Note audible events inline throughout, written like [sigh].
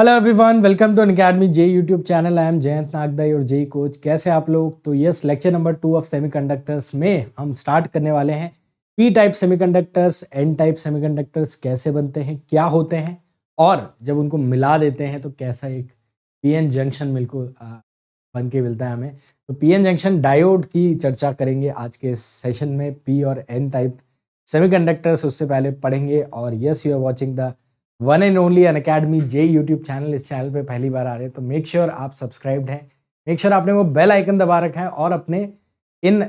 Hello everyone welcome to academy J YouTube channel I am Jayant Nagdai और JEE coach कैसे आप लोग तो yes lecture number two of semiconductors में हम स्टार्ट करने वाले हैं P type semiconductors N type semiconductors कैसे बनते हैं क्या होते हैं और जब उनको मिला देते हैं तो कैसा एक पी एन जंक्शन मिलकर बन के मिलता है हमें तो पी एन जंक्शन डायोड की चर्चा करेंगे आज के सेशन में पी और एन टाइप सेमी उससे पहले पढ़ेंगे और yes you are watching the one and only Unacademy J YouTube channel इस चैनल पे पहली बार आ रहे हैं तो मेक श्योर sure आप सब्सक्राइब्ड हैं मेक श्योर आपने वो बेल आइकन दबा रखा है और अपने इन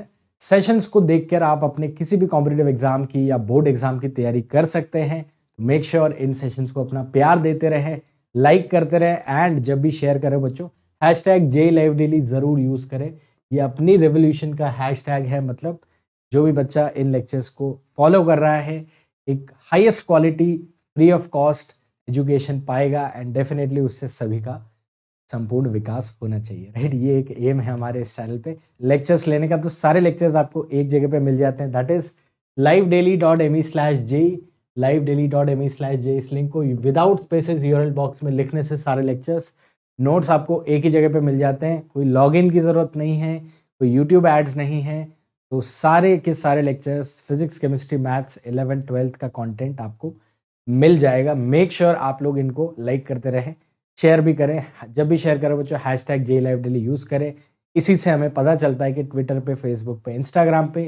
सेशंस को देखकर आप अपने किसी भी कॉम्पिटेटिव एग्जाम की या बोर्ड एग्जाम की तैयारी कर सकते हैं मेक तो श्योर sure इन सेशंस को अपना प्यार देते रहें लाइक करते रहें एंड जब भी शेयर करें बच्चों हैश टैग जे डेली ज़रूर यूज़ करें ये अपनी रेवोल्यूशन का हैश टैग है मतलब जो भी बच्चा इन लेक्चर्स को फॉलो कर रहा है एक highest quality free of cost education पाएगा एंड डेफिनेटली उससे सभी का संपूर्ण विकास होना चाहिए राइट ये एक एम है हमारे इस चैनल पे लेक्चर्स लेने का तो सारे लेक्चर्स आपको एक जगह पे मिल जाते हैं that is live daily dot M E slash JEE live daily dot M E slash JEE इस लिंक को विदाउट स्पेसेस यूरल बॉक्स में लिखने से सारे लेक्चर्स नोट्स आपको एक ही जगह पे मिल जाते हैं कोई लॉगिन की ज़रूरत नहीं है कोई यूट्यूब एड्स नहीं है तो सारे के सारे lectures physics chemistry maths eleventh twelfth का कॉन्टेंट आपको मिल जाएगा मेक श्योर sure आप लोग इनको लाइक करते रहें शेयर भी करें जब भी शेयर करें बच्चों हैश टैग जे लाइव डेली यूज़ करें इसी से हमें पता चलता है कि ट्विटर पे फेसबुक पे इंस्टाग्राम पे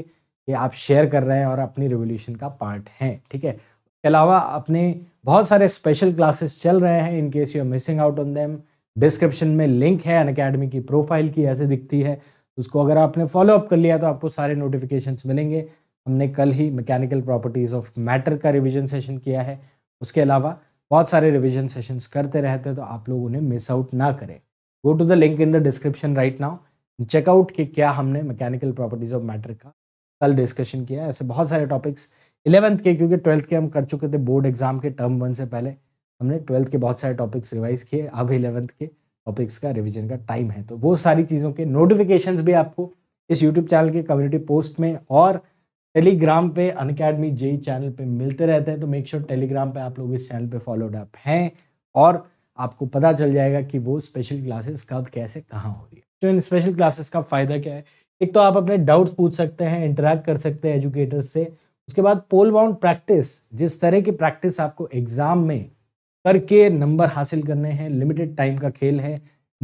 ये आप शेयर कर रहे हैं और अपनी रिवोल्यूशन का पार्ट हैं ठीक है इसके अलावा अपने बहुत सारे स्पेशल क्लासेस चल रहे हैं in case you are missing out on them description में लिंक है अन अकेडमी की प्रोफाइल की ऐसे दिखती है उसको अगर आपने फॉलो अप कर लिया तो आपको सारे नोटिफिकेशंस मिलेंगे हमने कल ही मैकेनिकल प्रॉपर्टीज़ ऑफ मैटर का रिविजन सेशन किया है उसके अलावा बहुत सारे रिविजन सेशंस करते रहते हैं तो आप लोग उन्हें मिस आउट ना करें go to the link in the description right now check out कि क्या हमने मैकेनिकल प्रॉपर्टीज़ ऑफ मैटर का कल डिस्कशन किया ऐसे बहुत सारे टॉपिक्स इलेवंथ के क्योंकि ट्वेल्थ के हम कर चुके थे बोर्ड एग्जाम के टर्म वन से पहले हमने ट्वेल्थ के बहुत सारे टॉपिक्स रिवाइज किए अब इलेवंथ के टॉपिक्स का रिविजन का टाइम है तो वो सारी चीज़ों के नोटिफिकेशंस भी आपको इस यूट्यूब चैनल के कम्युनिटी पोस्ट में और टेलीग्राम पे अनकेडमी जे चैनल पे मिलते रहते हैं तो मेक श्योर टेलीग्राम पे आप लोग इस चैनल पे फॉलोड अप हैं और आपको पता चल जाएगा कि वो स्पेशल क्लासेस कब कैसे कहाँ हो रही है तो इन स्पेशल क्लासेस का फ़ायदा क्या है एक तो आप अपने डाउट्स पूछ सकते हैं इंटरेक्ट कर सकते हैं एजुकेटर्स से उसके बाद पोल बाउंड प्रैक्टिस जिस तरह की प्रैक्टिस आपको एग्ज़ाम में करके नंबर हासिल करने हैं लिमिटेड टाइम का खेल है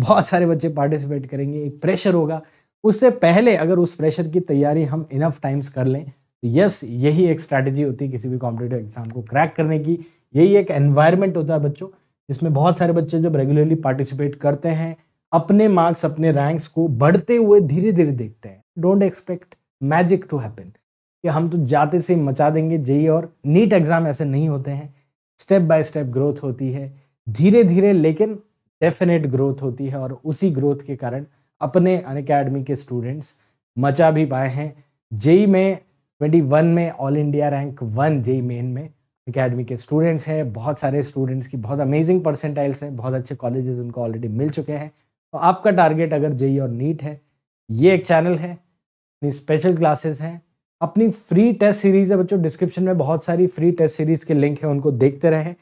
बहुत सारे बच्चे पार्टिसिपेट करेंगे एक प्रेशर होगा उससे पहले अगर उस प्रेशर की तैयारी हम इनफ टाइम्स कर लें तो यस यही एक स्ट्रैटेजी होती है किसी भी कॉम्पिटेटिव एग्जाम को क्रैक करने की यही एक एनवायरनमेंट होता है बच्चों जिसमें बहुत सारे बच्चे जब रेगुलरली पार्टिसिपेट करते हैं अपने मार्क्स अपने रैंक्स को बढ़ते हुए धीरे धीरे देखते हैं don't expect magic to happen कि हम तो जाते से मचा देंगे जेई और नीट एग्जाम ऐसे नहीं होते हैं स्टेप बाय स्टेप ग्रोथ होती है धीरे धीरे लेकिन डेफिनेट ग्रोथ होती है और उसी ग्रोथ के कारण अपने अनकेडमी के स्टूडेंट्स मचा भी पाए हैं जेई में ट्वेंटी वन में all India rank one JEE main में अकेडमी के स्टूडेंट्स हैं बहुत सारे स्टूडेंट्स की बहुत अमेजिंग परसेंटाइल्स हैं बहुत अच्छे कॉलेजेस उनको ऑलरेडी मिल चुके हैं तो आपका टारगेट अगर जेई e e और नीट है ये एक चैनल है अपनी स्पेशल क्लासेस हैं अपनी फ्री टेस्ट सीरीज़ है बच्चों डिस्क्रिप्शन में बहुत सारी फ्री टेस्ट सीरीज़ के लिंक हैं उनको देखते रहें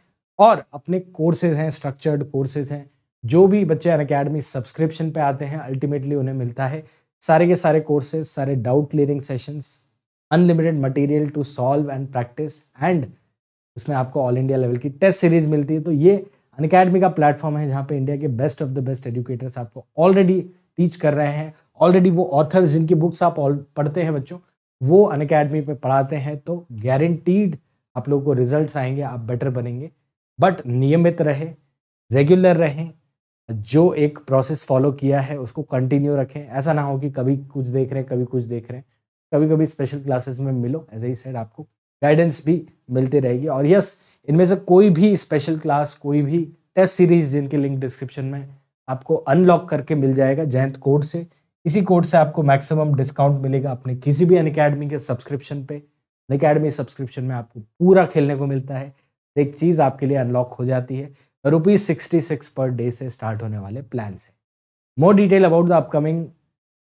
और अपने कोर्सेज हैं स्ट्रक्चर्ड कोर्सेज हैं जो भी बच्चे अन अकेडमी सब्सक्रिप्शन पे आते हैं अल्टीमेटली उन्हें मिलता है सारे के सारे कोर्सेज सारे doubt clearing sessions unlimited material to solve and practice and उसमें आपको ऑल इंडिया लेवल की टेस्ट सीरीज मिलती है तो ये अन अकेडमी का प्लेटफॉर्म है जहाँ पे इंडिया के best of the best educators आपको ऑलरेडी टीच कर रहे हैं ऑलरेडी वो ऑथर्स जिनकी बुक्स आप पढ़ते हैं बच्चों वो अन अकेडमी पर पढ़ाते हैं तो गारंटीड आप लोगों को रिजल्ट आएंगे आप बेटर बनेंगे बट नियमित रहे रेगुलर रहें जो एक प्रोसेस फॉलो किया है उसको कंटिन्यू रखें ऐसा ना हो कि कभी कुछ देख रहे हैं कभी कुछ देख रहे हैं कभी कभी स्पेशल क्लासेस में मिलो एज आई सेड आपको गाइडेंस भी मिलती रहेगी और यस इनमें से कोई भी स्पेशल क्लास कोई भी टेस्ट सीरीज जिनके लिंक डिस्क्रिप्शन में आपको अनलॉक करके मिल जाएगा जयंत कोड से इसी कोड से आपको मैक्सिमम डिस्काउंट मिलेगा अपने किसी भी अनकेडमी के सब्सक्रिप्शन पे अनकेडमी अकेडमी सब्सक्रिप्शन में आपको पूरा खेलने को मिलता है एक चीज़ आपके लिए अनलॉक हो जाती है rupees sixty six per day से स्टार्ट होने वाले प्लान्स हैं more detail about the upcoming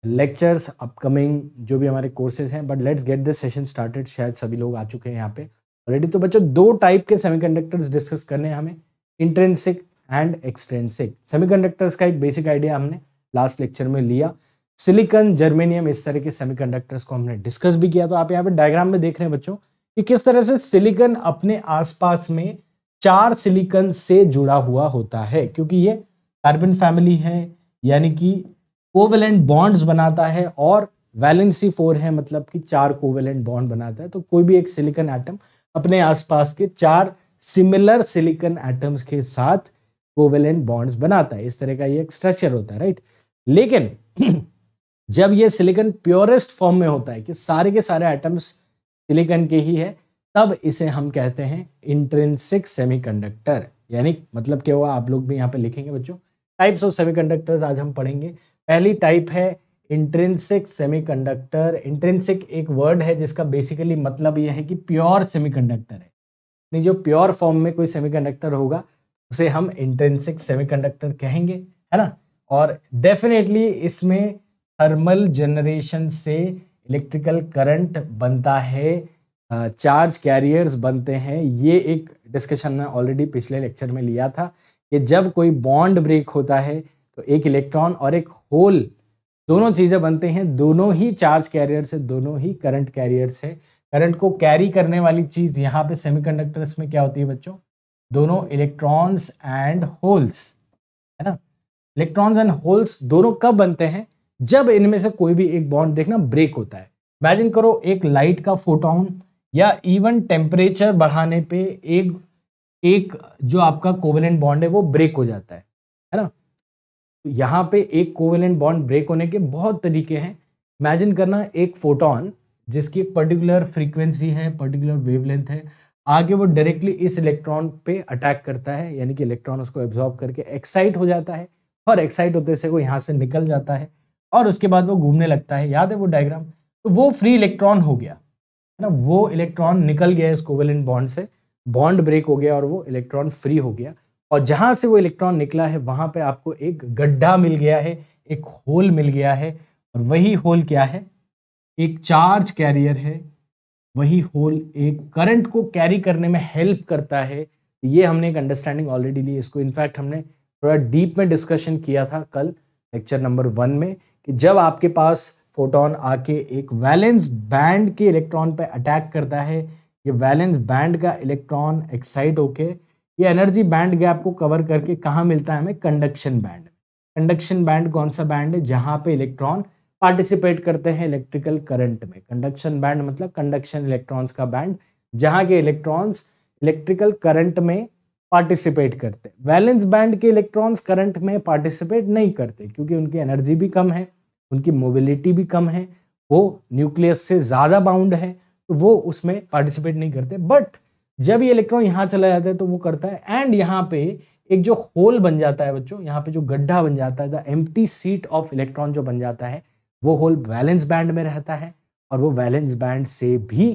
lectures upcoming जो भी हमारे कोर्सेज हैं but let's get this session started शायद सभी लोग आ चुके हैं यहाँ पे ऑलरेडी तो बच्चों दो टाइप के सेमीकंडक्टर्स डिस्कस करने हैं हमें इंट्रेंसिक एंड एक्सट्रेंसिक सेमीकंडक्टर्स का एक बेसिक आइडिया हमने लास्ट लेक्चर में लिया सिलिकन जर्मेनियम इस तरह के कंडक्टर्स को हमने डिस्कस भी किया तो आप यहाँ पे डायग्राम में देख रहे हैं बच्चों कि किस तरह से सिलिकन अपने आसपास में चार सिलिकन से जुड़ा हुआ होता है क्योंकि ये कार्बन फैमिली है यानी कि कोवेलेंट बॉन्ड्स बनाता है और वैलेंसी फोर है मतलब कि चार कोवेलेंट बॉन्ड बनाता है तो कोई भी एक सिलिकन एटम अपने आसपास के चार सिमिलर सिलिकन एटम्स के साथ कोवेलेंट बॉन्ड्स बनाता है इस तरह का ये एक स्ट्रक्चर होता है राइट लेकिन [clears throat] जब ये सिलिकन प्योरेस्ट फॉर्म में होता है कि सारे के सारे एटम्स सिलिकन के ही है तब इसे हम कहते हैं इंट्रेंसिक सेमीकंडक्टर यानी मतलब क्या हुआ आप लोग भी यहाँ पे लिखेंगे बच्चों टाइप्स ऑफ सेमीकंडक्टर्स आज हम पढ़ेंगे पहली टाइप है इंट्रेंसिक सेमीकंडक्टर इंट्रेंसिक एक वर्ड है जिसका बेसिकली मतलब यह है कि प्योर सेमीकंडक्टर है यानी जो प्योर फॉर्म में कोई सेमीकंडक्टर होगा उसे हम इंट्रेंसिक सेमीकंडक्टर कहेंगे है ना और डेफिनेटली इसमें थर्मल जनरेशन से इलेक्ट्रिकल करंट बनता है चार्ज कैरियर्स बनते हैं ये एक डिस्कशन ने ऑलरेडी पिछले लेक्चर में लिया था कि जब कोई बॉन्ड ब्रेक होता है तो एक इलेक्ट्रॉन और एक होल दोनों चीज़ें बनते हैं दोनों ही चार्ज कैरियर्स है दोनों ही करंट कैरियर्स है करंट को कैरी करने वाली चीज़ यहाँ पे सेमीकंडक्टर्स में क्या होती है बच्चों दोनों इलेक्ट्रॉन्स एंड होल्स है ना इलेक्ट्रॉन्स एंड होल्स दोनों कब बनते हैं जब इनमें से कोई भी एक बॉन्ड देखना ब्रेक होता है इमेजिन करो एक लाइट का फोटोन या इवन टेम्परेचर बढ़ाने पे एक एक जो आपका कोवेलेंट बॉन्ड है वो ब्रेक हो जाता है यहाँ पे एक कोवेलेंट बॉन्ड ब्रेक होने के बहुत तरीके हैं इमेजिन करना एक फोटोन जिसकी एक पर्टिकुलर फ्रीक्वेंसी है पर्टिकुलर वेवलेंथ है आगे वो डायरेक्टली इस इलेक्ट्रॉन पे अटैक करता है यानी कि इलेक्ट्रॉन उसको एब्जॉर्ब करके एक्साइट हो जाता है और एक्साइट होते से वो यहाँ से निकल जाता है और उसके बाद वो घूमने लगता है याद है वो डायग्राम तो वो फ्री इलेक्ट्रॉन हो गया है ना वो इलेक्ट्रॉन निकल गया इस कोवेलेंट बॉन्ड से बॉन्ड ब्रेक हो गया और वो इलेक्ट्रॉन फ्री हो गया और जहाँ से वो इलेक्ट्रॉन निकला है वहाँ पे आपको एक गड्ढा मिल गया है एक होल मिल गया है और वही होल क्या है एक चार्ज कैरियर है वही होल एक करंट को कैरी करने में हेल्प करता है ये हमने एक अंडरस्टैंडिंग ऑलरेडी ली इसको इनफैक्ट हमने थोड़ा डीप में डिस्कशन किया था कल लेक्चर नंबर वन में कि जब आपके पास फोटोन आके एक वैलेंस बैंड के इलेक्ट्रॉन पर अटैक करता है ये वैलेंस बैंड का इलेक्ट्रॉन एक्साइट होके ये एनर्जी बैंड गैप को कवर करके कहाँ मिलता है हमें कंडक्शन बैंड कंडक्शन बैंड कौन सा बैंड है जहाँ पे इलेक्ट्रॉन पार्टिसिपेट करते हैं इलेक्ट्रिकल करंट में कंडक्शन बैंड मतलब कंडक्शन इलेक्ट्रॉन्स का बैंड जहाँ के इलेक्ट्रॉन्स इलेक्ट्रिकल करंट में पार्टिसिपेट करते हैं वैलेंस बैंड के इलेक्ट्रॉन्स करंट में पार्टिसिपेट नहीं करते क्योंकि उनकी एनर्जी भी कम है उनकी मोबिलिटी भी कम है वो न्यूक्लियस से ज़्यादा बाउंड है तो वो उसमें पार्टिसिपेट नहीं करते बट जब ये इलेक्ट्रॉन यहाँ चला जाता है तो वो करता है एंड यहाँ पे एक जो होल बन जाता है बच्चों यहाँ पे जो गड्ढा बन जाता है the empty seat of electron जो बन जाता है वो होल वैलेंस बैंड में रहता है और वो वैलेंस बैंड से भी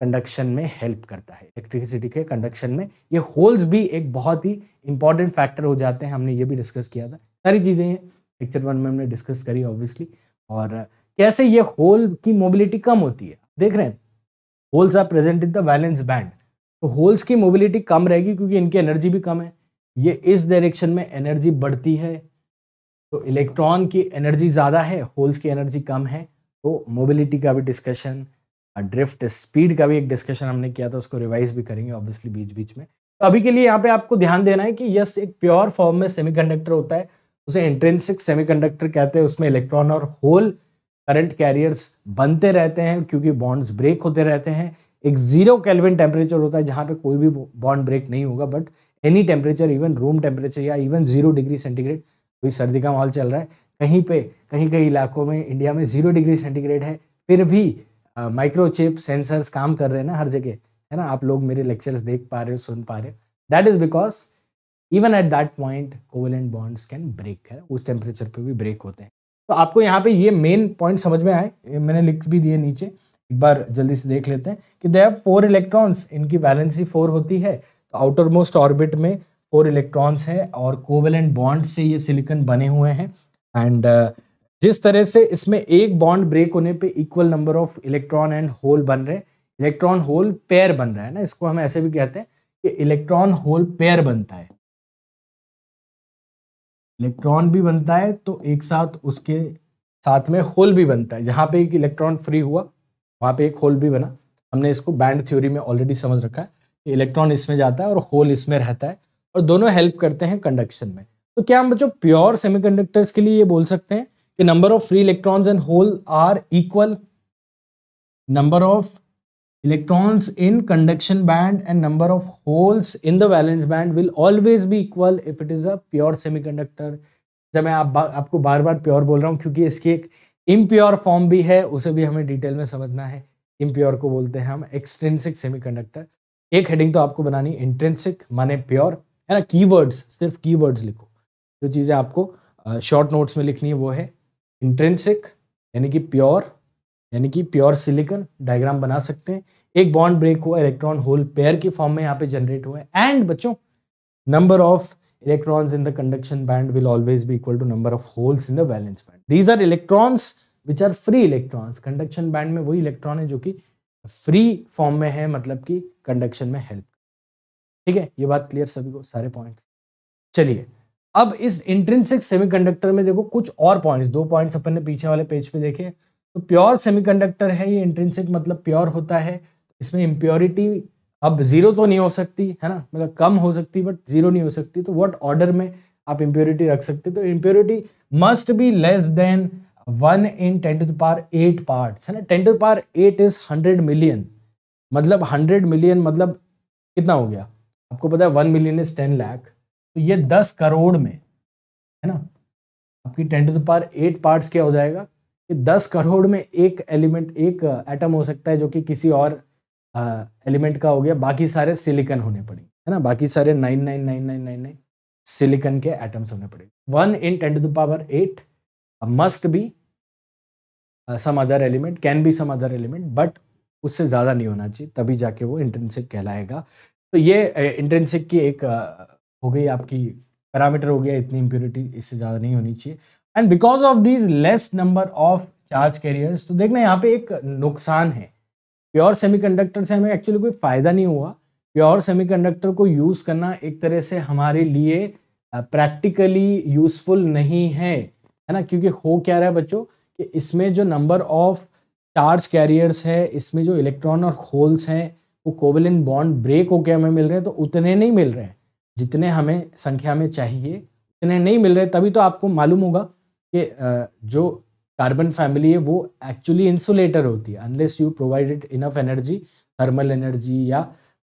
कंडक्शन में हेल्प करता है इलेक्ट्रिसिटी के कंडक्शन में ये होल्स भी एक बहुत ही इंपॉर्टेंट फैक्टर हो जाते हैं हमने ये भी डिस्कस किया था सारी चीज़ें हैं लेक्चर वन में हमने डिस्कस करी ऑब्वियसली और कैसे ये होल की मोबिलिटी कम होती है देख रहे हैं holes are present in the valence band तो होल्स की मोबिलिटी कम रहेगी क्योंकि इनकी एनर्जी भी कम है ये इस डायरेक्शन में एनर्जी बढ़ती है तो इलेक्ट्रॉन की एनर्जी ज़्यादा है होल्स की एनर्जी कम है तो मोबिलिटी का भी डिस्कशन ड्रिफ्ट स्पीड का भी एक डिस्कशन हमने किया था उसको रिवाइज भी करेंगे ऑब्वियसली बीच बीच में तो अभी के लिए यहाँ पे आपको ध्यान देना है कि यस एक प्योर फॉर्म में सेमीकंडक्टर होता है उसे इंट्रेंसिक सेमीकंडक्टर कहते हैं उसमें इलेक्ट्रॉन और होल करंट कैरियर्स बनते रहते हैं क्योंकि बॉन्ड्स ब्रेक होते रहते हैं एक जीरो कैलविन टेम्परेचर होता है जहाँ पे कोई भी बॉन्ड ब्रेक नहीं होगा but any temperature even room temperature या इवन जीरो डिग्री सेंटीग्रेड कोई सर्दी का माहौल चल रहा है कहीं पे कहीं कहीं इलाकों में इंडिया में जीरो डिग्री सेंटीग्रेड है फिर भी माइक्रोचिप सेंसर्स काम कर रहे हैं ना हर जगह है ना आप लोग मेरे लेक्चर्स देख पा रहे हो सुन पा रहे हो that is because even at that point covalent bonds can break है उस टेम्परेचर पर भी ब्रेक होते हैं तो आपको यहाँ पे ये मेन पॉइंट समझ में आए मैंने लिख भी दिए नीचे एक बार जल्दी से देख लेते हैं कि दे हैव फोर इलेक्ट्रॉन्स इनकी वैलेंसी फोर होती है तो आउटर मोस्ट ऑर्बिट में फोर इलेक्ट्रॉन्स है और कोवेलेंट बॉन्ड से ये सिलिकन बने हुए हैं एंड uh, जिस तरह से इसमें एक बॉन्ड ब्रेक होने पे equal number of electron and hole बन रहे इलेक्ट्रॉन होल पेयर बन रहा है ना इसको हम ऐसे भी कहते हैं कि इलेक्ट्रॉन होल पेयर बनता है इलेक्ट्रॉन भी बनता है तो एक साथ उसके साथ में होल भी बनता है जहां पे एक इलेक्ट्रॉन फ्री हुआ वहाँ पे एक होल भी बना हमने इसको बैंड थ्योरी में ऑलरेडी समझ रखा है कि इलेक्ट्रॉन इसमें जाता है और होल इसमें रहता है और दोनों हेल्प करते हैं कंडक्शन में तो क्या हम बच्चों प्योर सेमीकंडक्टर्स के लिए ये बोल सकते हैं कि number of free electrons and hole are equal number of electrons in conduction band and number of holes in the valence band will always be equal if it is a pure semiconductor जब मैं आप बा, आपको बार बार pure बोल रहा हूँ क्योंकि इसकी एक इम्प्योर फॉर्म भी है उसे भी हमें डिटेल में समझना है इम्प्योर को बोलते हैं हम एक्सट्रेंसिक सेमीकंडक्टर एक हेडिंग तो आपको बनानी इंट्रेंसिक माने प्योर है ना कीवर्ड्स सिर्फ कीवर्ड्स लिखो जो चीज़ें आपको शॉर्ट नोट्स में लिखनी है वो है इंट्रेंसिक यानी कि प्योर यानी कि प्योर सिलिकन डायग्राम बना सकते हैं एक बॉन्ड ब्रेक हुआ इलेक्ट्रॉन होल पेयर के फॉर्म में यहाँ पे जनरेट हुआ है एंड बच्चों number of electrons in the conduction band will always be equal to number of holes in the valence band these are electrons which are free electrons conduction band mein wahi electron hai jo ki free form mein hai matlab ki conduction mein help theek hai ye baat clear sabhi ko sare points chaliye अब इस intrinsic semiconductor में देखो कुछ और points दो points अपन ने पीछे वाले पेज पे देखे तो प्योर सेमीकंडक्टर है ये इंट्रेंसिक मतलब प्योर होता है इसमें इम्प्योरिटी अब जीरो तो नहीं हो सकती है ना मतलब कम हो सकती बट जीरो नहीं हो सकती तो व्हाट ऑर्डर में आप इम्प्योरिटी रख सकते तो impurity must be less than one in ten to power eight part है ना ten to power eight is hundred million मतलब हंड्रेड मिलियन मतलब कितना हो गया आपको पता है one million is ten lakh तो ये दस करोड़ में है ना आपकी ten to power eight part क्या हो जाएगा कि दस करोड़ में एक एलिमेंट एक एटम हो सकता है जो कि किसी और एलिमेंट का हो गया बाकी सारे सिलिकन होने पड़ेंगे है ना बाकी सारे nine nine nine nine nine nine silicon के एटम्स होने पड़ेंगे one in ten to the power eight must be some other element can be some other element but उससे ज़्यादा नहीं होना चाहिए तभी जाके वो इंटर्नशिप कहलाएगा तो ये इंटर्नशिप की एक हो गई आपकी पैरामीटर हो गया इतनी इम्प्योरिटी इससे ज़्यादा नहीं होनी चाहिए and because of these less number of charge carriers तो देखना यहाँ पे एक नुकसान है प्योर सेमीकंडक्टर से हमें एक्चुअली कोई फ़ायदा नहीं हुआ प्योर सेमीकंडक्टर को यूज़ करना एक तरह से हमारे लिए प्रैक्टिकली यूज़फुल नहीं है है ना क्योंकि हो क्या रहा है बच्चों कि इसमें जो नंबर ऑफ चार्ज कैरियर्स है इसमें जो इलेक्ट्रॉन और होल्स हैं वो कोवलेंट बॉन्ड ब्रेक होकर हमें मिल रहे हैं तो उतने नहीं मिल रहे हैं जितने हमें संख्या में चाहिए उतने नहीं मिल रहे तभी तो आपको मालूम होगा कि जो कार्बन फैमिली है वो एक्चुअली इंसुलेटर होती है unless you provided enough energy thermal energy या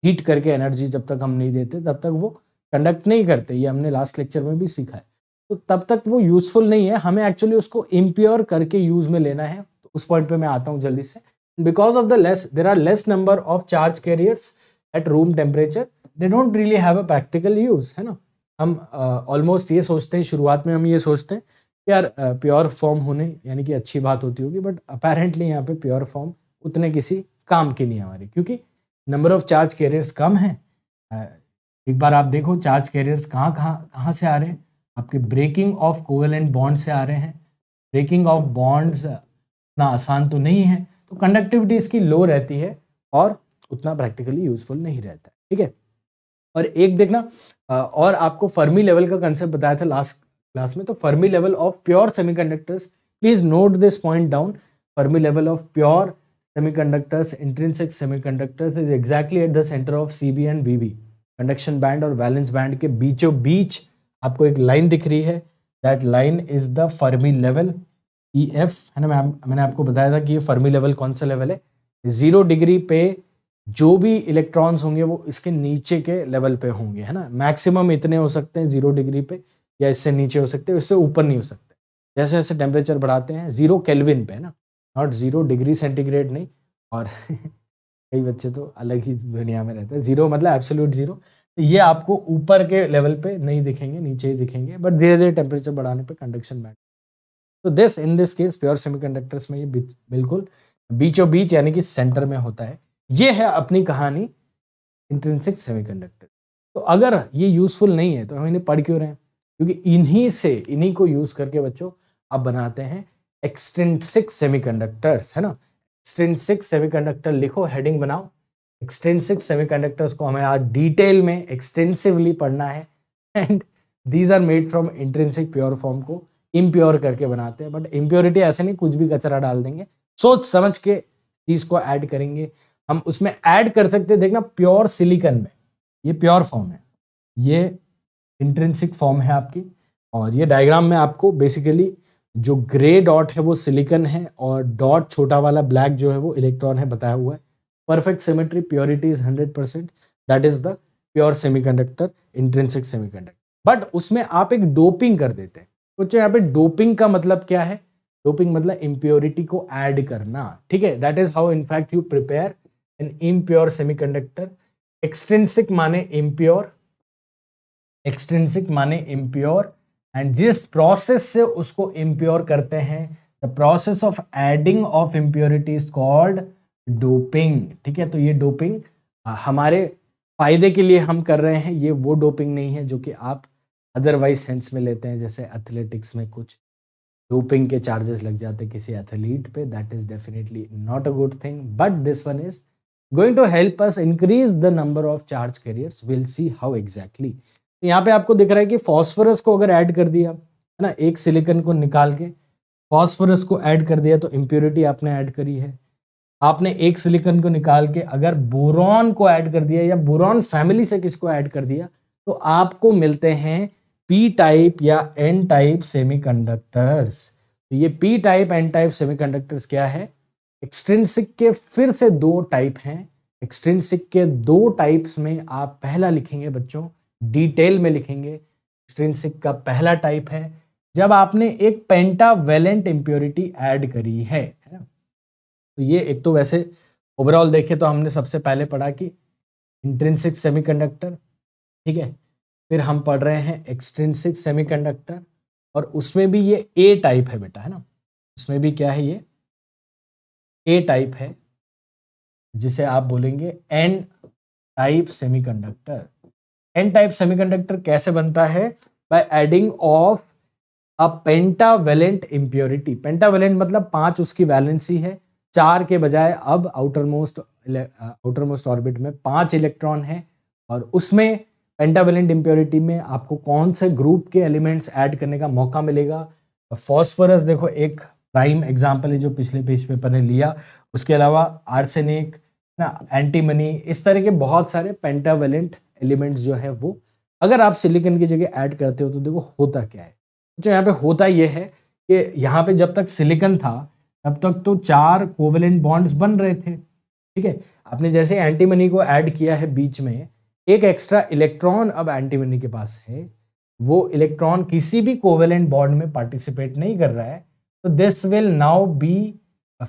हीट करके एनर्जी जब तक हम नहीं देते तब तक वो कंडक्ट नहीं करते ये हमने लास्ट लेक्चर में भी सीखा है तो तब तक वो यूजफुल नहीं है हमें एक्चुअली उसको इम्प्योर करके यूज में लेना है तो उस पॉइंट पे मैं आता हूँ जल्दी से because of the less there are less number of charge carriers at room temperature they don't really have a practical use है ना हम ऑलमोस्ट uh, ये सोचते हैं शुरुआत में हम ये सोचते हैं यार प्योर फॉर्म होने यानी कि अच्छी बात होती होगी बट अपेरेंटली यहाँ पे प्योर फॉर्म उतने किसी काम के नहीं हमारे क्योंकि नंबर ऑफ चार्ज कैरियर्स कम है एक बार आप देखो चार्ज कैरियर्स कहाँ कहाँ कहाँ से आ रहे हैं आपके ब्रेकिंग ऑफ एंड बॉन्ड से आ रहे हैं ब्रेकिंग ऑफ बॉन्ड्स इतना आसान तो नहीं है तो कंडक्टिविटी इसकी लो रहती है और उतना प्रैक्टिकली यूजफुल नहीं रहता ठीक है और एक देखना और आपको फर्मी लेवल का कंसेप्ट बताया था लास्ट क्लास में तो Fermi level of pure semiconductors please note this point down Fermi level of pure semiconductors intrinsic semiconductors is exactly at the centre of C B and V B conduction band और valence band के बीचों बीच आपको एक line दिख रही है that line is the Fermi level E F है ना मैम मैंने आपको बताया था कि ये फर्मी लेवल कौन सा लेवल है ज़ीरो डिग्री पे जो भी इलेक्ट्रॉन्स होंगे वो इसके नीचे के लेवल पे होंगे है ना मैक्सिमम इतने हो सकते हैं ज़ीरो डिग्री पे या इससे नीचे हो सकते हैं इससे ऊपर नहीं हो सकते जैसे जैसे टेम्परेचर बढ़ाते हैं ज़ीरो केल्विन पे ना नॉट ज़ीरो डिग्री सेंटीग्रेड नहीं और [laughs] कई बच्चे तो अलग ही दुनिया में रहते हैं ज़ीरो मतलब एब्सोल्यूट ज़ीरो तो ये आपको ऊपर के लेवल पे नहीं दिखेंगे नीचे ही दिखेंगे बट धीरे धीरे टेम्परेचर बढ़ाने पर कंडक्शन बैठ तो this in this case pure conductors में ये बिल्कुल बीचों बीच यानी कि सेंटर में होता है ये है अपनी कहानी इंट्रेंसिक कंडक्टर तो अगर ये यूजफुल नहीं है तो हम इन्हें पढ़ क्यों रहे हैं क्योंकि इन्हीं से इन्हीं को यूज करके बच्चों आप बनाते हैं एक्सटेंसिक सेमीकंडक्टर्स है ना एक्सटेंसिक सेमीकंडक्टर लिखो हेडिंग बनाओ एक्सटेंसिक सेमीकंडक्टर्स को हमें आज डिटेल में एक्सटेंसिवली पढ़ना है and these are made from intrinsic pure form को इम्प्योर करके बनाते हैं बट इम्प्योरिटी ऐसे नहीं कुछ भी कचरा डाल देंगे सोच समझ के चीज़ को ऐड करेंगे हम उसमें ऐड कर सकते हैं देखना प्योर सिलिकन में ये प्योर फॉर्म है ये इंट्रेंसिक फॉर्म है आपकी और ये डायग्राम में आपको बेसिकली जो ग्रे डॉट है वो सिलिकन है और डॉट छोटा वाला ब्लैक जो है वो इलेक्ट्रॉन है बताया हुआ है perfect symmetry purity is hundred percent that is the pure semiconductor intrinsic semiconductor but उसमें आप एक डोपिंग कर देते हैं सोचो यहाँ पे डोपिंग का मतलब क्या है डोपिंग मतलब इम्प्योरिटी को ऐड करना ठीक है that is how in fact you prepare an impure conductor extrinsic माने इम्प्योर एक्सटेंसिक माने इम्प्योर एंड जिस प्रोसेस से उसको इम्प्योर करते हैं the process of adding of impurity is called doping ठीक है तो ये डोपिंग हमारे फायदे के लिए हम कर रहे हैं ये वो डोपिंग नहीं है जो कि आप अदरवाइज सेंस में लेते हैं जैसे एथलेटिक्स में कुछ डोपिंग के चार्जेस लग जाते हैं किसी एथलीट पे that is definitely not a good thing but this one is going to help us increase the number of charge carriers we'll see how exactly यहाँ पे आपको दिख रहा है कि फॉस्फोरस को अगर ऐड कर दिया है ना एक सिलिकन को निकाल के फॉस्फोरस को ऐड कर दिया तो इम्प्योरिटी आपने ऐड करी है आपने एक सिलिकन को निकाल के अगर बोरॉन को ऐड कर दिया या बोरॉन फैमिली से किसको ऐड कर दिया तो आपको मिलते हैं पी टाइप या एन टाइप सेमीकंडक्टर्स तो ये P type N type semiconductors क्या है एक्सट्रेंसिक के फिर से दो टाइप हैं एक्सट्रेंसिक के दो टाइप्स में आप पहला लिखेंगे बच्चों डिटेल में लिखेंगे एक्सट्रेंसिक का पहला टाइप है जब आपने एक पेंटा वेलेंट इम्प्योरिटी ऐड करी है है ना तो ये एक तो वैसे ओवरऑल देखे तो हमने सबसे पहले पढ़ा कि इंट्रेंसिक सेमीकंडक्टर ठीक है फिर हम पढ़ रहे हैं एक्सट्रेंसिक सेमीकंडक्टर और उसमें भी ये ए टाइप है बेटा है ना उसमें भी क्या है ये ए टाइप है जिसे आप बोलेंगे N type semiconductor N type semiconductor कैसे बनता है by adding of a pentavalent impurity pentavalent मतलब पांच उसकी वैलेंसी है चार के बजाय अब outer most outer most orbit में पांच इलेक्ट्रॉन है और उसमें पेंटावेलेंट इम्प्योरिटी में आपको कौन से ग्रुप के एलिमेंट्स ऐड करने का मौका मिलेगा फॉस्फोरस देखो एक प्राइम एग्जाम्पल है जो पिछले पेज पेपर ने लिया उसके अलावा आर्सेनिक ना एंटीमनी इस तरह के बहुत सारे पेंटावेलेंट एलिमेंट्स जो है वो अगर आप सिलिकन की जगह ऐड करते हो तो देखो होता क्या है जो तो यहाँ पे होता ये है कि यहाँ पे जब तक सिलिकन था तब तक तो चार कोवेलेंट बॉन्ड्स बन रहे थे ठीक है आपने जैसे एंटीमनी को ऐड किया है बीच में एक एक्स्ट्रा इलेक्ट्रॉन अब एंटीमनी के पास है वो इलेक्ट्रॉन किसी भी कोवेलेंट बॉन्ड में पार्टिसिपेट नहीं कर रहा है तो this will now be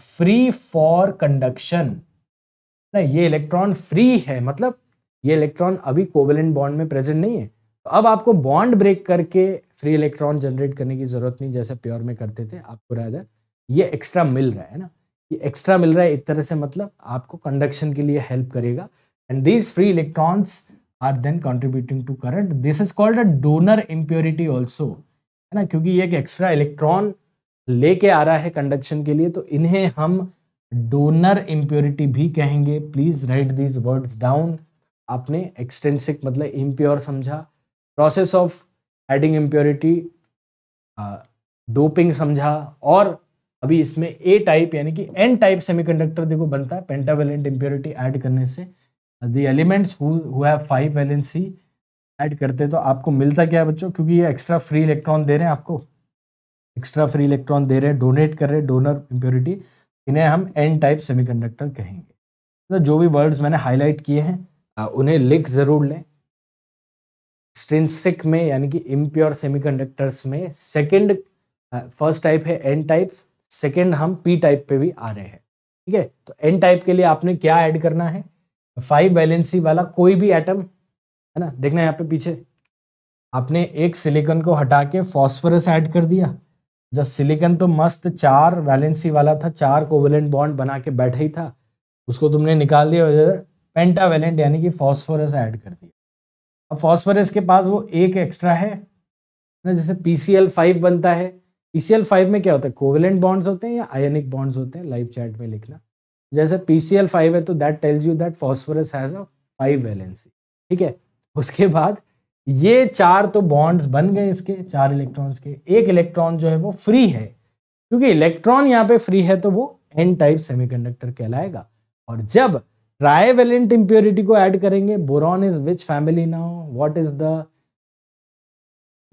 free for conduction ना ये इलेक्ट्रॉन फ्री है मतलब ये इलेक्ट्रॉन अभी कोवेलेंट बॉन्ड में प्रेजेंट नहीं है तो अब आपको बॉन्ड ब्रेक करके फ्री इलेक्ट्रॉन जनरेट करने की ज़रूरत नहीं जैसे प्योर में करते थे आपको रादर ये एक्स्ट्रा मिल रहा है ना ये एक्स्ट्रा मिल रहा है एक तरह से मतलब आपको कंडक्शन के लिए हेल्प करेगा and these free electrons are then contributing to current this is called a donor impurity also है ना क्योंकि ये एक एक्स्ट्रा इलेक्ट्रॉन लेके आ रहा है कंडक्शन के लिए तो इन्हें हम डोनर इम्प्योरिटी भी कहेंगे please write these words down आपने एक्सटेंसिक मतलब इम्प्योर समझा process of adding impurity doping समझा और अभी इसमें ए टाइप यानी कि एन टाइप सेमीकंडक्टर देखो बनता है पेंटावेलेंट इम्प्योरिटी ऐड करने से the elements who have five valency add करते तो आपको मिलता क्या है बच्चों क्योंकि ये एक्स्ट्रा फ्री इलेक्ट्रॉन दे रहे हैं आपको एक्स्ट्रा फ्री इलेक्ट्रॉन दे रहे हैं डोनेट कर रहे हैं डोनर इम्प्योरिटी इन्हें हम एन टाइप सेमी कहेंगे तो जो भी वर्ड्स मैंने हाईलाइट किए हैं उन्हें लिख ज़रूर लें स्ट्रिंसिक में यानी कि इम्प्योर सेमीकंडक्टर्स में सेकंड फर्स्ट टाइप है एन टाइप सेकंड हम पी टाइप पे भी आ रहे हैं ठीक है तो एन टाइप के लिए आपने क्या ऐड करना है फाइव वैलेंसी वाला कोई भी एटम है ना देखना यहाँ पे पीछे आपने एक सिलिकॉन को हटा के फॉस्फोरस ऐड कर दिया जब सिलिकॉन तो मस्त चार वैलेंसी वाला था चार कोवलेंट बॉन्ड बना के बैठा ही था उसको तुमने निकाल दिया पेंटावेलेंट यानी कि फॉस्फोरस ऐड कर दिया अब फॉस्फोरस के पास वो एक एक्स्ट्रा है ना जैसे पी फाइव बनता है पी फाइव में क्या होता है कोवेलेंट बॉन्ड्स होते हैं या आयनिक बॉन्ड्स होते हैं लाइव चैट में लिखना जैसे पी फाइव है तो that tells you that phosphorus has a five valency ठीक है उसके बाद ये चार तो बॉन्ड्स बन गए इसके चार इलेक्ट्रॉन्स के एक इलेक्ट्रॉन जो है वो फ्री है क्योंकि इलेक्ट्रॉन यहाँ पे फ्री है तो वो एन टाइप सेमीकंडक्टर कहलाएगा और जब ट्राइवेलेंट इंप्योरिटी को ऐड करेंगे boron is which family now what is the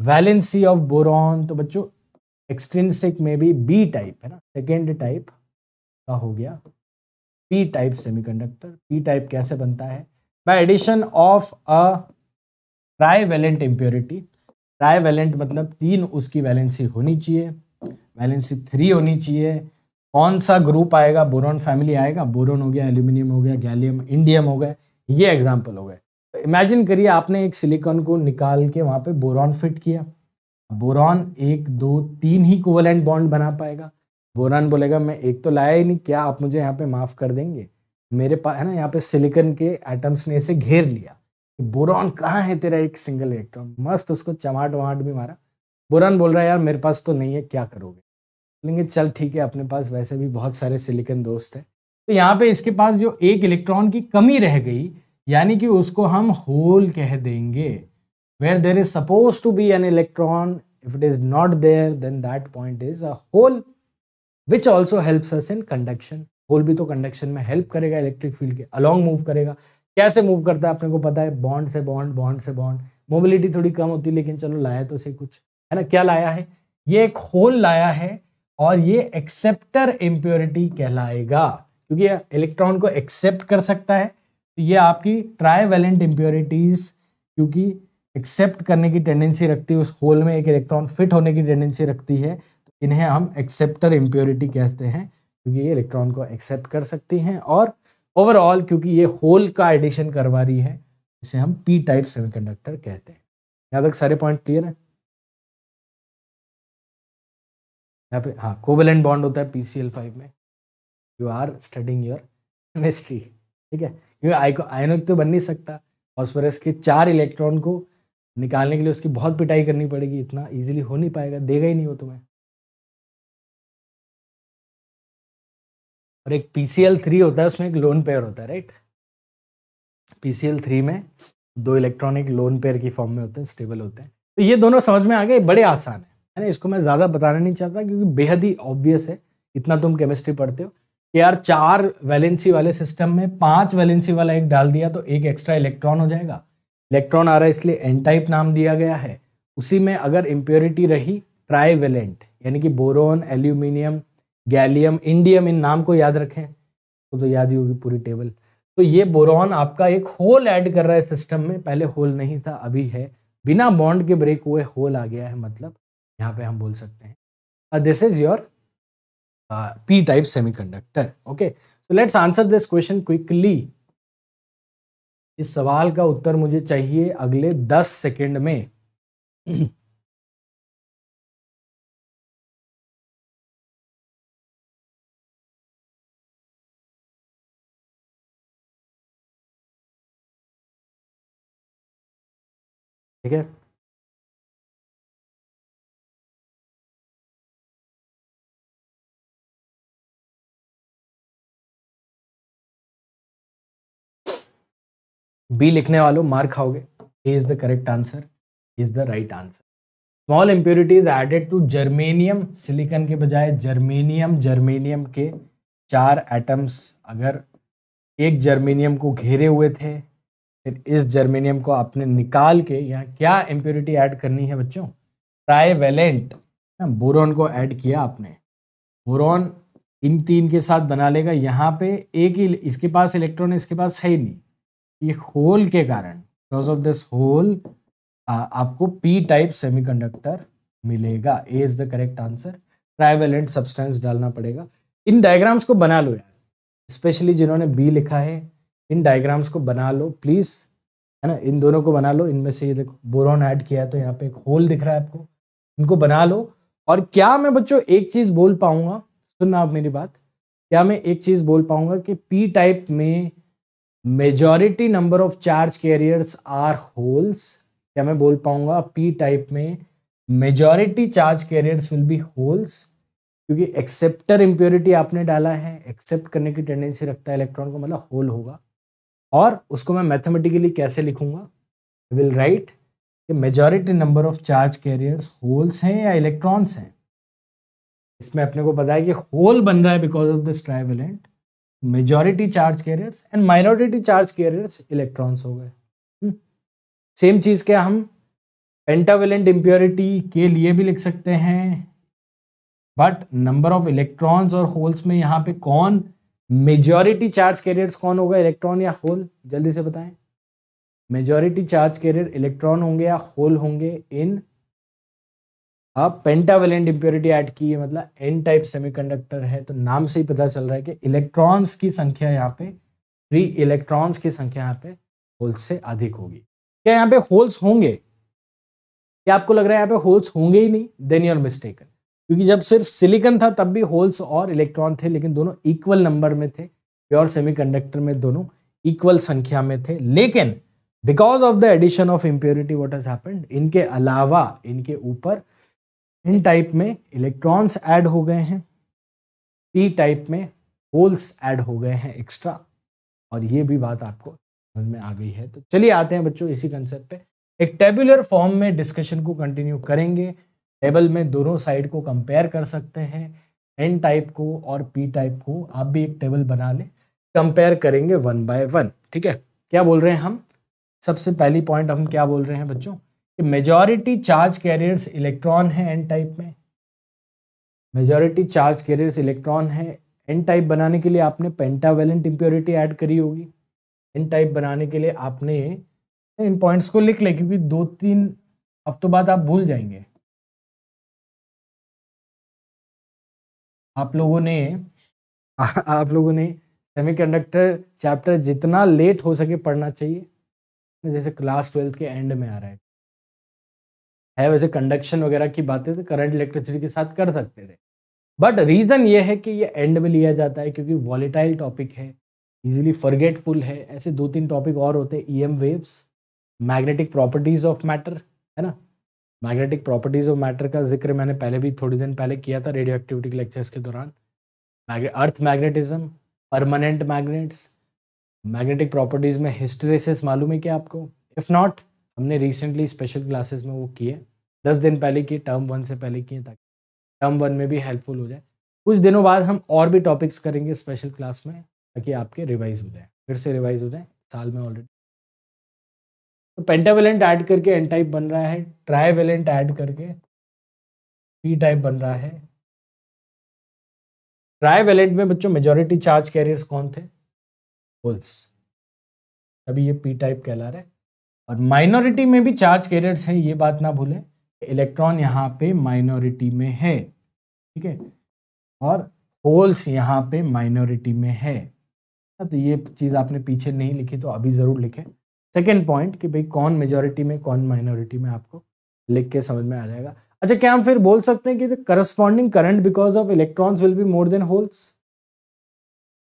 valency of boron तो बच्चों एक्सट्रिंसिक में भी बी टाइप है ना सेकेंड टाइप का हो गया P type semiconductor P type कैसे बनता है by addition of a trivalent impurity trivalent मतलब तीन उसकी वैलेंसी होनी चाहिए वैलेंसी थ्री होनी चाहिए कौन सा ग्रुप आएगा बोरोन फैमिली आएगा बोरोन हो गया एल्यूमिनियम हो गया गैलियम इंडियम हो गए ये एग्जाम्पल हो गए तो इमेजिन करिए आपने एक सिलिकॉन को निकाल के वहाँ पे बोरॉन फिट किया बोरॉन एक दो तीन ही कोवलेंट बॉन्ड बना पाएगा बोरॉन बोलेगा मैं एक तो लाया ही नहीं क्या आप मुझे यहाँ पे माफ़ कर देंगे मेरे पास है ना यहाँ पे सिलिकॉन के एटम्स ने इसे घेर लिया बोरॉन कहाँ है तेरा एक सिंगल इलेक्ट्रॉन मस्त उसको चमाट वमाट भी मारा बोरॉन बोल रहा है यार मेरे पास तो नहीं है क्या करोगे बोलेंगे चल ठीक है अपने पास वैसे भी बहुत सारे सिलिकन दोस्त हैं तो यहाँ पे इसके पास जो एक इलेक्ट्रॉन की कमी रह गई यानी कि उसको हम होल कह देंगे where there is suppose to be an electron if it is not there then that point is a hole which also help us in conduction hole भी तो कंडक्शन में हेल्प करेगा इलेक्ट्रिक फील्ड के along move करेगा कैसे move करता है अपने को पता है बॉन्ड से बॉन्ड बॉन्ड से बॉन्ड मोबिलिटी थोड़ी कम होती है लेकिन चलो लाया तो उसे कुछ है ना क्या लाया है ये एक होल लाया है और ये एक्सेप्टर इम्प्योरिटी कहलाएगा क्योंकि इलेक्ट्रॉन को एक्सेप्ट कर सकता है तो ये आपकी वैलेंट इम्प्योरिटीज क्योंकि एक्सेप्ट करने की टेंडेंसी रखती है उस होल में एक इलेक्ट्रॉन फिट होने की टेंडेंसी रखती है तो इन्हें हम एक्सेप्टर इम्प्योरिटी कहते हैं क्योंकि ये इलेक्ट्रॉन को एक्सेप्ट कर सकती हैं और ओवरऑल क्योंकि ये होल का एडिशन करवा रही है इसे हम पी टाइप सेमीकंडक्टर कहते हैं यहाँ तक सारे पॉइंट क्लियर है यहाँ पे हाँ कोवेलेंट बॉन्ड होता है पी सी एल फाइव में you are studying your chemistry ठीक है क्योंकि आइको आयनिक तो बन नहीं सकता फॉस्फोरस के चार इलेक्ट्रॉन को निकालने के लिए उसकी बहुत पिटाई करनी पड़ेगी इतना इजीली हो नहीं पाएगा देगा ही नहीं वो तुम्हें और एक पी सी एल थ्री होता है उसमें एक लोन पेयर होता है right P C L three में दो इलेक्ट्रॉनिक लोन पेयर की फॉर्म में होते हैं स्टेबल होते हैं तो ये दोनों समझ में आ गए बड़े आसान है है ना इसको मैं ज़्यादा बताना नहीं चाहता क्योंकि बेहद ही ऑब्वियस है इतना तुम केमिस्ट्री पढ़ते हो कि यार चार वैलेंसी वाले सिस्टम में पांच वैलेंसी वाला एक डाल दिया तो एक एक्स्ट्रा इलेक्ट्रॉन हो जाएगा इलेक्ट्रॉन आ रहा है इसलिए एन टाइप नाम दिया गया है उसी में अगर इम्प्योरिटी रही ट्राईवेलेंट यानी कि बोरोन एल्यूमिनियम गैलियम इंडियम इन नाम को याद रखें तो, तो याद ही होगी पूरी टेबल तो ये बोरॉन आपका एक होल ऐड कर रहा है सिस्टम में पहले होल नहीं था अभी है बिना बॉन्ड के ब्रेक हुए होल आ गया है मतलब यहाँ पे हम बोल सकते हैं this is your P type semiconductor okay so let's answer this question quickly इस सवाल का उत्तर मुझे चाहिए अगले दस सेकेंड में ठीक है बी लिखने वालों मार खाओगे A is the correct answer is the right answer small impurities added to germanium silicon के बजाय जर्मेनियम जर्मेनियम के चार एटम्स अगर एक जर्मेनियम को घेरे हुए थे फिर इस जर्मेनियम को आपने निकाल के यहाँ क्या इम्प्योरिटी ऐड करनी है बच्चों ट्राइवेलेंट ना बोरॉन को ऐड किया आपने बोरॉन इन तीन के साथ बना लेगा यहाँ पे एक ही इसके पास इलेक्ट्रॉन इसके पास है ही नहीं ये होल के कारण बिकॉज ऑफ दिस होल आपको पी टाइप सेमीकंडक्टर मिलेगा A is the correct answer trivalent substance डालना पड़ेगा इन डायग्राम्स को बना लो यार स्पेशली जिन्होंने बी लिखा है इन डायग्राम्स को बना लो प्लीज़ है ना इन दोनों को बना लो इनमें से ये देखो बोरॉन ऐड किया है तो यहाँ पे एक होल दिख रहा है आपको इनको बना लो और क्या मैं बच्चों एक चीज़ बोल पाऊंगा सुनना आप मेरी बात क्या मैं एक चीज़ बोल पाऊंगा कि पी टाइप में majority number of charge carriers are holes क्या मैं बोल पाऊंगा पी टाइप में majority charge carriers will be holes क्योंकि एक्सेप्टर इम्प्योरिटी आपने डाला है एक्सेप्ट करने की टेंडेंसी रखता है इलेक्ट्रॉन को मतलब होल होगा और उसको मैं मैथमेटिकली कैसे लिखूंगा विल राइट कि majority number of charge carriers holes हैं या इलेक्ट्रॉन्स हैं इसमें अपने को पता है कि होल बन रहा है because of this trivalent majority charge carriers and minority charge carriers electrons हो गए सेम हम्म। चीज़ क्या हम पेंटावेलेंट इम्प्योरिटी के लिए भी लिख सकते हैं बट नंबर ऑफ इलेक्ट्रॉन्स और होल्स में यहाँ पे कौन मेजोरिटी चार्ज कैरियर्स कौन होगा इलेक्ट्रॉन या होल जल्दी से बताएं मेजोरिटी चार्ज कैरियर इलेक्ट्रॉन होंगे या होल होंगे इन आप पेंटावेलेंट इंप्योरिटी ऐड की है मतलब एन टाइप सेमीकंडक्टर है तो नाम से ही पता चल रहा है कि इलेक्ट्रॉन्स की संख्या यहाँ पे फ्री इलेक्ट्रॉन्स की संख्या यहाँ पे होल्स से अधिक होगी क्या यहाँ पे होल्स होंगे क्या आपको लग रहा है यहाँ पे होल्स होंगे ही नहीं देन योर मिस्टेक क्योंकि जब सिर्फ सिलिकन था तब भी होल्स और इलेक्ट्रॉन थे लेकिन दोनों इक्वल नंबर में थे प्योर कंडक्टर में दोनों इक्वल संख्या में थे लेकिन because of the addition of impurity what has happened इनके अलावा इनके ऊपर एन टाइप में इलेक्ट्रॉन्स ऐड हो गए हैं पी टाइप में होल्स ऐड हो गए हैं एक्स्ट्रा और ये भी बात आपको समझ में आ गई है तो चलिए आते हैं बच्चों इसी कंसेप्ट पे एक टेबुलर फॉर्म में डिस्कशन को कंटिन्यू करेंगे टेबल में दोनों साइड को कंपेयर कर सकते हैं एन टाइप को और पी टाइप को आप भी एक टेबल बना लें कंपेयर करेंगे वन बाय वन ठीक है क्या बोल रहे हैं हम सबसे पहली पॉइंट हम क्या बोल रहे हैं बच्चों कि मेजॉरिटी चार्ज कैरियर्स इलेक्ट्रॉन है एन टाइप में मेजॉरिटी चार्ज कैरियर्स इलेक्ट्रॉन है एन टाइप बनाने के लिए आपने पेंटावेलेंट इम्प्योरिटी ऐड करी होगी एन टाइप बनाने के लिए आपने इन पॉइंट्स को लिख लें क्योंकि दो तीन हफ्तों बाद आप भूल जाएंगे आप लोगों ने आ, आप लोगों ने सेमीकंडक्टर चैप्टर जितना लेट हो सके पढ़ना चाहिए जैसे क्लास ट्वेल्थ के एंड में आ रहा है है वैसे कंडक्शन वगैरह की बातें तो करंट इलेक्ट्रिसिटी के साथ कर सकते थे बट रीज़न ये है कि ये एंड में लिया जाता है क्योंकि वॉलीटाइल टॉपिक है इजीली फॉरगेटफुल है ऐसे दो तीन टॉपिक और होते हैं E M waves magnetic properties of matter है ना मैग्नेटिक प्रॉपर्टीज़ ऑफ मैटर का जिक्र मैंने पहले भी थोड़ी दिन पहले किया था रेडियो एक्टिविटी के लेक्चर्स के दौरान earth magnetism permanent magnets magnetic properties में हिस्ट्रेसिस मालूम है क्या आपको इफ़ नॉट हमने रिसेंटली स्पेशल क्लासेस में वो किए दस दिन पहले किए टर्म वन से पहले किए ताकि टर्म वन में भी हेल्पफुल हो जाए कुछ दिनों बाद हम और भी टॉपिक्स करेंगे स्पेशल क्लास में ताकि आपके रिवाइज हो जाए फिर से रिवाइज हो जाए साल में ऑलरेडी तो पेंटावेलेंट ऐड करके एन टाइप बन रहा है ट्राईवेलेंट ऐड करके पी टाइप बन रहा है ट्राईवेलेंट में बच्चों मेजोरिटी चार्ज कैरियर्स कौन थे होल्स अभी ये पी टाइप कहला रहा है और माइनॉरिटी में भी चार्ज कैरियर्स है ये बात ना भूले इलेक्ट्रॉन यहाँ पे माइनॉरिटी में है ठीक है और होल्स यहाँ पे माइनॉरिटी में है हाँ, तो ये चीज़ आपने पीछे नहीं लिखी तो अभी ज़रूर लिखें सेकेंड पॉइंट कि भाई कौन मेजोरिटी में कौन माइनॉरिटी में आपको लिख के समझ में आ जाएगा अच्छा क्या हम फिर बोल सकते हैं कि corresponding current because of electrons will be more than holes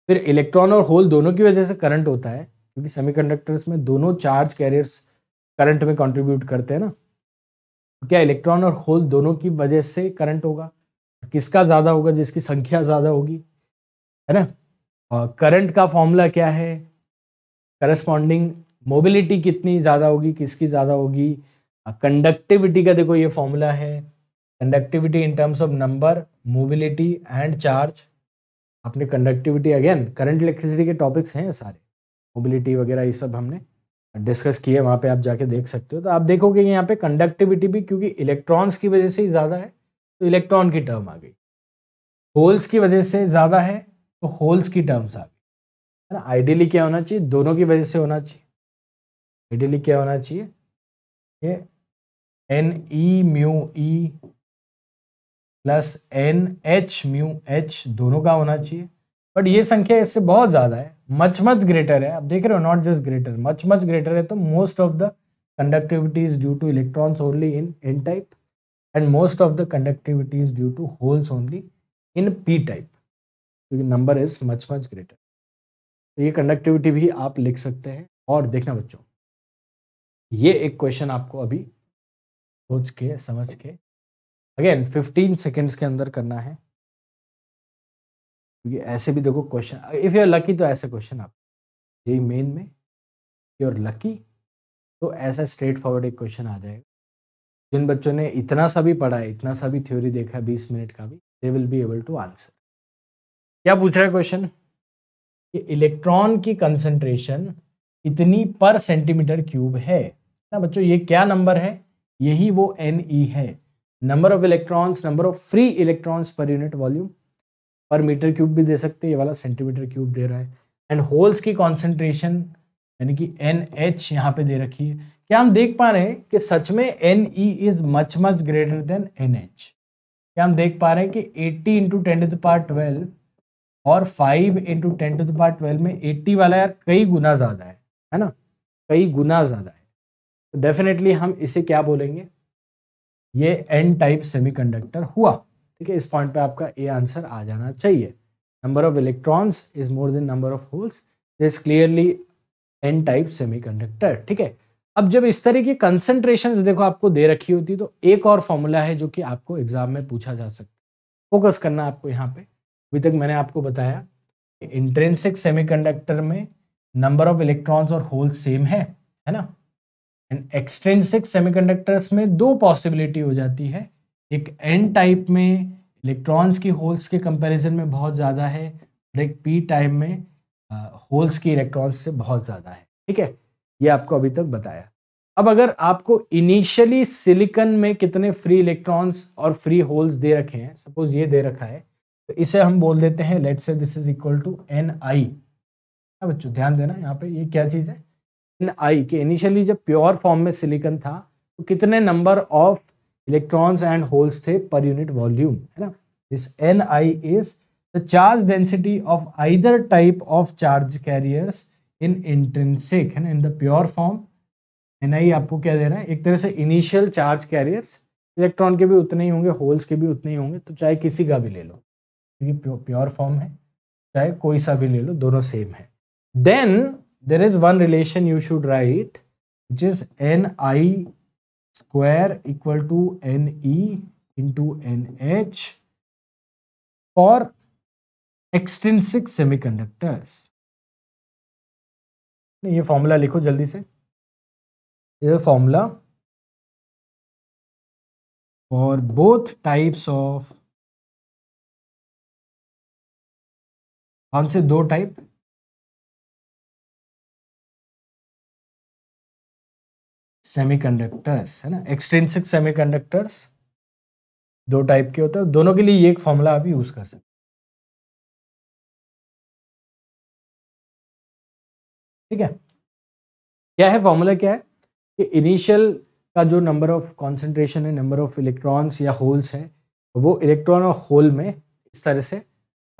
फिर इलेक्ट्रॉन और होल दोनों की वजह से करंट होता है क्योंकि सेमीकंडक्टर्स में दोनों चार्ज कैरियर्स करंट में कंट्रीब्यूट करते हैं ना तो क्या इलेक्ट्रॉन और होल दोनों की वजह से करंट होगा किसका ज़्यादा होगा जिसकी संख्या ज़्यादा होगी है ना और करंट का फॉर्मूला क्या है करस्पॉन्डिंग मोबिलिटी कितनी ज़्यादा होगी किसकी ज़्यादा होगी कंडक्टिविटी का देखो ये फॉर्मूला है conductivity in terms of number mobility and charge आपने कंडक्टिविटी अगेन करंट इलेक्ट्रिसिटी के टॉपिक्स हैं सारे मोबिलिटी वगैरह ये सब हमने डिस्कस किए वहाँ पे आप जाके देख सकते हो तो आप देखोगे यहाँ पे कंडक्टिविटी भी क्योंकि इलेक्ट्रॉन्स की वजह से ही ज़्यादा है तो इलेक्ट्रॉन की टर्म आ गई होल्स की वजह से ज़्यादा है तो होल्स की टर्म्स आ गई है ना आइडियली क्या होना चाहिए दोनों की वजह से होना चाहिए आइडियली क्या होना चाहिए ये N E mu E plus N H mu H दोनों का होना चाहिए बट ये संख्या इससे बहुत ज़्यादा है मच मच ग्रेटर है आप देख रहे हो not just greater much much greater है तो most of the conductivity is due to electrons only in N type and most of the conductivity is due to holes only in P type क्योंकि number is much much greater तो ये conductivity भी आप लिख सकते हैं और देखना बच्चों ये एक क्वेश्चन आपको अभी सोच के समझ के अगेन 15 सेकेंड्स के अंदर करना है क्योंकि ऐसे भी देखो question if you are lucky तो ऐसे क्वेश्चन आप यही मेन में यू आर लकी तो ऐसा स्ट्रेट फॉरवर्ड एक क्वेश्चन आ जाएगा जिन बच्चों ने इतना सा भी पढ़ा है इतना सा भी थ्योरी देखा है बीस मिनट का भी they will be able to answer क्या पूछ रहा है क्वेश्चन कि इलेक्ट्रॉन की कंसंट्रेशन इतनी पर सेंटीमीटर क्यूब है ना बच्चों ये क्या नंबर है यही वो एन ई e है number of electrons number of free electrons per unit volume per metre cube भी दे सकते हैं ये वाला सेंटीमीटर क्यूब दे रहा है एंड होल्स की कॉन्सेंट्रेशन यानी कि एन एच यहाँ पे दे रखी है क्या हम देख पा रहे हैं कि सच में N E is much much greater than N H क्या हम देख पा रहे हैं कि eighty into ten to power twelve और five into ten to power twelve में एट्टी वाला यार कई गुना ज़्यादा है है ना कई गुना ज़्यादा है तो डेफिनेटली हम इसे क्या बोलेंगे ये एन टाइप सेमी हुआ ठीक है इस पॉइंट पे आपका ए आंसर आ जाना चाहिए number of electrons is more than number of holes this clearly N type semi ठीक है अब जब इस तरह की कंसेंट्रेशन देखो आपको दे रखी होती तो एक और फॉर्मूला है जो कि आपको एग्जाम में पूछा जा सकता है फोकस करना आपको यहाँ पे अभी तक मैंने आपको बताया कि इंट्रेंसिक सेमीकंडक्टर में नंबर ऑफ इलेक्ट्रॉन्स और होल सेम है है ना एंड एक्सट्रेंसिक सेमीकंडक्टर्स में दो पॉसिबिलिटी हो जाती है एक एन टाइप में इलेक्ट्रॉन्स की होल्स के कंपैरिजन में बहुत ज़्यादा है और एक पी टाइप में होल्स की इलेक्ट्रॉन्स से बहुत ज़्यादा है ठीक है ये आपको अभी तक बताया अब अगर आपको इनिशियली सिलिकन में कितने फ्री इलेक्ट्रॉन्स और फ्री होल्स दे रखे हैं सपोज ये दे रखा है तो इसे हम बोल देते हैं let say this is equal to N I बच्चों ध्यान देना यहाँ पे ये क्या चीज़ है एन आई कि इनिशियली जब प्योर फॉर्म में सिलिकन था तो कितने number of electrons and holes थे पर यूनिट वॉल्यूम है ना this N I is the charge density of either type of charge carriers in intrinsic है ना in the pure form N I आपको क्या दे रहा है एक तरह से इनिशियल चार्ज कैरियर्स इलेक्ट्रॉन के भी उतने ही होंगे होल्स के भी उतने ही होंगे तो चाहे किसी का भी ले लो क्योंकि प्योर फॉर्म है चाहे कोई सा भी ले लो दोनों सेम है then there is one relation you should write which is N I square equal to N E into N H for extrinsic semiconductors ये फॉर्मूला लिखो जल्दी से ये formula for both types of कौन से दो type semiconductors है ना एक्सटेंसिक सेमीकंडक्टर्स दो टाइप के होते हैं दोनों के लिए ये एक फॉर्मूला आप यूज कर सकते ठीक है क्या है फॉर्मूला क्या है कि इनिशियल का जो नंबर ऑफ कॉन्सेंट्रेशन है नंबर ऑफ इलेक्ट्रॉन्स या होल्स है वो इलेक्ट्रॉन और होल में इस तरह से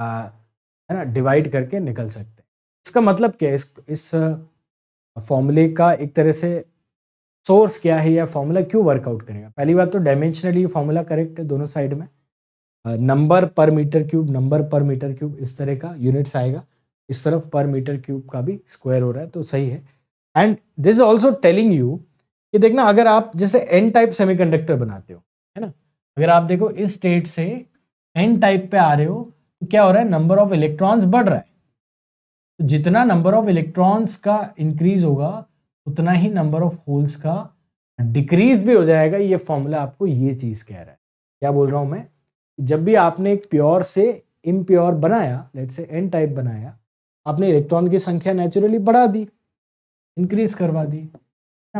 आ, है ना डिवाइड करके निकल सकते हैं इसका मतलब क्या है इस, इस फॉर्मूले का एक तरह से सोर्स क्या है या फॉर्मूला क्यों वर्कआउट करेगा पहली बात तो डायमेंशनली फॉर्मूला करेक्ट है दोनों साइड में number per metre cube number per metre cube इस तरह का यूनिट्स आएगा इस तरफ पर मीटर क्यूब का भी स्क्वायर हो रहा है तो सही है and this is also telling you कि देखना अगर आप जैसे एन टाइप सेमीकंडक्टर बनाते हो है ना अगर आप देखो इस स्टेट से एन टाइप पे आ रहे हो तो क्या हो रहा है नंबर ऑफ इलेक्ट्रॉन्स बढ़ रहा है तो जितना नंबर ऑफ इलेक्ट्रॉन्स का इंक्रीज होगा उतना ही नंबर ऑफ होल्स का डिक्रीज भी हो जाएगा ये फॉर्मूला आपको ये चीज़ कह रहा है क्या बोल रहा हूँ मैं जब भी आपने एक प्योर से इम्प्योर बनाया लेट से एन टाइप बनाया आपने इलेक्ट्रॉन की संख्या नेचुरली बढ़ा दी इंक्रीज करवा दी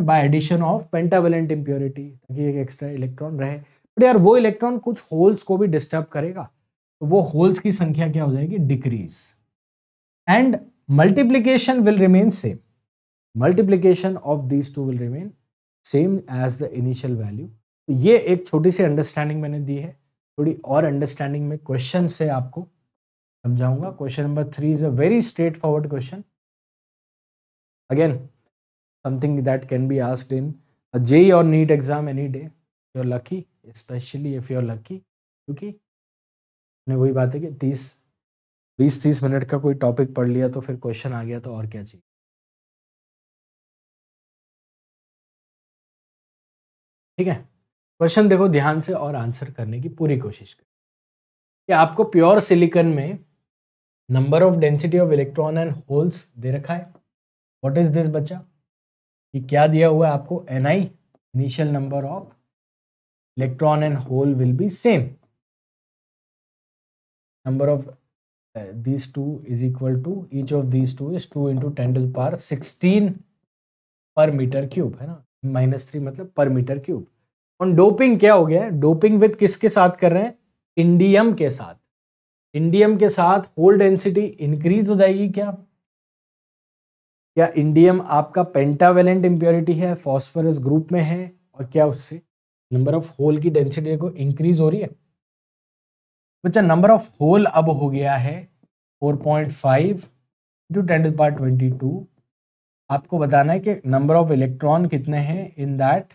by addition of pentavalent impurity ताकि एक एक्स्ट्रा इलेक्ट्रॉन रहे बट यार वो इलेक्ट्रॉन कुछ होल्स को भी डिस्टर्ब करेगा तो वो होल्स की संख्या क्या हो जाएगी decrease and multiplication will remain same multiplication of these two will remain same as the initial value तो ये एक छोटी सी अंडरस्टैंडिंग मैंने दी है थोड़ी और अंडरस्टैंडिंग में क्वेश्चन से आपको समझाऊंगा question number three is a very straightforward question again something that can be asked in a JE e or NEET exam any day. Lucky lucky, especially if you're क्योंकि वही बात है कि तीस बीस तीस मिनट का कोई टॉपिक पढ़ लिया तो फिर क्वेश्चन आ गया तो और क्या चाहिए ठीक है क्वेश्चन देखो ध्यान से और आंसर करने की पूरी कोशिश करें कि आपको प्योर सिलिकन में number of density of electron and holes दे रखा है व्हाट इज दिस बच्चा ये क्या दिया हुआ है आपको N I initial number of electron and hole will be same number of these two is equal to each of of two is two into ten to power sixteen per metre cube है ना minus three मतलब पर metre cube और doping क्या हो गया है doping with किसके साथ कर रहे हैं इंडियम के साथ इंडियम के साथ होल डेंसिटी इंक्रीज हो जाएगी क्या क्या इंडियम आपका पेंटावेलेंट इंप्योरिटी है फॉस्फोरस ग्रुप में है और क्या उससे नंबर ऑफ होल की डेंसिटी को इंक्रीज हो रही है बच्चा नंबर ऑफ होल अब हो गया है four point five to ten power twenty two आपको बताना है कि नंबर ऑफ इलेक्ट्रॉन कितने हैं in that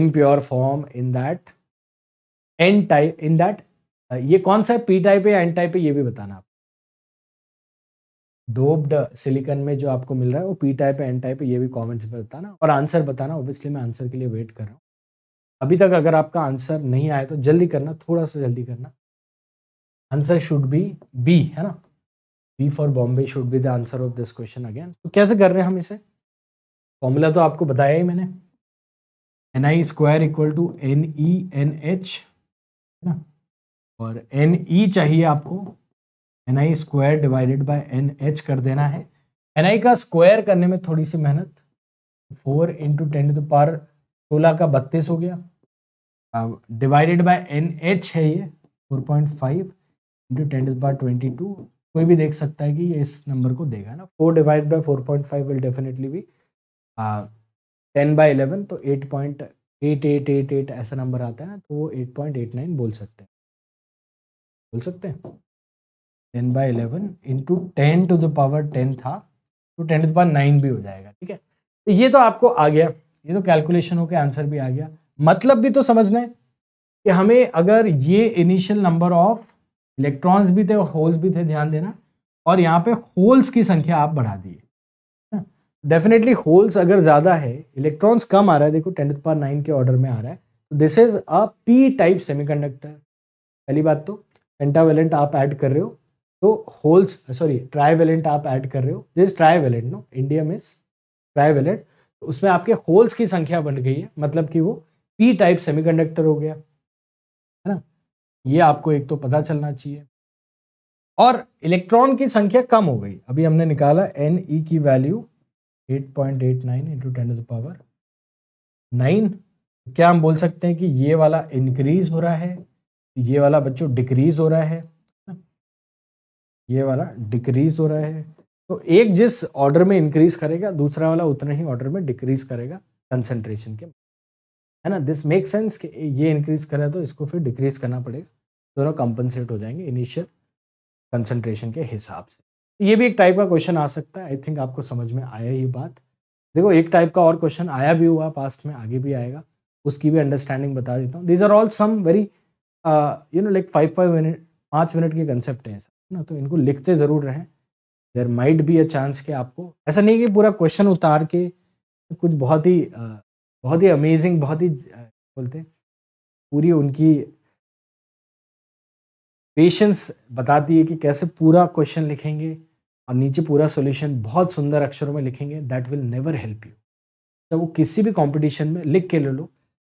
impure form in that N type in that ये कौन सा पी टाइप है एन टाइप है ये भी बताना आप डोब्ड सिलिकन में जो आपको मिल रहा है वो पी टाइप है एन टाइप है ये भी कॉमेंट्स में बताना और आंसर बताना ऑब्वियसली मैं आंसर के लिए वेट कर रहा हूँ अभी तक अगर आपका आंसर नहीं आया तो जल्दी करना थोड़ा सा जल्दी करना आंसर शुड बी बी है ना B for Bombay should be the answer of this question again तो कैसे कर रहे हैं हम इसे फॉर्मूला तो आपको बताया ही मैंने N I square equal to N E N H है ना और एन ई -E चाहिए आपको N I square divided by N H कर देना है एन आई का स्क्वायर करने में थोड़ी सी मेहनत four into ten to power सोलह का बत्तीस हो गया डिवाइडेड बाय एन एच है ये four point five into ten to power twenty two कोई भी देख सकता है कि ये इस नंबर को देगा ना four divide by four point five will definitely भी टेन बाई इलेवन तो eight point eight eight eight eight ऐसा नंबर आता है ना तो वो एट पॉइंट एट नाइन बोल सकते हैं बोल सकते हैं ten by eleven into ten to the power ten था तो टेन टू दावर नाइन भी हो जाएगा ठीक है तो ये तो आपको आ गया ये तो कैलकुलेशन होकर आंसर भी आ गया मतलब भी तो समझना है कि हमें अगर ये इनिशियल नंबर ऑफ इलेक्ट्रॉन्स भी थे और होल्स भी थे ध्यान देना और यहाँ पे होल्स की संख्या आप बढ़ा दिए हाँ, डेफिनेटली होल्स अगर ज़्यादा है इलेक्ट्रॉन्स कम आ रहा है देखो टेन पार नाइन के ऑर्डर में आ रहा है तो this is a P type semi पहली बात तो पेंटावेलेंट आप ऐड कर रहे हो तो होल्स सॉरी ट्राईवेलेंट आप ऐड कर रहे हो this trivalent no indium is trivalent उसमें आपके होल्स की संख्या बढ़ गई है मतलब कि वो पी टाइप सेमीकंडक्टर हो गया ये आपको एक तो पता चलना चाहिए और इलेक्ट्रॉन की संख्या कम हो गई अभी हमने निकाला एन ई e की value 8.89 point eight nine into ten power nine क्या हम बोल सकते हैं कि ये वाला इंक्रीज हो रहा है ये वाला बच्चों डिक्रीज हो रहा है ये वाला डिक्रीज हो रहा है तो एक जिस ऑर्डर में इंक्रीज करेगा दूसरा वाला उतने ही ऑर्डर में डिक्रीज करेगा कंसेंट्रेशन के है ना दिस मेक सेंस कि ये इंक्रीज करे तो इसको फिर डिक्रीज करना पड़ेगा दोनों कंपनसेट हो जाएंगे इनिशियल कंसनट्रेशन के हिसाब से ये भी एक टाइप का क्वेश्चन आ सकता है आई थिंक आपको समझ में आया ये बात देखो एक टाइप का और क्वेश्चन आया भी हुआ पास्ट में आगे भी आएगा उसकी भी अंडरस्टैंडिंग बता देता हूँ these are all some very you know like five five minute पाँच मिनट के कंसेप्ट हैं सर ना तो इनको लिखते ज़रूर रहें there might be a chance कि आपको ऐसा नहीं कि पूरा क्वेश्चन उतार के कुछ बहुत ही uh, बहुत ही अमेजिंग बहुत ही uh, बोलते हैं पूरी उनकी पेशेंस बताती है कि कैसे पूरा क्वेश्चन लिखेंगे और नीचे पूरा सोल्यूशन बहुत सुंदर अक्षरों में लिखेंगे that will never help you तो वो किसी भी कंपटीशन में लिख के ले लो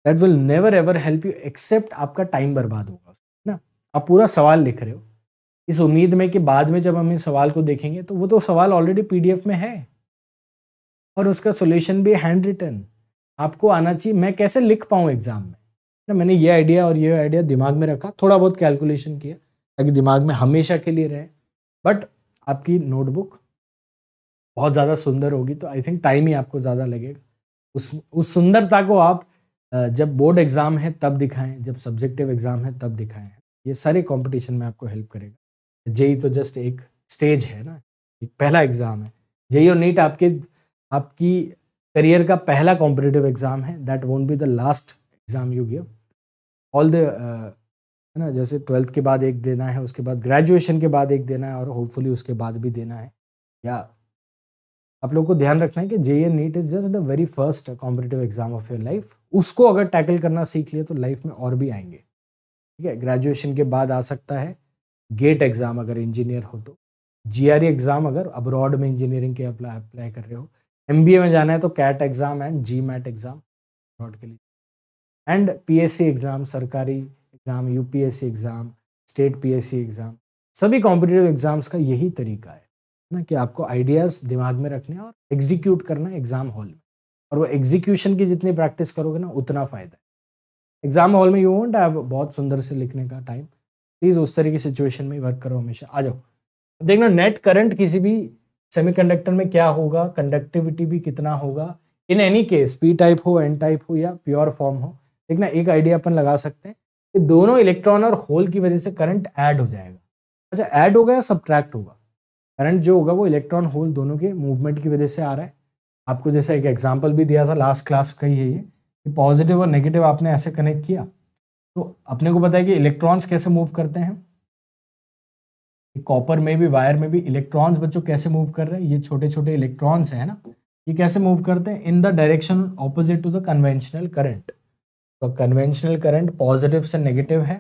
that will never ever help you except आपका टाइम बर्बाद होगा ना आप पूरा सवाल लिख रहे हो इस उम्मीद में कि बाद में जब हम इस सवाल को देखेंगे तो वो तो सवाल ऑलरेडी पी में है और उसका सोल्यूशन भी हैंड रिटर्न आपको आना चाहिए मैं कैसे लिख पाऊँ एग्जाम में ना मैंने ये आइडिया और ये आइडिया दिमाग में रखा थोड़ा बहुत कैलकुलेशन किया ताकि दिमाग में हमेशा के लिए रहे बट आपकी नोटबुक बहुत ज़्यादा सुंदर होगी तो आई थिंक टाइम ही आपको ज़्यादा लगेगा उस उस सुंदरता को आप जब बोर्ड एग्ज़ाम है तब दिखाएं जब सब्जेक्टिव एग्ज़ाम है तब दिखाएं ये सारे कंपटीशन में आपको हेल्प करेगा जेई तो जस्ट एक स्टेज है ना एक पहला एग्ज़ाम है जेई और नीट आपके आपकी करियर का पहला कॉम्पिटेटिव एग्ज़ाम है that won't be the last exam you give all the है ना जैसे ट्वेल्थ के बाद एक देना है उसके बाद ग्रेजुएशन के बाद एक देना है और होपफुली उसके बाद भी देना है या आप लोग को ध्यान रखना है कि J N NEET is just the very first competitive exam of your life उसको अगर टैकल करना सीख लिया तो लाइफ में और भी आएंगे ठीक है ग्रेजुएशन के बाद आ सकता है गेट एग्ज़ाम अगर इंजीनियर हो तो जी एग्ज़ाम e अगर अब्रॉड में इंजीनियरिंग के अप्लाई अप्लाई कर रहे हो एम में जाना है तो CAT exam and G exam abroad के लिए एंड पी एग्ज़ाम सरकारी exam UPSC exam state PSC exam सभी कॉम्पिटेटिव एग्ज़ाम्स का यही तरीका है ना कि आपको आइडियाज़ दिमाग में रखने और एग्जीक्यूट करना एग्ज़ाम हॉल में और वो एग्जीक्यूशन की जितनी प्रैक्टिस करोगे ना उतना फ़ायदा है एग्ज़ाम हॉल में यू वॉन्ट हैव बहुत सुंदर से लिखने का टाइम प्लीज़ उस तरह की सिचुएशन में वर्क करो हमेशा आ जाओ देखना नेट करंट किसी भी सेमीकंडक्टर में क्या होगा कंडक्टिविटी भी कितना होगा in any case P type हो एन टाइप हो या प्योर फॉर्म हो देखना एक आइडिया अपन लगा सकते हैं ये दोनों इलेक्ट्रॉन और होल की वजह से करंट ऐड हो जाएगा अच्छा ऐड होगा या सब्ट्रैक्ट होगा करंट जो होगा वो इलेक्ट्रॉन होल दोनों के मूवमेंट की वजह से आ रहा है आपको जैसा एक एग्जाम्पल भी दिया था लास्ट क्लास का ही है ये कि पॉजिटिव और नेगेटिव आपने ऐसे कनेक्ट किया तो अपने को पता है कि इलेक्ट्रॉन्स कैसे मूव करते हैं कॉपर में भी वायर में भी इलेक्ट्रॉन्स बच्चों कैसे मूव कर रहे हैं ये छोटे छोटे इलेक्ट्रॉन्स हैं ना ये कैसे मूव करते हैं in the direction opposite to the conventional current तो कन्वेंशनल करंट पॉजिटिव से नेगेटिव है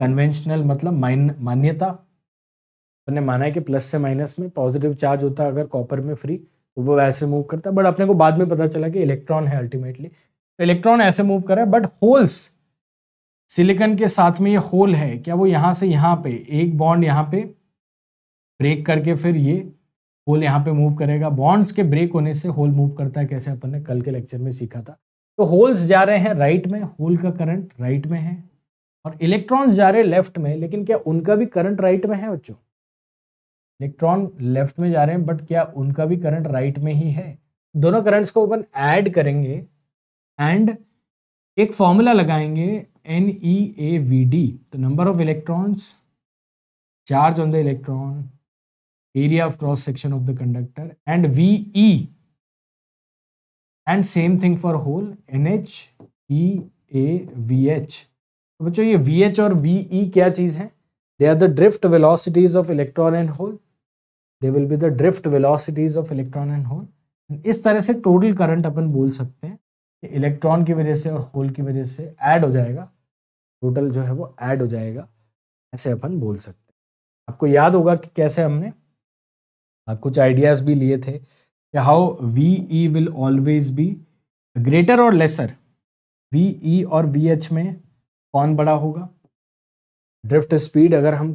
कन्वेंशनल मतलब माइन मान्यता अपने माना है कि प्लस से माइनस में पॉजिटिव चार्ज होता है अगर कॉपर में फ्री तो वो ऐसे मूव करता है बट अपने को बाद में पता चला कि इलेक्ट्रॉन है अल्टीमेटली तो इलेक्ट्रॉन ऐसे मूव कर है बट होल्स सिलिकन के साथ में ये होल है क्या वो यहाँ से यहाँ पे एक बॉन्ड यहाँ पे ब्रेक करके फिर ये होल यहाँ पे मूव करेगा बॉन्ड्स के ब्रेक होने से होल मूव करता है कैसे अपन ने कल के लेक्चर में सीखा था तो होल्स जा रहे हैं राइट में होल का करंट राइट में है और इलेक्ट्रॉन जा रहे हैं लेफ्ट में लेकिन क्या उनका भी करंट राइट में है बच्चों इलेक्ट्रॉन लेफ्ट में जा रहे हैं बट क्या उनका भी करंट राइट में ही है दोनों करंट्स को अपन ऐड करेंगे एंड एक फॉर्मूला लगाएंगे N E A V D तो number of electrons charge on the electron area of cross section of the conductor and V E and same thing for hole N H E A V H तो बच्चों ये V H और V E e क्या चीज़ है they are the drift velocities of electron and hole they will be the drift velocities of electron and hole इस तरह से टोटल करंट अपन बोल सकते हैं कि इलेक्ट्रॉन की वजह से और होल की वजह से ऐड हो जाएगा टोटल जो है वो ऐड हो जाएगा ऐसे अपन बोल सकते हैं आपको याद होगा कि कैसे हमने कुछ आइडियाज़ भी लिए थे या how V E will always be greater और लेसर वी ई और वी एच में कौन बड़ा होगा ड्रिफ्ट स्पीड अगर हम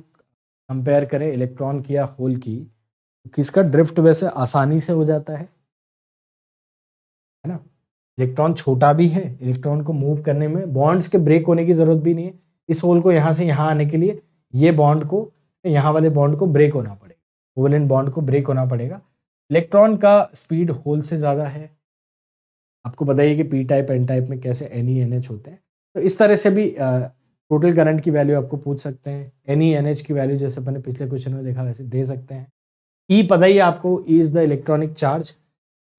कंपेयर करें इलेक्ट्रॉन की या होल की तो किसका ड्रिफ्ट वैसे आसानी से हो जाता है है ना इलेक्ट्रॉन छोटा भी है इलेक्ट्रॉन को मूव करने में बॉन्ड्स के ब्रेक होने की ज़रूरत भी नहीं है इस होल को यहाँ से यहाँ आने के लिए ये बॉन्ड को यहाँ वाले बॉन्ड को ब्रेक होना पड़ेगा कोवलेंट बॉन्ड को ब्रेक होना पड़ेगा इलेक्ट्रॉन का स्पीड होल से ज़्यादा है आपको बताइए कि पी टाइप एन टाइप में कैसे एन ई एन एच होते हैं तो इस तरह से भी टोटल करंट की वैल्यू आपको पूछ सकते हैं एन ई एन एच की वैल्यू जैसे अपने पिछले क्वेश्चन में देखा वैसे दे सकते हैं ई e पता ही आपको E is the electronic charge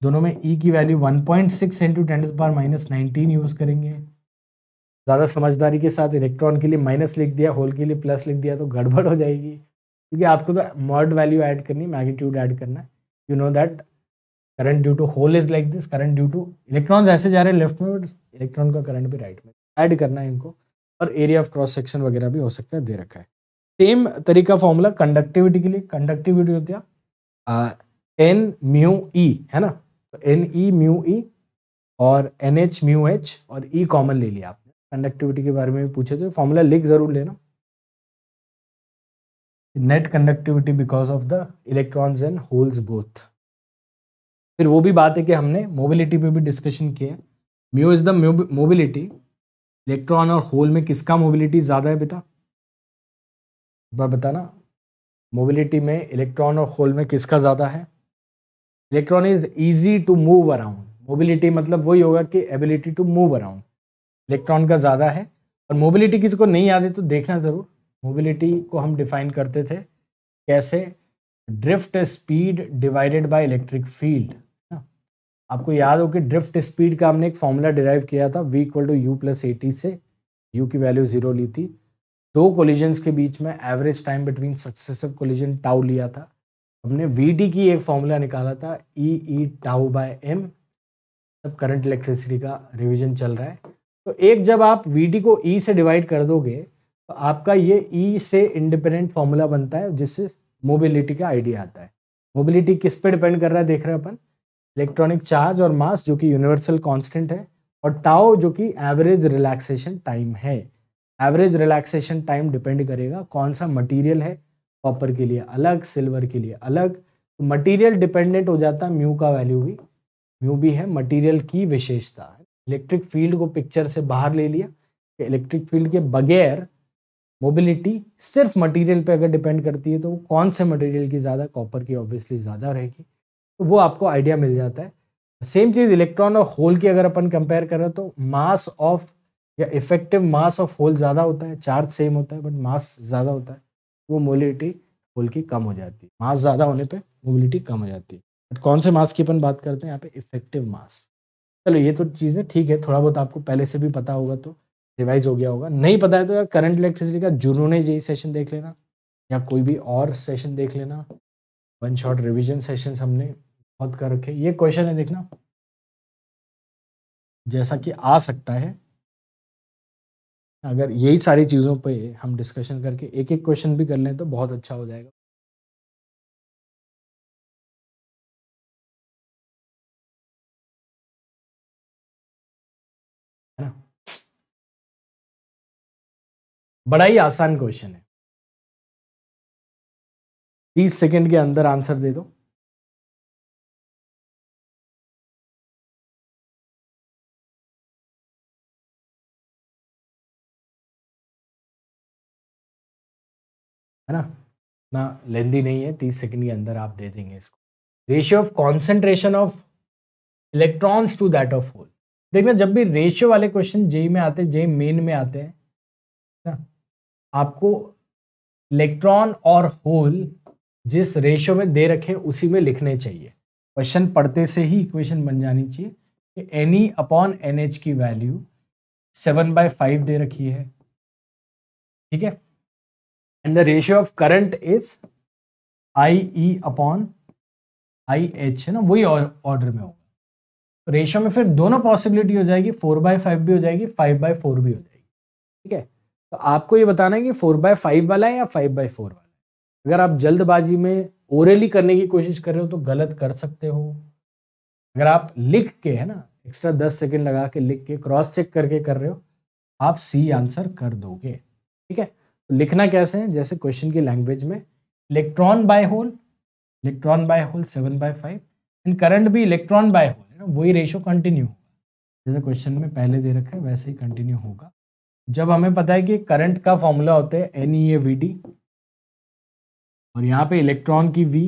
दोनों में ई e की value 1.6 point six into ten power minus nineteen use करेंगे ज़्यादा समझदारी के साथ इलेक्ट्रॉन के लिए माइनस लिख दिया होल के लिए प्लस लिख दिया तो गड़बड़ हो जाएगी क्योंकि आपको तो मॉड वैल्यू ऐड करनी मैग्नीट्यूड ऐड करना है you know that current due to hole is like this current due to electron ऐसे जा रहे हैं लेफ्ट में बट इलेक्ट्रॉन का करंट भी राइट में ऐड करना है इनको और एरिया ऑफ क्रॉस सेक्शन वगैरह भी हो सकता है दे रखा है सेम तरीका फॉर्मूला कंडक्टिविटी के लिए कंडक्टिविटी होती है एन म्यू ई है ना एन ई म्यू ई और एन एच म्यू एच और ई e कॉमन ले लिया आपने कंडक्टिविटी के बारे में भी पूछे तो फॉर्मूला लिख जरूर लेना net conductivity because of the electrons and holes both फिर वो भी बात है कि हमने मोबिलिटी पे भी डिस्कशन किया mu is the mobility electron और होल में किसका मोबिलिटी ज़्यादा है बेटा एक बार बताना मोबिलिटी में इलेक्ट्रॉन और होल में किसका ज़्यादा है electron is easy to move around mobility मतलब वही होगा कि ability to move around electron का ज़्यादा है और मोबिलिटी किसी को नहीं याद है तो देखना ज़रूर मोबिलिटी को हम डिफाइन करते थे कैसे drift speed divided by electric field आपको याद हो कि ड्रिफ्ट स्पीड का हमने एक फॉर्मूला डिराइव किया था V equal to U plus T से यू की वैल्यू जीरो ली थी दो कोलिजन्स के बीच में average time between successive collision tau लिया था हमने वी डी की एक फॉर्मूला निकाला था E E tau by M सब करंट इलेक्ट्रिसिटी का रिविजन चल रहा है तो एक जब आप वी डी को ई e से डिवाइड कर दोगे तो आपका ये ई e से इंडिपेंडेंट फॉर्मूला बनता है जिससे मोबिलिटी का आइडिया आता है मोबिलिटी किस पे डिपेंड कर रहा है देख रहे हैं अपन इलेक्ट्रॉनिक चार्ज और मास जो कि यूनिवर्सल कांस्टेंट है और टाओ जो कि एवरेज रिलैक्सेशन टाइम है एवरेज रिलैक्सेशन टाइम डिपेंड करेगा कौन सा मटेरियल है कॉपर के लिए अलग सिल्वर के लिए अलग तो मटेरियल डिपेंडेंट हो जाता है म्यू का वैल्यू भी म्यू भी है मटीरियल की विशेषता इलेक्ट्रिक फील्ड को पिक्चर से बाहर ले लिया इलेक्ट्रिक फील्ड के बगैर मोबिलिटी सिर्फ मटेरियल पे अगर डिपेंड करती है तो कौन से मटेरियल की ज़्यादा कॉपर की ऑब्वियसली ज़्यादा रहेगी तो वो आपको आइडिया मिल जाता है सेम चीज़ इलेक्ट्रॉन और होल की अगर अपन कंपेयर करें तो मास ऑफ या इफेक्टिव मास ऑफ होल ज़्यादा होता है चार्ज सेम होता है बट मास ज़्यादा होता है वो मोबिलिटी होल की कम हो जाती है मास ज़्यादा होने पर मोबिलिटी कम हो जाती है बट कौन से मास की अपन बात करते हैं यहाँ पे इफेक्टिव मास चलो ये तो चीज़ें ठीक है थोड़ा बहुत आपको पहले से भी पता होगा तो रिवाइज हो गया होगा नहीं पता है तो यार करंट इलेक्ट्रिसिटी का ने यही सेशन देख लेना या कोई भी और सेशन देख लेना वन शॉट रिविजन सेशन हमने बहुत कर रखे ये क्वेश्चन है देखना जैसा कि आ सकता है अगर यही सारी चीज़ों पे हम डिस्कशन करके एक एक क्वेश्चन भी कर लें तो बहुत अच्छा हो जाएगा बड़ा ही आसान क्वेश्चन है तीस सेकेंड के अंदर आंसर दे दो है ना ना लेंदी नहीं है तीस सेकंड के अंदर आप दे देंगे इसको ratio of concentration of electrons to that of hole देखना जब भी रेशियो वाले क्वेश्चन जेई में आते हैं जेई मेन में आते हैं आपको इलेक्ट्रॉन और होल जिस रेशियो में दे रखे उसी में लिखने चाहिए क्वेश्चन पढ़ते से ही इक्वेशन बन जानी चाहिए कि N E upon N H की वैल्यू सेवन बाय फाइव दे रखी है ठीक है and the ratio of current is I E upon I H है ना वही ऑर्डर में होगा रेशियो तो में फिर दोनों पॉसिबिलिटी हो जाएगी फोर बाय फाइव भी हो जाएगी फाइव बाय फोर भी हो जाएगी ठीक है तो आपको ये बताना है कि फोर बाय फाइव वाला है या फाइव बाय फोर वाला है अगर आप जल्दबाजी में ओरली करने की कोशिश कर रहे हो तो गलत कर सकते हो अगर आप लिख के है ना एक्स्ट्रा दस सेकेंड लगा के लिख के क्रॉस चेक करके कर रहे हो आप सी आंसर कर दोगे ठीक है तो लिखना कैसे है जैसे क्वेश्चन की लैंग्वेज में electron by hole electron by hole seven by five and current भी इलेक्ट्रॉन बाय होल है ना वही रेशो कंटिन्यू होगा जैसे क्वेश्चन में पहले दे रखा है वैसे ही कंटिन्यू होगा जब हमें पता है कि करंट का फॉर्मूला होता है N E A V D और यहाँ पे इलेक्ट्रॉन की वी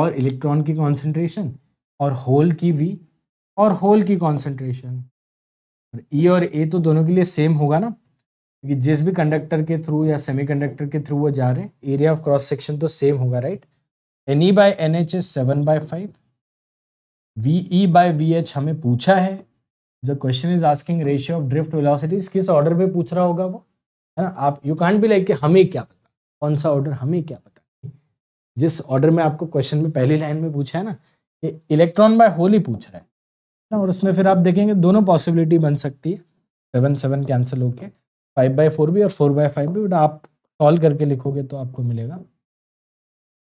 और इलेक्ट्रॉन की कॉन्सेंट्रेशन और होल की वी और होल की कॉन्सेंट्रेशन और ई e और ए तो दोनों के लिए सेम होगा ना क्योंकि जिस भी कंडक्टर के थ्रू या कंडक्टर के थ्रू वो जा रहे हैं एरिया ऑफ क्रॉस सेक्शन तो सेम होगा right N E by N H is seven by five V E by V H हमें पूछा है जो question is asking ratio of drift velocities किस ऑर्डर पे पूछ रहा होगा वो है ना आप यू कांट भी लाइक कि हमें क्या पता कौन सा ऑर्डर हमें क्या पता जिस ऑर्डर में आपको क्वेश्चन में पहली लाइन में पूछा है ना ये इलेक्ट्रॉन बाय होल ही पूछ रहा है ना और उसमें फिर आप देखेंगे दोनों पॉसिबिलिटी बन सकती है सेवन सेवन कैंसिल होके फाइव बाई फोर भी और फोर बाई फाइव भी बट आप सॉल्व करके लिखोगे तो आपको मिलेगा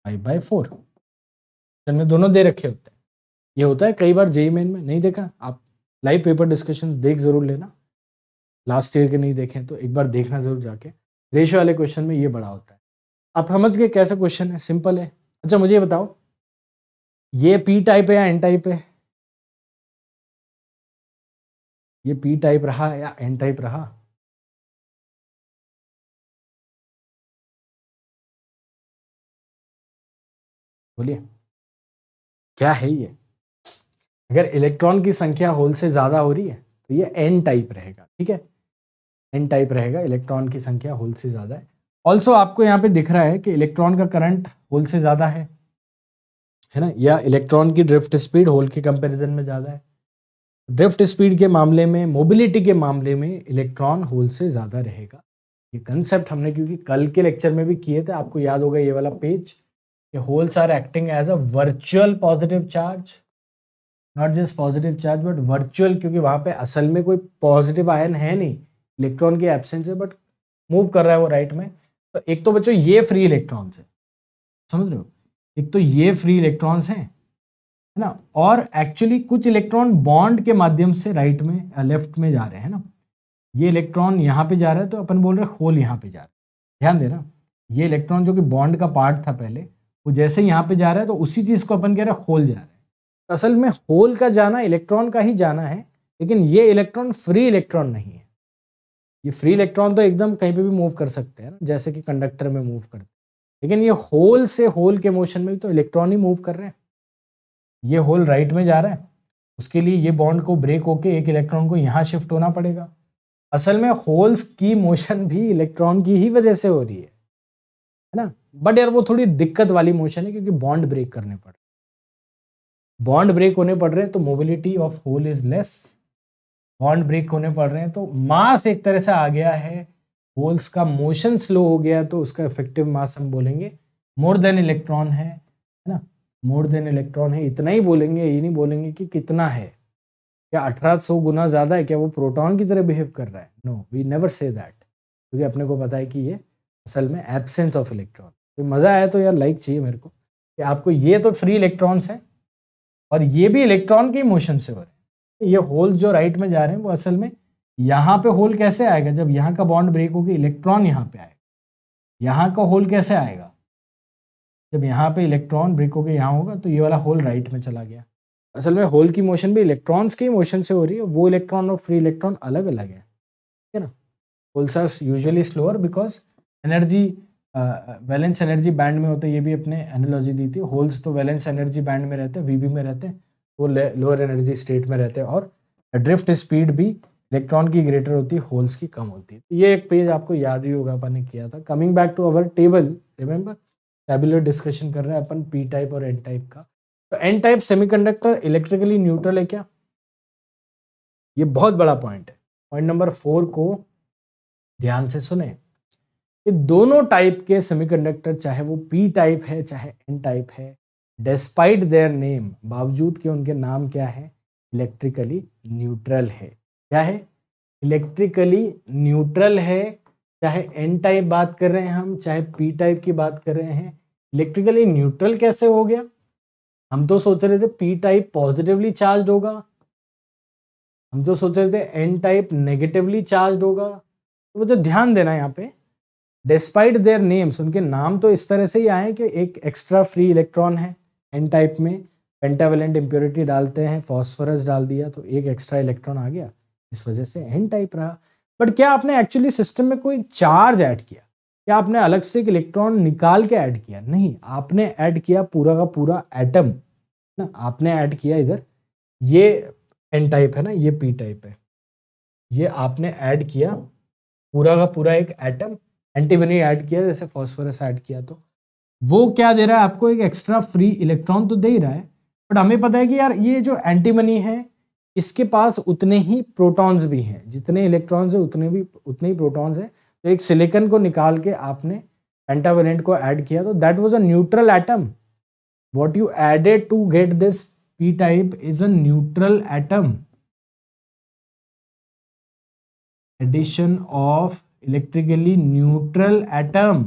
फाइव बाई फोर में दोनों दे रखे होते हैं ये होता है कई बार जेई मेन में नहीं देखा आप लाइव पेपर डिस्कशन देख जरूर लेना लास्ट ईयर के नहीं देखें तो एक बार देखना जरूर जाके रेशो वाले क्वेश्चन में ये बड़ा होता है आप समझ गए कैसा क्वेश्चन है सिंपल है अच्छा मुझे ये बताओ ये पी टाइप है या एन टाइप है ये पी टाइप रहा या एन टाइप रहा बोलिए क्या है ये अगर इलेक्ट्रॉन की संख्या होल से ज़्यादा हो रही है तो ये एन टाइप रहेगा ठीक है एन टाइप रहेगा इलेक्ट्रॉन की संख्या होल से ज़्यादा है ऑल्सो आपको यहाँ पे दिख रहा है कि इलेक्ट्रॉन का करंट होल से ज़्यादा है है ना या इलेक्ट्रॉन की ड्रिफ्ट स्पीड होल के कंपेरिजन में ज़्यादा है ड्रिफ्ट स्पीड के मामले में मोबिलिटी के मामले में इलेक्ट्रॉन होल से ज़्यादा रहेगा ये कंसेप्ट हमने क्योंकि कल के लेक्चर में भी किए थे आपको याद होगा ये वाला page holes are acting as a virtual positive charge not just positive charge but virtual क्योंकि वहाँ पे असल में कोई पॉजिटिव आयन है नहीं इलेक्ट्रॉन की एब्सेंस है बट मूव कर रहा है वो राइट में तो एक तो बच्चों ये फ्री इलेक्ट्रॉन्स है समझ रहे हो एक तो ये फ्री इलेक्ट्रॉन्स हैं है ना और एक्चुअली कुछ इलेक्ट्रॉन बॉन्ड के माध्यम से राइट में लेफ्ट uh, में जा रहे हैं ना ये इलेक्ट्रॉन यहाँ पे जा रहा है तो अपन बोल रहे हैं होल यहाँ पे जा रहा है ध्यान देना ये इलेक्ट्रॉन जो कि बॉन्ड का पार्ट था पहले वो जैसे यहाँ पे जा रहा है तो उसी चीज़ को अपन कह रहे हैं होल जा रहा है असल में होल का जाना इलेक्ट्रॉन का ही जाना है लेकिन ये इलेक्ट्रॉन फ्री इलेक्ट्रॉन नहीं है ये फ्री इलेक्ट्रॉन तो एकदम कहीं पे भी मूव कर सकते हैं जैसे कि कंडक्टर में मूव करते हैं लेकिन ये होल से होल के मोशन में भी तो इलेक्ट्रॉन ही मूव कर रहे हैं ये होल राइट में जा रहा है उसके लिए ये बॉन्ड को ब्रेक होके एक इलेक्ट्रॉन को यहाँ शिफ्ट होना पड़ेगा असल में होल्स की मोशन भी इलेक्ट्रॉन की ही वजह से हो रही है है ना बट यार वो थोड़ी दिक्कत वाली मोशन है क्योंकि बॉन्ड ब्रेक करने पड़ बॉन्ड ब्रेक होने पड़ रहे हैं तो mobility of hole is less bond break होने पड़ रहे हैं तो मास एक तरह से आ गया है होल्स का मोशन स्लो हो गया तो उसका इफेक्टिव मास हम बोलेंगे मोर देन इलेक्ट्रॉन है है ना मोर देन इलेक्ट्रॉन है इतना ही बोलेंगे ये नहीं बोलेंगे कि कितना है क्या अठारह सौ गुना ज़्यादा है क्या वो प्रोटॉन की तरह बिहेव कर रहा है no we never say that क्योंकि अपने को पता है कि ये असल में एबसेंस ऑफ इलेक्ट्रॉन तो मज़ा आया तो यार लाइक चाहिए मेरे को कि आपको ये तो फ्री इलेक्ट्रॉन्स हैं और ये भी इलेक्ट्रॉन के मोशन से हो रहे हैं ये होल जो राइट में जा रहे हैं वो असल में यहाँ पे होल कैसे आएगा जब यहाँ का बॉन्ड ब्रेक होगी इलेक्ट्रॉन यहाँ पे आएगा यहाँ का होल कैसे आएगा जब यहाँ पे इलेक्ट्रॉन ब्रेक होके यहाँ होगा तो ये वाला होल राइट में चला गया असल में होल की मोशन भी इलेक्ट्रॉन्स की मोशन से हो रही है वो इलेक्ट्रॉन और फ्री इलेक्ट्रॉन अलग अलग है ठीक है ना holes are usually slower because energy valence energy band में होते हैं ये भी अपने एनोलॉजी दी थी होल्स तो वैलेंस एनर्जी बैंड में रहते हैं वीबी में रहते हैं वो लोअर एनर्जी स्टेट में रहते हैं और ड्रिफ्ट स्पीड भी इलेक्ट्रॉन की ग्रेटर होती है होल्स की कम होती है तो ये एक पेज आपको याद ही होगा अपन ने किया था coming back to our table remember tabular discussion कर रहे हैं अपन पी टाइप और एन टाइप का तो N type semiconductor electrically neutral है क्या ये बहुत बड़ा पॉइंट है पॉइंट नंबर फोर को ध्यान से सुने कि दोनों टाइप के सेमीकंडक्टर चाहे वो पी टाइप है चाहे एन टाइप है डिस्पाइट देयर नेम बावजूद के उनके नाम क्या है इलेक्ट्रिकली न्यूट्रल है क्या है इलेक्ट्रिकली न्यूट्रल है चाहे एन टाइप बात कर रहे हैं हम चाहे पी टाइप की बात कर रहे हैं इलेक्ट्रिकली न्यूट्रल कैसे हो गया हम तो सोच रहे थे पी टाइप पॉजिटिवली चार्ज होगा हम तो सोच रहे थे एन टाइप नेगेटिवली चार्ज होगा तो मुझे ध्यान देना यहाँ पे डिस्पाइट देयर नेम्स उनके नाम तो इस तरह से ही आए कि एक एक्स्ट्रा फ्री इलेक्ट्रॉन है एन टाइप में पेंटावेलेंट इम्प्योरिटी डालते हैं फॉस्फोरस डाल दिया तो एक एक्स्ट्रा इलेक्ट्रॉन आ गया इस वजह से एन टाइप रहा बट क्या आपने एक्चुअली सिस्टम में कोई चार्ज ऐड किया क्या आपने अलग से एक इलेक्ट्रॉन निकाल के ऐड किया नहीं आपने ऐड किया पूरा का पूरा एटम ना आपने ऐड किया इधर ये एन टाइप है ना ये पी टाइप है ये आपने ऐड किया पूरा का पूरा एक एटम एंटीबनी ऐड किया जैसे फॉस्फोरस ऐड किया तो वो क्या दे रहा है आपको एक एक्स्ट्रा फ्री इलेक्ट्रॉन तो दे ही रहा है बट हमें पता है कि यार ये जो एंटीमनी है इसके पास उतने ही प्रोटॉन्स भी हैं जितने इलेक्ट्रॉन्स हैं उतने भी उतने ही प्रोटॉन्स हैं तो एक सिलिकन को निकाल के आपने पेंटावेलेंट को ऐड किया तो that was a neutral atom what you added to get this P type is a neutral atom addition of electrically neutral atom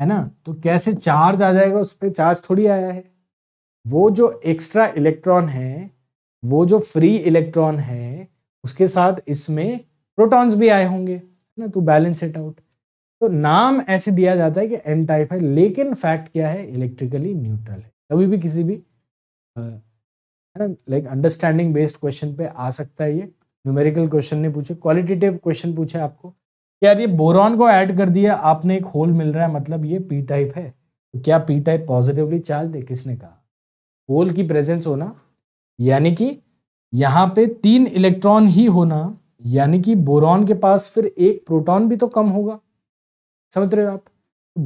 है ना तो कैसे चार्ज आ जाएगा उस पर चार्ज थोड़ी आया है वो जो एक्स्ट्रा इलेक्ट्रॉन है वो जो फ्री इलेक्ट्रॉन है उसके साथ इसमें प्रोटॉन्स भी आए होंगे है ना तो बैलेंस इट आउट तो नाम ऐसे दिया जाता है कि एन टाइप है लेकिन फैक्ट क्या है इलेक्ट्रिकली न्यूट्रल है कभी भी किसी भी है ना लाइक अंडरस्टैंडिंग बेस्ड क्वेश्चन पे आ सकता है ये न्यूमेरिकल क्वेश्चन नहीं पूछे क्वालिटेटिव क्वेश्चन पूछे आपको यार ये बोरॉन को ऐड कर दिया आपने एक होल मिल रहा है मतलब ये पी टाइप है तो क्या पी टाइप पॉजिटिवली चार्ज है किसने कहा होल की प्रेजेंस होना यानी कि यहाँ पे तीन इलेक्ट्रॉन ही होना यानी कि बोरॉन के पास फिर एक प्रोटॉन भी तो कम होगा समझ रहे हो आप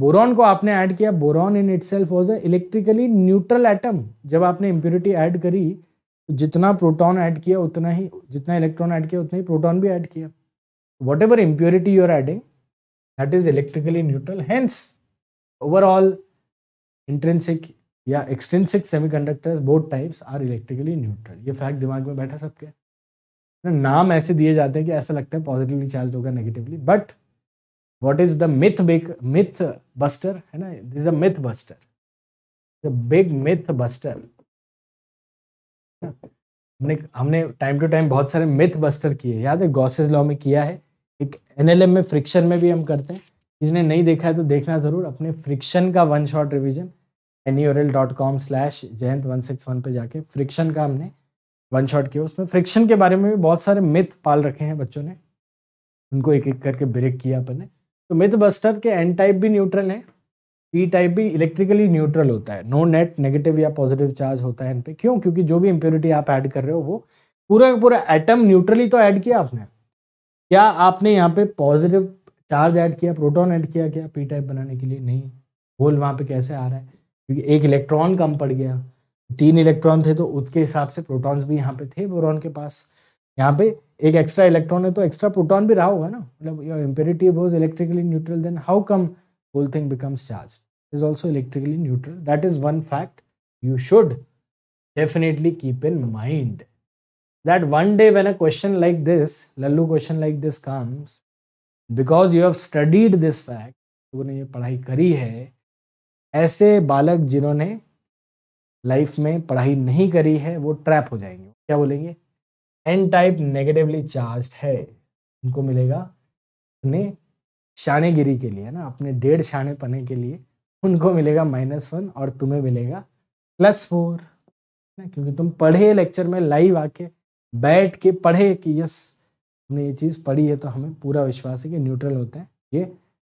बोरॉन को आपने ऐड किया boron in itself was a electrically neutral atom जब आपने इम्प्योरिटी ऐड करी जितना प्रोटॉन ऐड किया उतना ही जितना इलेक्ट्रॉन ऐड किया उतना ही प्रोटॉन भी ऐड किया whatever impurity you are adding that is electrically neutral hence overall intrinsic या semi semiconductors both types are electrically neutral ये फैक्ट दिमाग में बैठा सबके नाम ऐसे दिए जाते हैं कि ऐसा लगता है पॉजिटिवली चार्ज होगा negatively but what is the myth big myth buster है ना this a myth buster the big myth buster हमने हमने टाइम टू टाइम बहुत सारे मिथ बस्टर किए याद है गॉसेज लॉ में किया है एक एनएलएम में फ्रिक्शन में भी हम करते हैं जिसने नहीं देखा है तो देखना ज़रूर अपने फ्रिक्शन का one shot revision N dot com slash Jayant one six one पर जाके फ्रिक्शन का हमने वन शॉट किया उसमें फ्रिक्शन के बारे में भी बहुत सारे मिथ पाल रखे हैं बच्चों ने उनको एक एक करके ब्रेक किया अपन ने तो मिथ बस्टर के एन टाइप भी न्यूट्रल हैं पी टाइप भी इलेक्ट्रिकली न्यूट्रल होता है नो नेट नेगेटिव या पॉजिटिव चार्ज होता है इन पे क्यों क्योंकि जो भी इम्प्योरिटी आप ऐड कर रहे हो वो पूरा का पूरा एटम न्यूट्रली तो ऐड किया आपने क्या आपने यहाँ पे पॉजिटिव चार्ज ऐड किया प्रोटॉन ऐड किया क्या पी टाइप बनाने के लिए नहीं होल वहाँ पे कैसे आ रहा है क्योंकि एक इलेक्ट्रॉन कम पड़ गया तीन इलेक्ट्रॉन थे तो उसके हिसाब से प्रोटॉन्स भी यहाँ पे थे बोरॉन के पास यहाँ पे एक एक्स्ट्रा इलेक्ट्रॉन है तो एक्स्ट्रा प्रोटॉन भी रहा होगा ना मतलब your impurity was electrically neutral then how come whole thing becomes charged. It is also electrically neutral. That is one fact you should definitely keep in mind. That one day when a question like this, Lallu question like this comes, because you have studied this fact लोगों ye padhai kari hai aise balak jinhone life में पढ़ाई नहीं करी है वो trap हो जाएंगे क्या बोलेंगे एन टाइप नेगेटिवली चार्ज है उनको मिलेगा अपने शानेगिरी के लिए ना अपने डेढ़ शाने पने के लिए उनको मिलेगा माइनस वन और तुम्हें मिलेगा प्लस फोर ना क्योंकि तुम पढ़े लेक्चर में लाइव आके बैठ के पढ़े कि यस हमने ये चीज़ पढ़ी है तो हमें पूरा विश्वास है कि न्यूट्रल होता है ये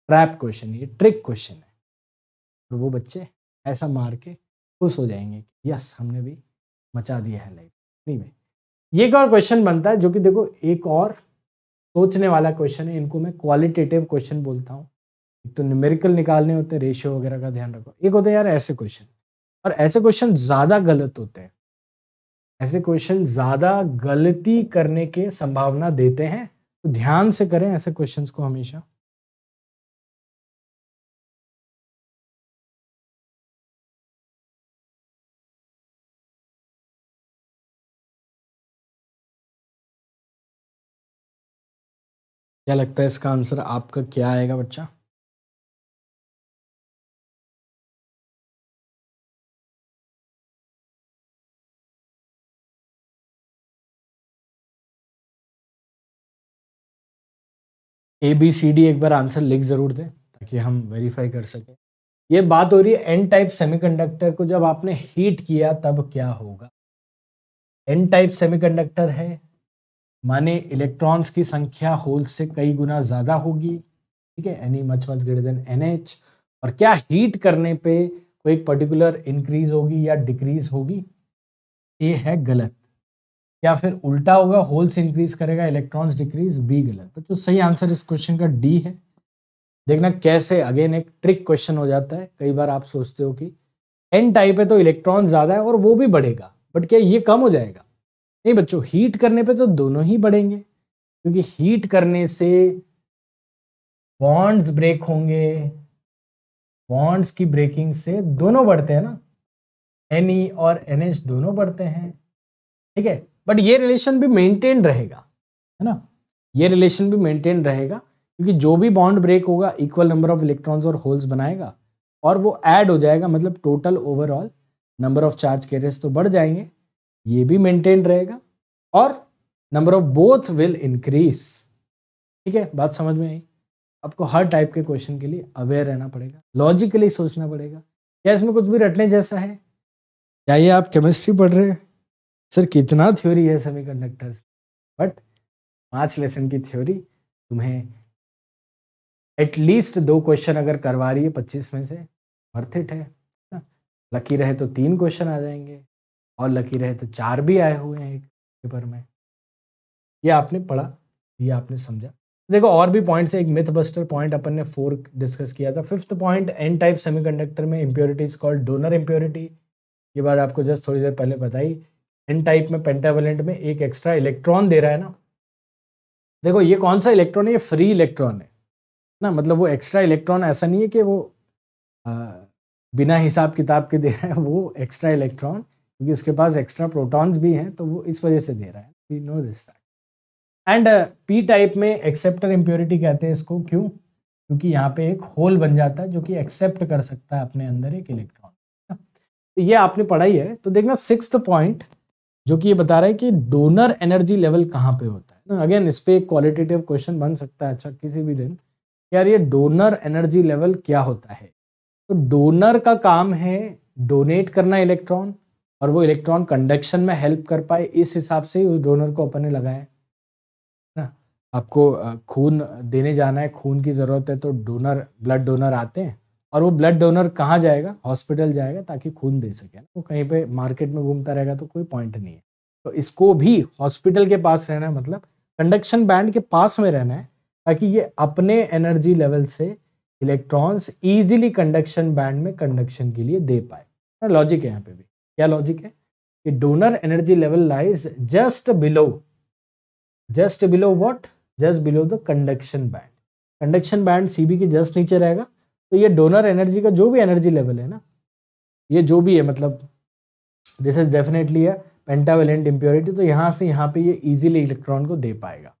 ट्रैप क्वेश्चन है ये ट्रिक क्वेश्चन है और वो बच्चे ऐसा मार के खुश हो जाएंगे कि यस हमने भी मचा दिया है लाइफ नहीं भाई ये एक और क्वेश्चन बनता है जो कि देखो एक और सोचने वाला क्वेश्चन है इनको मैं क्वालिटेटिव क्वेश्चन बोलता हूँ एक तो न्यूमेरिकल निकालने होते हैं रेशियो वगैरह का ध्यान रखो एक होता है यार ऐसे क्वेश्चन और ऐसे क्वेश्चन ज़्यादा गलत होते हैं ऐसे क्वेश्चन ज़्यादा गलती करने के संभावना देते हैं तो ध्यान से करें ऐसे क्वेश्चंस को हमेशा क्या लगता है इसका आंसर आपका क्या आएगा बच्चा ए बी सी डी एक बार आंसर लिख ज़रूर दें ताकि हम वेरीफाई कर सकें ये बात हो रही है एन टाइप सेमीकंडक्टर को जब आपने हीट किया तब क्या होगा एन टाइप सेमीकंडक्टर है माने इलेक्ट्रॉन्स की संख्या होल्स से कई गुना ज़्यादा होगी ठीक है any much much greater than n और क्या हीट करने पे कोई पर्टिकुलर इंक्रीज होगी या डिक्रीज होगी ए है गलत या फिर उल्टा होगा होल्स इंक्रीज करेगा इलेक्ट्रॉन्स डिक्रीज बी गलत तो, तो सही आंसर इस क्वेश्चन का डी है देखना कैसे अगेन एक ट्रिक क्वेश्चन हो जाता है कई बार आप सोचते हो कि एन टाइप है तो इलेक्ट्रॉन ज़्यादा है और वो भी बढ़ेगा बट क्या ये कम हो जाएगा नहीं बच्चों हीट करने पे तो दोनों ही बढ़ेंगे क्योंकि हीट करने से बॉन्ड्स ब्रेक होंगे बॉन्ड्स की ब्रेकिंग से दोनों बढ़ते हैं ना एन e और एन दोनों बढ़ते हैं ठीक है बट ये रिलेशन भी मेंटेन रहेगा है ना ये रिलेशन भी मेंटेन रहेगा क्योंकि जो भी बॉन्ड ब्रेक होगा इक्वल नंबर ऑफ इलेक्ट्रॉन्स और होल्स बनाएगा और वो ऐड हो जाएगा मतलब total overall number of charge carriers तो बढ़ जाएंगे ये भी मेंटेन रहेगा और number of both will increase ठीक है बात समझ में आई आपको हर टाइप के क्वेश्चन के लिए अवेयर रहना पड़ेगा लॉजिकली सोचना पड़ेगा या इसमें कुछ भी रटने जैसा है क्या ये आप केमिस्ट्री पढ़ रहे हैं सर कितना थ्योरी है सेमी कंडक्टर्स बट पांच लेसन की थ्योरी तुम्हें एटलीस्ट दो क्वेश्चन अगर करवा रही है पच्चीस में से वर्थ इट है लकी रहे तो तीन क्वेश्चन आ जाएंगे और लकी रहे तो चार भी आए हुए हैं एक पेपर में ये आपने पढ़ा ये आपने समझा देखो और भी पॉइंट्स है एक मिथ बस्टर पॉइंट अपन ने फोर डिस्कस किया था fifth point n type semiconductor में impurity is called donor impurity ये बात आपको जस्ट थोड़ी देर पहले बताई एन टाइप में पेंटावेलेंट में एक एक्स्ट्रा इलेक्ट्रॉन दे रहा है ना देखो ये कौन सा इलेक्ट्रॉन है ये फ्री इलेक्ट्रॉन है ना मतलब वो एक्स्ट्रा इलेक्ट्रॉन ऐसा नहीं है कि वो आ, बिना हिसाब किताब के दे रहा है वो एक्स्ट्रा इलेक्ट्रॉन क्योंकि उसके पास एक्स्ट्रा प्रोटॉन्स भी हैं तो वो इस वजह से दे रहा है we know this fact and p type में एक्सेप्टर इम्प्योरिटी कहते हैं इसको क्यों क्योंकि यहाँ पे एक होल बन जाता है जो कि एक्सेप्ट कर सकता है अपने अंदर एक इलेक्ट्रॉन हाँ, तो ये आपने पढ़ाई है तो देखना सिक्स पॉइंट जो कि ये बता रहा है कि डोनर एनर्जी लेवल कहाँ पे होता है ना अगेन इस पर एक क्वालिटेटिव क्वेश्चन बन सकता है अच्छा किसी भी दिन यार ये डोनर एनर्जी लेवल क्या होता है तो डोनर का काम है डोनेट करना इलेक्ट्रॉन और वो इलेक्ट्रॉन कंडक्शन में हेल्प कर पाए इस हिसाब से उस डोनर को अपन ने लगाया ना आपको खून देने जाना है खून की ज़रूरत है तो डोनर ब्लड डोनर आते हैं और वो ब्लड डोनर कहाँ जाएगा हॉस्पिटल जाएगा ताकि खून दे सके वो कहीं पे मार्केट में घूमता रहेगा तो कोई पॉइंट नहीं है तो इसको भी हॉस्पिटल के पास रहना है मतलब कंडक्शन बैंड के पास में रहना है ताकि ये अपने एनर्जी लेवल से इलेक्ट्रॉन्स ईजिली कंडक्शन बैंड में कंडक्शन के लिए दे पाए लॉजिक है यहाँ पे भी क्या लॉजिक है कि donor energy level lies just below just below what just below the conduction band conduction band CB के जस्ट नीचे रहेगा तो ये डोनर एनर्जी का जो भी एनर्जी लेवल है ना ये जो भी है मतलब this is definitely a pentavalent impurity तो यहाँ से यहाँ पे ये इजीली इलेक्ट्रॉन को दे पाएगा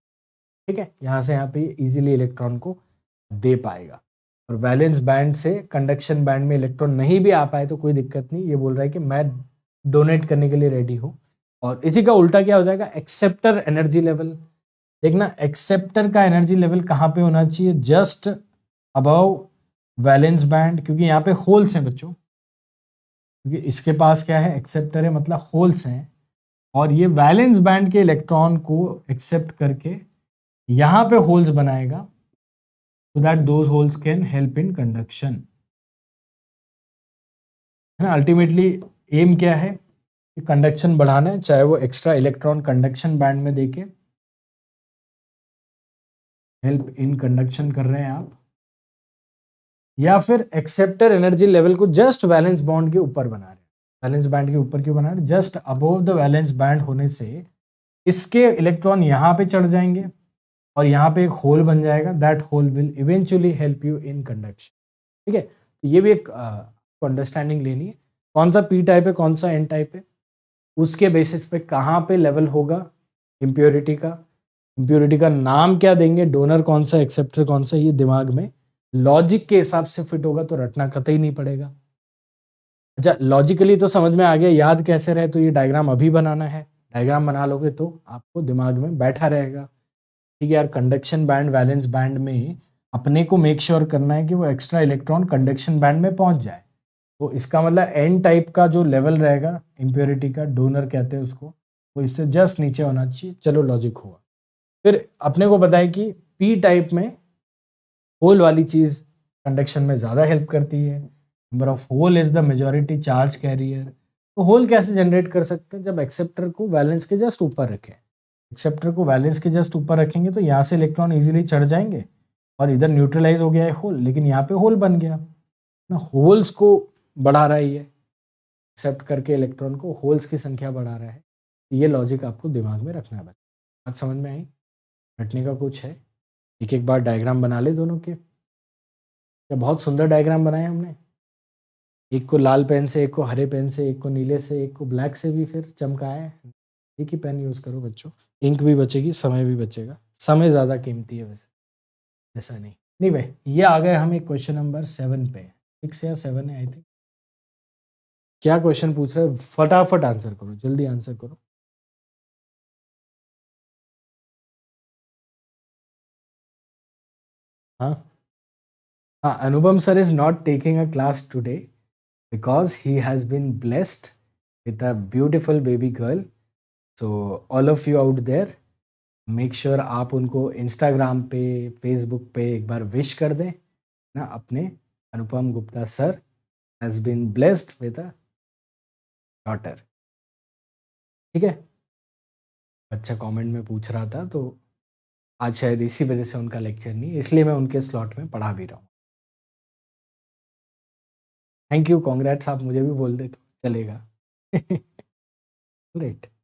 ठीक है यहाँ से यहाँ पे ये इजीली इलेक्ट्रॉन को दे पाएगा और वैलेंस बैंड से कंडक्शन बैंड में इलेक्ट्रॉन नहीं भी आ पाए तो कोई दिक्कत नहीं ये बोल रहा है कि मैं डोनेट करने के लिए रेडी हूँ और इसी का उल्टा क्या हो जाएगा एक्सेप्टर एनर्जी लेवल देखना एक्सेप्टर का एनर्जी लेवल कहाँ पे होना चाहिए जस्ट अबव वैलेंस बैंड क्योंकि यहाँ पे होल्स हैं बच्चों क्योंकि इसके पास क्या है एक्सेप्टर है मतलब होल्स हैं और ये वैलेंस बैंड के इलेक्ट्रॉन को एक्सेप्ट करके यहाँ पे होल्स बनाएगा so that those holes can help in conduction है ना अल्टीमेटली एम क्या है कि कंडक्शन बढ़ाना है चाहे वो एक्स्ट्रा इलेक्ट्रॉन कंडक्शन बैंड में देके हेल्प इन कंडक्शन कर रहे हैं आप या फिर एक्सेप्टर एनर्जी लेवल को जस्ट वैलेंस बॉन्ड के ऊपर बना रहे हैं बैलेंस बैंड के ऊपर क्यों बना रहे हैं just above the valence band होने से इसके इलेक्ट्रॉन यहाँ पे चढ़ जाएंगे और यहाँ पे एक होल बन जाएगा that hole will eventually help you in conduction ठीक है तो ये भी एक अंडरस्टैंडिंग लेनी है कौन सा पी टाइप है कौन सा एन टाइप है उसके बेसिस पे कहाँ पे लेवल होगा इम्प्योरिटी का इम्प्योरिटी का नाम क्या देंगे डोनर कौन सा एक्सेप्टर कौन सा ये दिमाग में लॉजिक के हिसाब से फिट होगा तो रटना कतई नहीं पड़ेगा अच्छा लॉजिकली तो समझ में आ गया याद कैसे रहे तो ये डायग्राम अभी बनाना है डायग्राम बना लोगे तो आपको दिमाग में बैठा रहेगा ठीक है यार कंडक्शन बैंड वैलेंस बैंड में अपने को मेक श्योर sure करना है कि वो एक्स्ट्रा इलेक्ट्रॉन कंडक्शन बैंड में पहुंच जाए तो इसका मतलब एन टाइप का जो लेवल रहेगा इम्प्योरिटी का डोनर कहते हैं उसको वो इससे जस्ट नीचे होना चाहिए चलो लॉजिक हुआ फिर अपने को बताए कि पी टाइप में होल वाली चीज़ कंडक्शन में ज़्यादा हेल्प करती है number of hole is the majority charge carrier तो होल कैसे जनरेट कर सकते हैं जब एक्सेप्टर को वैलेंस के जस्ट ऊपर रखें एक्सेप्टर को वैलेंस के जस्ट ऊपर रखेंगे तो यहाँ से इलेक्ट्रॉन इजीली चढ़ जाएंगे और इधर न्यूट्रलाइज हो गया है होल लेकिन यहाँ पे होल बन गया ना होल्स को बढ़ा रहा है ये एक्सेप्ट करके इलेक्ट्रॉन को होल्स की संख्या बढ़ा रहा है ये लॉजिक आपको दिमाग में रखना है बात समझ में आई रटने का कुछ है एक एक बार डायग्राम बना ले दोनों के क्या बहुत सुंदर डायग्राम बनाए हमने एक को लाल पेन से एक को हरे पेन से एक को नीले से एक को ब्लैक से भी फिर चमकाया है एक ही पेन यूज़ करो बच्चों इंक भी बचेगी समय भी बचेगा समय ज़्यादा कीमती है वैसे ऐसा नहीं नहीं भाई ये आ गए हम एक क्वेश्चन नंबर सेवन पे सिक्स या सेवन है आई थिंक क्या क्वेश्चन पूछ रहे फटाफट आंसर करो जल्दी आंसर करो हाँ हाँ Anupam sir is not taking a class today because he has been blessed with a beautiful baby girl so all of you out there make sure आप उनको इंस्टाग्राम पे फेसबुक पे एक बार विश कर दें ना अपने Anupam Gupta sir has been blessed with a daughter ठीक है बच्चा कमेंट में पूछ रहा था तो आज शायद इसी वजह से उनका लेक्चर नहीं इसलिए मैं उनके स्लॉट में पढ़ा भी रहा हूँ थैंक यू कॉन्ग्रेट्स आप मुझे भी बोल दे तो चलेगा ग्रेट [laughs]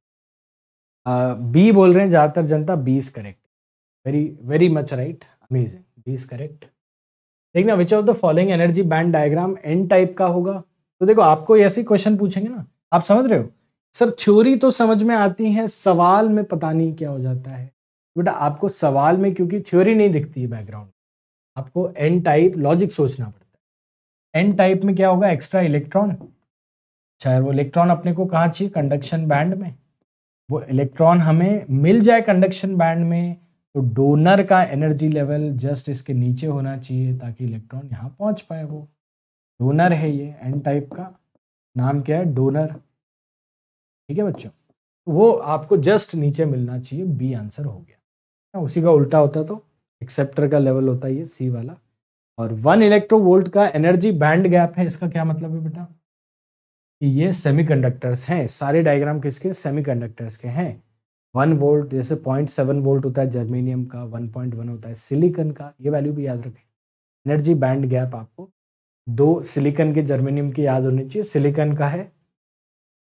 बी बोल रहे हैं ज़्यादातर जनता B is correct very very much right amazing B is correct देखना which of the following energy band diagram n type का होगा तो देखो आपको ऐसे क्वेश्चन पूछेंगे ना आप समझ रहे हो सर थ्योरी तो समझ में आती है सवाल में पता नहीं क्या हो जाता है बेटा आपको सवाल में क्योंकि थ्योरी नहीं दिखती है बैकग्राउंड आपको एन टाइप लॉजिक सोचना पड़ता है एन टाइप में क्या होगा एक्स्ट्रा इलेक्ट्रॉन चाहे वो इलेक्ट्रॉन अपने को कहाँ चाहिए कंडक्शन बैंड में वो इलेक्ट्रॉन हमें मिल जाए कंडक्शन बैंड में तो डोनर का एनर्जी लेवल जस्ट इसके नीचे होना चाहिए ताकि इलेक्ट्रॉन यहाँ पहुँच पाए वो डोनर है ये एन टाइप का नाम क्या है डोनर ठीक है बच्चों तो वो आपको जस्ट नीचे मिलना चाहिए बी आंसर हो गया ना हाँ, उसी का उल्टा होता तो एक्सेप्टर का लेवल होता है ये सी वाला और वन इलेक्ट्रोवोल्ट का एनर्जी बैंड गैप है इसका क्या मतलब है बेटा कि ये सेमीकंडक्टर्स हैं सारे डायग्राम किसके सेमीकंडक्टर्स के हैं वन वोल्ट जैसे पॉइंट सेवन वोल्ट होता है जर्मेनियम का वन पॉइंट वन होता है सिलिकन का ये वैल्यू भी याद रखें एनर्जी बैंड गैप आपको दो सिलिकन के जर्मेनियम की याद होनी चाहिए सिलिकन का है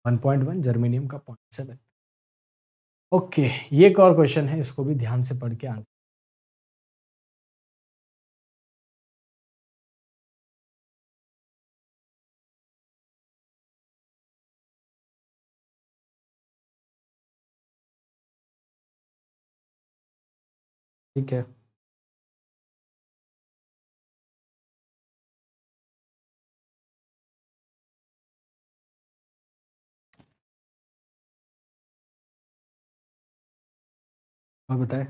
वन पॉइंट वन जर्मेनियम का पॉइंट सेवन ओके ये एक और क्वेश्चन है इसको भी ध्यान से पढ़ के आंसर ठीक है और बताएं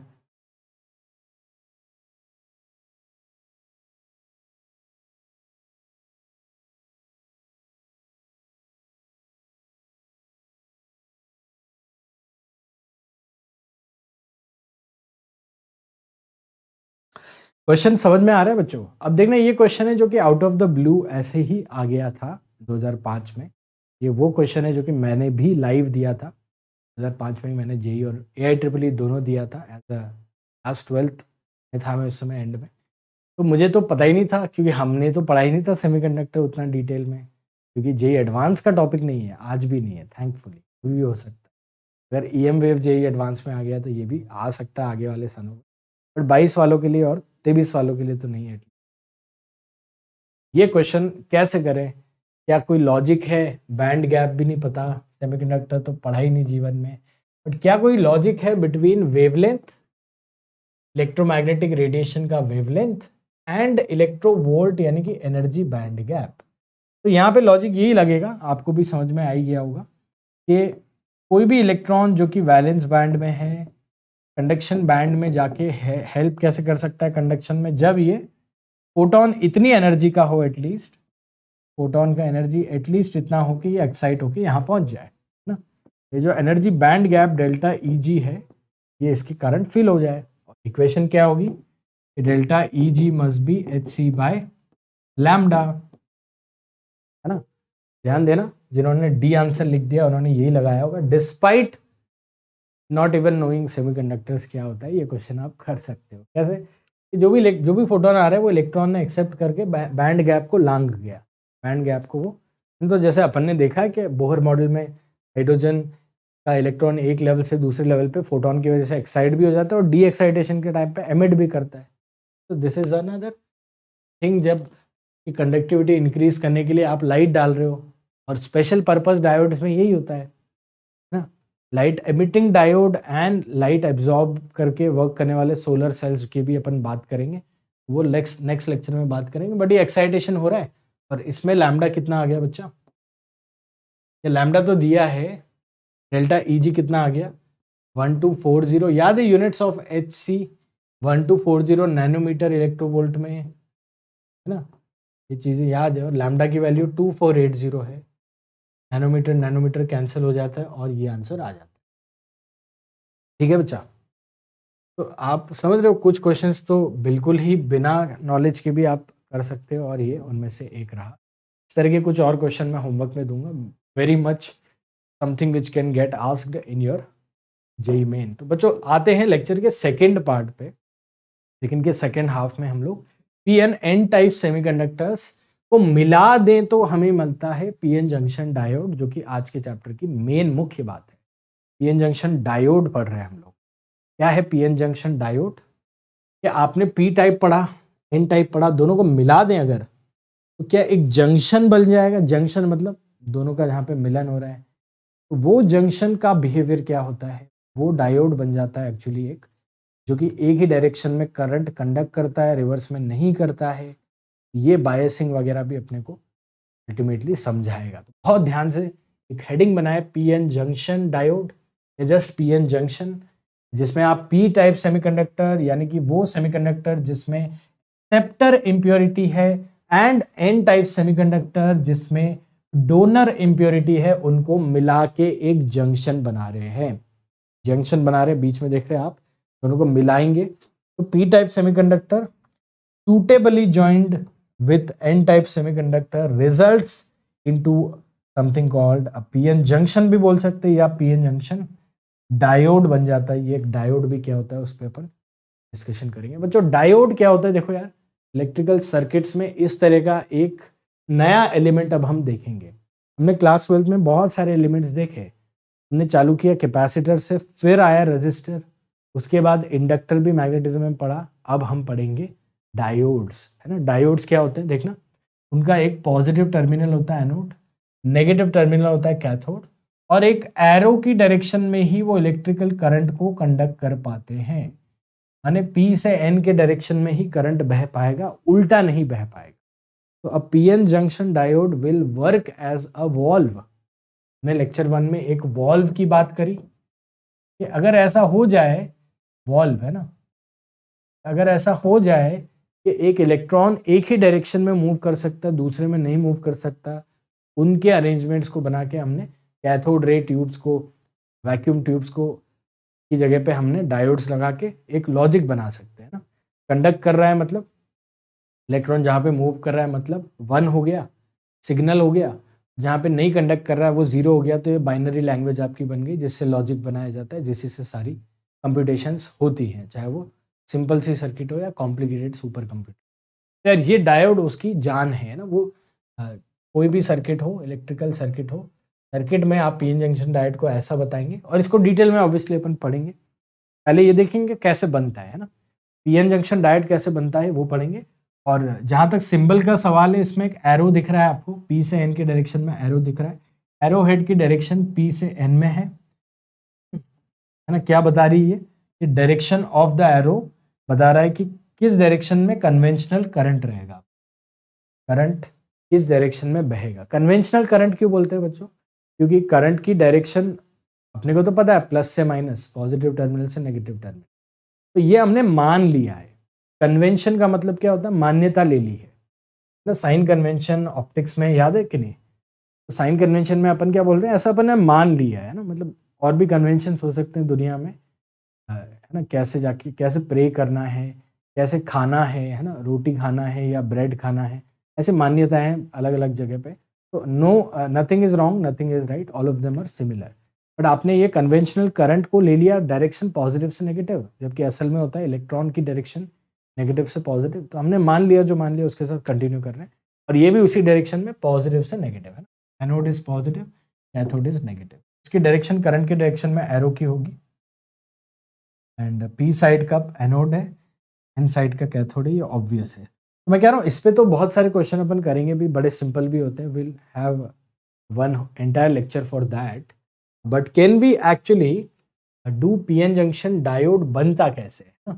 क्वेश्चन समझ में आ रहा है बच्चों अब देखना ये क्वेश्चन है जो कि आउट ऑफ द ब्लू ऐसे ही आ गया था 2005 में ये वो क्वेश्चन है जो कि मैंने भी लाइव दिया था 2005 में मैंने जेई और ए आई ट्रिपल ई दोनों दिया था एज अ क्लास ट्वेल्थ में था मैं उस समय एंड में तो मुझे तो पता ही नहीं था क्योंकि हमने तो पढ़ा ही नहीं था सेमी उतना डिटेल में क्योंकि जेई एडवांस का टॉपिक नहीं है आज भी नहीं है थैंकफुली भी हो सकता अगर E M wave JEE advance में आ गया तो ये भी आ सकता है आगे वाले सालों बट बाईस वालों के लिए और तेईस वालों के लिए तो नहीं है ये क्वेश्चन कैसे करें क्या कोई लॉजिक है बैंड गैप भी नहीं पता सेमीकंडक्टर तो पढ़ा ही नहीं जीवन में बट क्या कोई लॉजिक है बिटवीन वेवलेंथ इलेक्ट्रोमैग्नेटिक रेडिएशन का वेवलेंथ एंड इलेक्ट्रोवोल्ट यानी कि एनर्जी बैंड गैप तो यहाँ पे लॉजिक यही लगेगा आपको भी समझ में आ ही गया होगा कि कोई भी इलेक्ट्रॉन जो कि वैलेंस बैंड में है कंडक्शन बैंड में जाके हेल्प कैसे कर सकता है कंडक्शन में जब ये फोटोन इतनी एनर्जी का हो एटलीस्ट फोटोन का एनर्जी एटलीस्ट इतना हो कि ये एक्साइट होकर यहाँ पहुँच जाए ना ये जो energy band gap delta E G है ये इसकी करंट फिल हो जाए और इक्वेशन क्या होगी delta E G must be H C by lambda है ना ध्यान देना जिन्होंने डी आंसर लिख दिया उन्होंने यही लगाया होगा despite not even knowing conductors क्या होता है ये क्वेश्चन आप कर सकते हो कैसे जो भी जो भी फोटोन आ रहे हैं वो इलेक्ट्रॉन ने एक्सेप्ट करके बैंड गैप को लांग गया बैंड गैप को वो तो जैसे अपन ने देखा कि बोहर मॉडल में हाइड्रोजन का इलेक्ट्रॉन एक लेवल से दूसरे लेवल पे फोटोन की वजह से एक्साइट भी हो जाता है और डी एक्साइटेशन के टाइम पे एमिट भी करता है तो दिस इज़ अनदर थिंग जब कंडक्टिविटी इंक्रीज करने के लिए आप लाइट डाल रहे हो और स्पेशल पर्पज़ डायोड्स में यही होता है light emitting diode and light absorb करके वर्क करने वाले सोलर सेल्स की भी अपन बात करेंगे वो नेक्स्ट नेक्स्ट लेक्चर में बात करेंगे बट ये एक्साइटेशन हो रहा है और इसमें लैमडा कितना आ गया बच्चा ये लैमडा तो दिया है डेल्टा ई जी कितना आ गया वन टू फोर जीरो याद है units of H C one two four zero nanometre electronvolt में है ना ये चीज़ें याद है और लैमडा की value two four eight zero है नैनोमीटर नैनोमीटर कैंसिल हो जाता है और ये आंसर आ जाता है ठीक है बच्चा तो आप समझ रहे हो कुछ क्वेश्चंस तो बिल्कुल ही बिना नॉलेज के भी आप कर सकते हो और ये उनमें से एक रहा इस तरह के कुछ और क्वेश्चन मैं होमवर्क में दूंगा very much something which can get asked in your JEE main तो बच्चों आते हैं लेक्चर के सेकेंड पार्ट पे लेकिन के सेकेंड हाफ में हम लोग P N N type semiconductors को मिला दें तो हमें मिलता है पीएन जंक्शन डायोड जो कि आज के चैप्टर की मेन मुख्य बात है पीएन जंक्शन डायोड पढ़ रहे हैं हम लोग क्या है पीएन जंक्शन डायोड क्या आपने पी टाइप पढ़ा एन टाइप पढ़ा दोनों को मिला दें अगर तो क्या एक जंक्शन बन जाएगा जंक्शन मतलब दोनों का जहाँ पे मिलन हो रहा है तो वो जंक्शन का बिहेवियर क्या होता है वो डायोड बन जाता है एक्चुअली एक जो कि एक ही डायरेक्शन में करंट कंडक्ट करता है रिवर्स में नहीं करता है ये बायसिंग वगैरह भी अपने को अल्टीमेटली समझाएगा तो बहुत ध्यान से एक हेडिंग बनाए पी एन जंक्शन डायोड या जस्ट पी एन जंक्शन जिसमें आप पी टाइप सेमीकंडक्टर यानी कि वो सेमीकंडक्टर जिसमें एक्सेप्टर इम्प्योरिटी है एंड एन टाइप सेमीकंडक्टर जिसमें डोनर इम्प्योरिटी है उनको मिला के एक जंक्शन बना रहे हैं जंक्शन बना रहे बीच में देख रहे हैं आप दोनों तो को मिलाएंगे तो P type semiconductor suitably joint with n-type semiconductor results into something called PN junction भी बोल सकते हैं या पीएन जंक्शन डायोड बन जाता है ये एक डायोड भी क्या होता है उस पर अपन डिस्कशन करेंगे बच्चों डायोड क्या होता है देखो यार इलेक्ट्रिकल सर्किट्स में इस तरह का एक नया एलिमेंट अब हम देखेंगे हमने क्लास ट्वेल्थ में बहुत सारे एलिमेंट्स देखे हमने चालू किया कैपेसिटर से फिर आया रजिस्टर उसके बाद इंडक्टर भी मैग्नेटिज्म में पढ़ा अब हम पढ़ेंगे डायोड्स है ना डायोड्स क्या होते हैं देखना उनका एक पॉजिटिव टर्मिनल होता है एनोड नेगेटिव टर्मिनल होता है कैथोड और एक एरो की डायरेक्शन में ही वो इलेक्ट्रिकल करंट को कंडक्ट कर पाते हैं यानी पी से एन के डायरेक्शन में ही करंट बह पाएगा उल्टा नहीं बह पाएगा तो a P N junction diode will work as a valve ने लेक्चर वन में एक वॉल्व की बात करी कि अगर ऐसा हो जाए वॉल्व है ना अगर ऐसा हो जाए कि एक इलेक्ट्रॉन एक ही डायरेक्शन में मूव कर सकता है दूसरे में नहीं मूव कर सकता उनके अरेंजमेंट्स को बना के हमने कैथोड रे ट्यूब्स को वैक्यूम ट्यूब्स को की जगह पे हमने डायोड्स लगा के एक लॉजिक बना सकते हैं ना कंडक्ट कर रहा है मतलब इलेक्ट्रॉन जहाँ पे मूव कर रहा है मतलब वन हो गया सिग्नल हो गया जहाँ पे नहीं कंडक्ट कर रहा है वो ज़ीरो हो गया तो ये बाइनरी लैंग्वेज आपकी बन गई जिससे लॉजिक बनाया जाता है जिससे सारी कंप्यूटेशंस होती हैं चाहे वो सिंपल सी सर्किट हो या कॉम्प्लिकेटेड सुपर कंप्यूटर यार ये डायोड उसकी जान है ना वो आ, कोई भी सर्किट हो इलेक्ट्रिकल सर्किट हो सर्किट में आप पीएन जंक्शन डायोड को ऐसा बताएंगे और इसको डिटेल में ऑब्वियसली अपन पढ़ेंगे पहले ये देखेंगे कैसे बनता है ना पीएन जंक्शन डायोड कैसे बनता है वो पढ़ेंगे और जहाँ तक सिंबल का सवाल है इसमें एक एरो दिख रहा है आपको पी से एन के डायरेक्शन में एरो दिख रहा है एरो हेड की डायरेक्शन पी से एन में है है ना क्या बता रही है कि डायरेक्शन ऑफ द एरो बता रहा है कि किस डायरेक्शन में कन्वेंशनल करंट रहेगा करंट किस डायरेक्शन में बहेगा कन्वेंशनल करंट क्यों बोलते हैं बच्चों क्योंकि करंट की डायरेक्शन अपने को तो पता है प्लस से माइनस पॉजिटिव टर्मिनल से नेगेटिव टर्मिनल तो ये हमने मान लिया है कन्वेंशन का मतलब क्या होता है मान्यता ले ली है ना साइन कन्वेंशन ऑप्टिक्स में याद है कि नहीं तो साइन कन्वेंशन में अपन क्या बोल रहे हैं ऐसा अपन ने मान लिया है ना मतलब और भी कन्वेंशन हो सकते हैं दुनिया में है ना कैसे जाके कैसे प्रे करना है कैसे खाना है है ना रोटी खाना है या ब्रेड खाना है ऐसे मान्यताएं हैं अलग अलग जगह पे तो no nothing is wrong nothing is right all of them are similar but आपने ये कन्वेंशनल करंट को ले लिया डायरेक्शन पॉजिटिव से नेगेटिव जबकि असल में होता है इलेक्ट्रॉन की डायरेक्शन नेगेटिव से पॉजिटिव तो हमने मान लिया जो मान लिया उसके साथ कंटिन्यू कर रहे हैं और ये भी उसी डायरेक्शन में पॉजिटिव से नेगेटिव है anode is positive cathode is negative इसकी डायरेक्शन करंट के डायरेक्शन में एरो की होगी एंड पी साइड का एनोड है एन साइड का कैथोड है ये ऑब्वियस है तो मैं कह रहा हूँ इस पर तो बहुत सारे क्वेश्चन अपन करेंगे भी बड़े सिंपल भी होते हैं will have one entire lecture for that but can we actually do N junction diode बनता कैसे हाँ।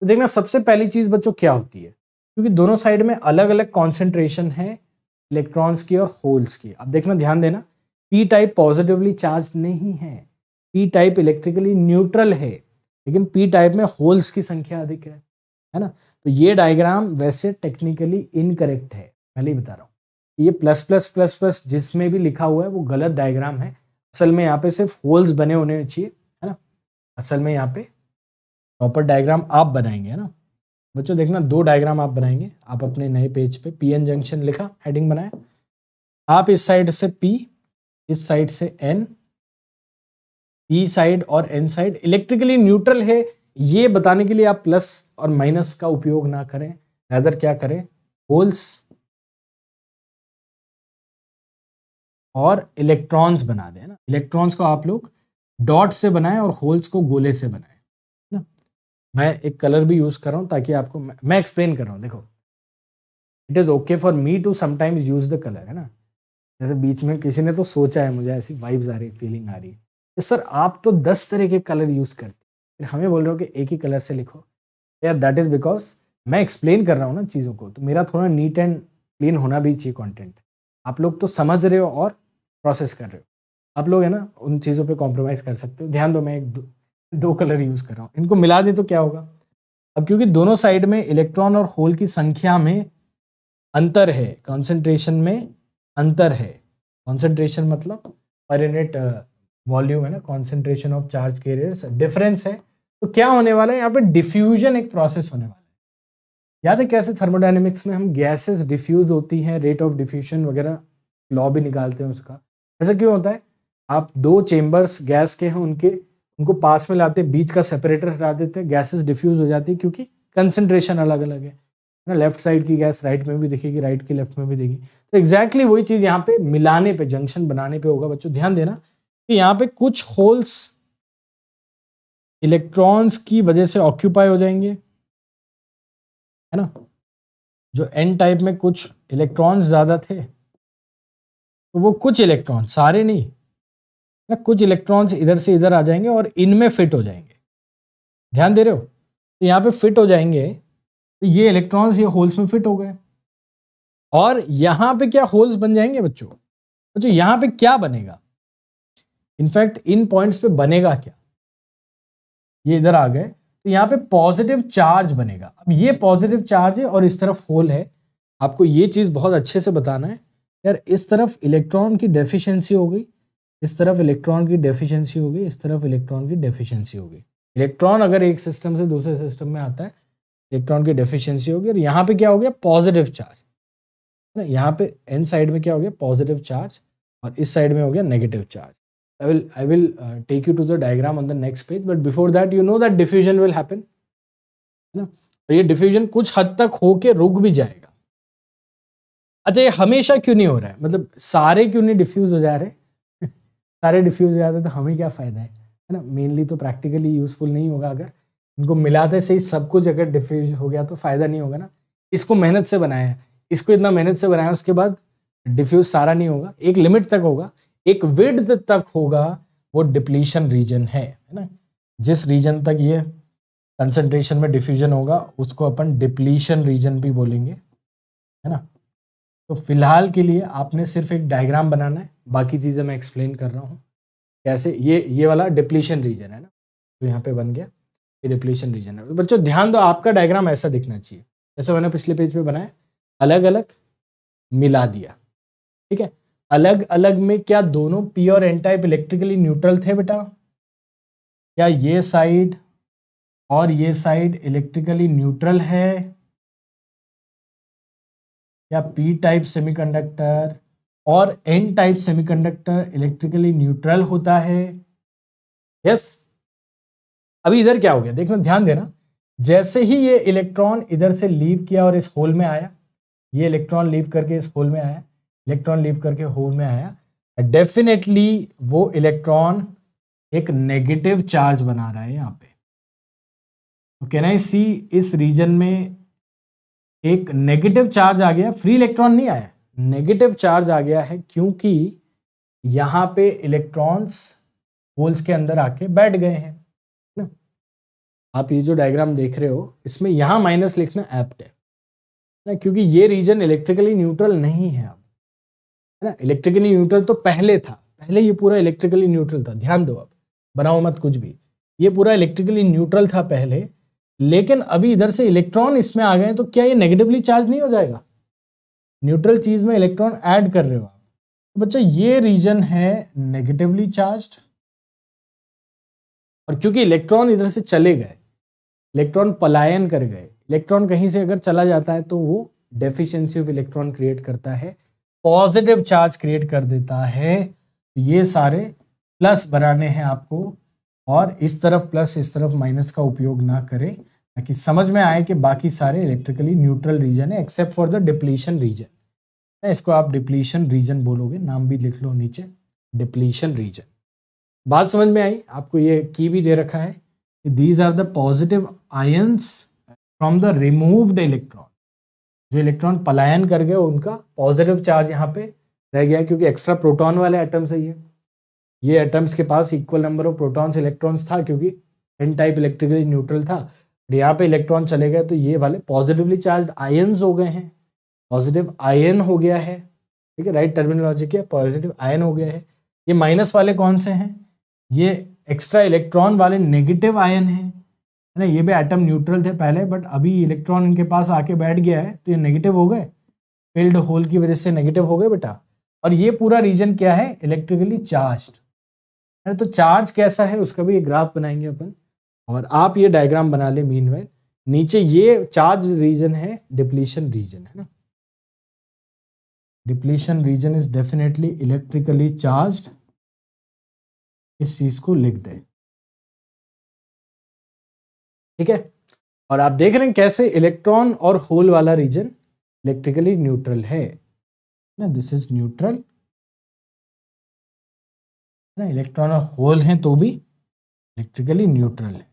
तो देखना सबसे पहली चीज़ बच्चों क्या होती है क्योंकि दोनों साइड में अलग अलग कॉन्सेंट्रेशन है इलेक्ट्रॉन्स की और होल्स की अब देखना ध्यान देना पी टाइप पॉजिटिवली चार्ज नहीं है पी टाइप इलेक्ट्रिकली न्यूट्रल है लेकिन पी टाइप में होल्स की संख्या अधिक है है ना तो ये डायग्राम वैसे टेक्निकली इनकरेक्ट है पहले ही बता रहा हूँ ये प्लस प्लस प्लस प्लस जिसमें भी लिखा हुआ है वो गलत डायग्राम है असल में यहाँ पे सिर्फ होल्स बने होने चाहिए है ना असल में यहाँ पे प्रॉपर डायग्राम आप बनाएंगे है ना बच्चों देखना दो डायग्राम आप बनाएंगे आप अपने नए पेज पे पी एन जंक्शन लिखा हेडिंग बनाया आप इस साइड से पी इस साइड से एन पी e साइड और एन साइड इलेक्ट्रिकली न्यूट्रल है ये बताने के लिए आप प्लस और माइनस का उपयोग ना करें अदर क्या करें होल्स और इलेक्ट्रॉन्स बना दें ना इलेक्ट्रॉन्स को आप लोग डॉट से बनाएं और होल्स को गोले से बनाएं ना मैं एक कलर भी यूज़ कर रहा हूँ ताकि आपको मैं एक्सप्लेन कर रहा हूँ देखो it is okay for me to sometimes use the colour है ना जैसे बीच में किसी ने तो सोचा है मुझे ऐसी वाइब्स आ रही फीलिंग आ रही सर आप तो दस तरह के कलर यूज़ करते फिर हमें बोल रहे हो कि एक ही कलर से लिखो यार दैट इज़ बिकॉज मैं एक्सप्लेन कर रहा हूँ ना चीज़ों को तो मेरा थोड़ा नीट एंड क्लीन होना भी चाहिए कॉन्टेंट आप लोग तो समझ रहे हो और प्रोसेस कर रहे हो आप लोग है ना उन चीज़ों पर कॉम्प्रोमाइज़ कर सकते हो ध्यान दो मैं एक दो, दो कलर यूज़ कर रहा हूँ इनको मिला दें तो क्या होगा अब क्योंकि दोनों साइड में इलेक्ट्रॉन और होल की संख्या में अंतर है कॉन्सेंट्रेशन में अंतर है कॉन्सेंट्रेशन मतलब पर यूनिट वॉल्यूम है ना concentration of charge carriers difference है तो क्या होने वाला है यहाँ पे डिफ्यूजन एक प्रोसेस होने वाला है याद है कैसे थर्मोडाइनमिक्स में हम गैसेस डिफ्यूज होती हैं रेट ऑफ डिफ्यूजन वगैरह लॉ भी निकालते हैं उसका ऐसा क्यों होता है आप दो चेम्बर्स गैस के हैं उनके उनको पास में लाते बीच का सेपरेटर हटा देते हैं गैसेज डिफ्यूज हो जाती है क्योंकि कंसनट्रेशन अलग अलग है ना लेफ्ट साइड की गैस राइट में भी दिखेगी राइट की लेफ्ट में भी दिखेगी तो एग्जैक्टली exactly वही चीज़ यहाँ पे मिलाने पे जंक्शन बनाने पे होगा बच्चों ध्यान देना कि यहाँ पे कुछ होल्स इलेक्ट्रॉन्स की वजह से ऑक्यूपाई हो जाएंगे है ना जो एन टाइप में कुछ इलेक्ट्रॉन्स ज़्यादा थे तो वो कुछ इलेक्ट्रॉन सारे नहीं ना कुछ इलेक्ट्रॉन्स इधर से इधर आ जाएंगे और इनमें फिट हो जाएंगे ध्यान दे रहे हो तो यहाँ पे फिट हो जाएंगे तो ये इलेक्ट्रॉन्स ये होल्स में फिट हो गए और यहाँ पे क्या होल्स बन जाएंगे बच्चों बच्चों यहाँ पे क्या बनेगा इनफैक्ट इन पॉइंट्स पे बनेगा क्या ये इधर आ गए तो यहाँ पे पॉजिटिव चार्ज बनेगा अब ये पॉजिटिव चार्ज है और इस तरफ होल है आपको ये चीज़ बहुत अच्छे से बताना है यार इस तरफ इलेक्ट्रॉन की डेफिशिएंसी हो गई इस तरफ इलेक्ट्रॉन की डेफिशिएंसी हो गई इस तरफ इलेक्ट्रॉन की डेफिशिएंसी हो गई इलेक्ट्रॉन अगर एक सिस्टम से दूसरे सिस्टम में आता है इलेक्ट्रॉन की डेफिशिएंसी होगी और यहाँ पे क्या हो गया पॉजिटिव चार्ज है ना यहाँ पे एन साइड में क्या हो गया पॉजिटिव चार्ज और इस साइड में हो गया negative charge I will, I will uh, take you to the diagram on the next page. But before that, you know that diffusion will happen. ना और तो ये डिफ्यूजन कुछ हद तक होके रुक भी जाएगा अच्छा ये हमेशा क्यों नहीं हो रहा है मतलब सारे क्यों नहीं डिफ्यूज हो जा रहे [laughs] सारे डिफ्यूज हो जाते तो हमें क्या फ़ायदा है है ना मेनली तो प्रैक्टिकली यूज़फुल नहीं होगा अगर इनको मिलाते से ही सब कुछ अगर डिफ्यूज हो गया तो फ़ायदा नहीं होगा ना इसको मेहनत से बनाया इसको इतना मेहनत से बनाया उसके बाद डिफ्यूज सारा नहीं होगा एक लिमिट तक होगा एक विड्थ तक होगा वो डिप्लीशन रीजन है है ना जिस रीजन तक ये कंसंट्रेशन में डिफ्यूजन होगा उसको अपन डिप्लीशन रीजन भी बोलेंगे है ना तो फिलहाल के लिए आपने सिर्फ एक डायग्राम बनाना है बाकी चीज़ें मैं एक्सप्लेन कर रहा हूँ कैसे ये ये वाला डिप्लीशन रीजन है ना तो यहाँ पे बन गया ये डिप्लीशन रीजन है बच्चों ध्यान दो आपका डायग्राम ऐसा दिखना चाहिए जैसे मैंने पिछले पेज पे बनाया अलग अलग मिला दिया ठीक है अलग अलग में क्या दोनों पी और एन टाइप इलेक्ट्रिकली न्यूट्रल थे बेटा क्या ये साइड और ये साइड इलेक्ट्रिकली न्यूट्रल है या पी टाइप सेमीकंडक्टर और N type semiconductor electrically neutral होता है यस अभी इधर क्या हो गया देखना ध्यान देना जैसे ही ये इलेक्ट्रॉन इधर से लीव किया और इस होल में आया ये इलेक्ट्रॉन लीव करके इस होल में आया इलेक्ट्रॉन लीव करके होल में आया डेफिनेटली वो इलेक्ट्रॉन एक नेगेटिव चार्ज बना रहा है यहाँ पे तो कैन आई सी इस रीजन में एक नेगेटिव चार्ज आ गया फ्री इलेक्ट्रॉन नहीं आया नेगेटिव चार्ज आ गया है क्योंकि यहाँ पे इलेक्ट्रॉन्स होल्स के अंदर आके बैठ गए हैं ना आप ये जो डायग्राम देख रहे हो इसमें यहाँ माइनस लिखना एप्ट है ना क्योंकि ये रीजन इलेक्ट्रिकली न्यूट्रल नहीं है अब है ना इलेक्ट्रिकली न्यूट्रल तो पहले था पहले ये पूरा इलेक्ट्रिकली न्यूट्रल था ध्यान दो आप बनाओ मत कुछ भी ये पूरा इलेक्ट्रिकली न्यूट्रल था पहले लेकिन अभी इधर से इलेक्ट्रॉन इसमें आ गए तो क्या ये नेगेटिवली चार्ज नहीं हो जाएगा न्यूट्रल चीज़ में इलेक्ट्रॉन ऐड कर रहे हो आप तो बच्चा ये रीजन है नेगेटिवली चार्ज और क्योंकि इलेक्ट्रॉन इधर से चले गए इलेक्ट्रॉन पलायन कर गए इलेक्ट्रॉन कहीं से अगर चला जाता है तो वो डेफिशिएंसी ऑफ इलेक्ट्रॉन क्रिएट करता है पॉजिटिव चार्ज क्रिएट कर देता है तो ये सारे प्लस बनाने हैं आपको और इस तरफ प्लस इस तरफ माइनस का उपयोग ना करें ताकि समझ में आए कि बाकी सारे इलेक्ट्रिकली न्यूट्रल रीजन है except for the depletion region इसको आप डिप्लीशन रीजन बोलोगे नाम भी लिख लो नीचे डिप्लीशन रीजन बात समझ में आई आपको ये की भी दे रखा है these are the positive ions from the removed electron जो इलेक्ट्रॉन पलायन कर गए उनका पॉजिटिव चार्ज यहाँ पे रह गया क्योंकि एक्स्ट्रा प्रोटॉन वाले एटम्स है ये ये एटम्स के पास equal number of protons electrons था क्योंकि एन टाइप इलेक्ट्रिकली न्यूट्रल था तो यहाँ पे इलेक्ट्रॉन चले गए तो ये वाले पॉजिटिवली चार्ज आयन्स हो गए हैं पॉजिटिव आयन हो गया है ठीक है राइट टर्मिनोलॉजी के पॉजिटिव आयन हो गया है ये माइनस वाले कौन से हैं ये एक्स्ट्रा इलेक्ट्रॉन वाले नेगेटिव आयन हैं है ना ये भी एटम न्यूट्रल थे पहले बट अभी इलेक्ट्रॉन इनके पास आके बैठ गया है तो ये नेगेटिव हो गए फिल्ड होल की वजह से नेगेटिव हो गए बेटा और ये पूरा रीजन क्या है इलेक्ट्रिकली चार्ज है ना तो चार्ज कैसा है उसका भी एक ग्राफ बनाएंगे अपन और आप ये डायग्राम बना ले मीन नीचे ये चार्ज रीजन है डिप्लीशन रीजन है ना depletion region is definitely electrically charge इस चीज को लिख दें ठीक है और आप देख रहे हैं कैसे इलेक्ट्रॉन और होल वाला रीजन इलेक्ट्रिकली न्यूट्रल है ना दिस इज न्यूट्रल ना इलेक्ट्रॉन और होल हैं तो भी इलेक्ट्रिकली न्यूट्रल है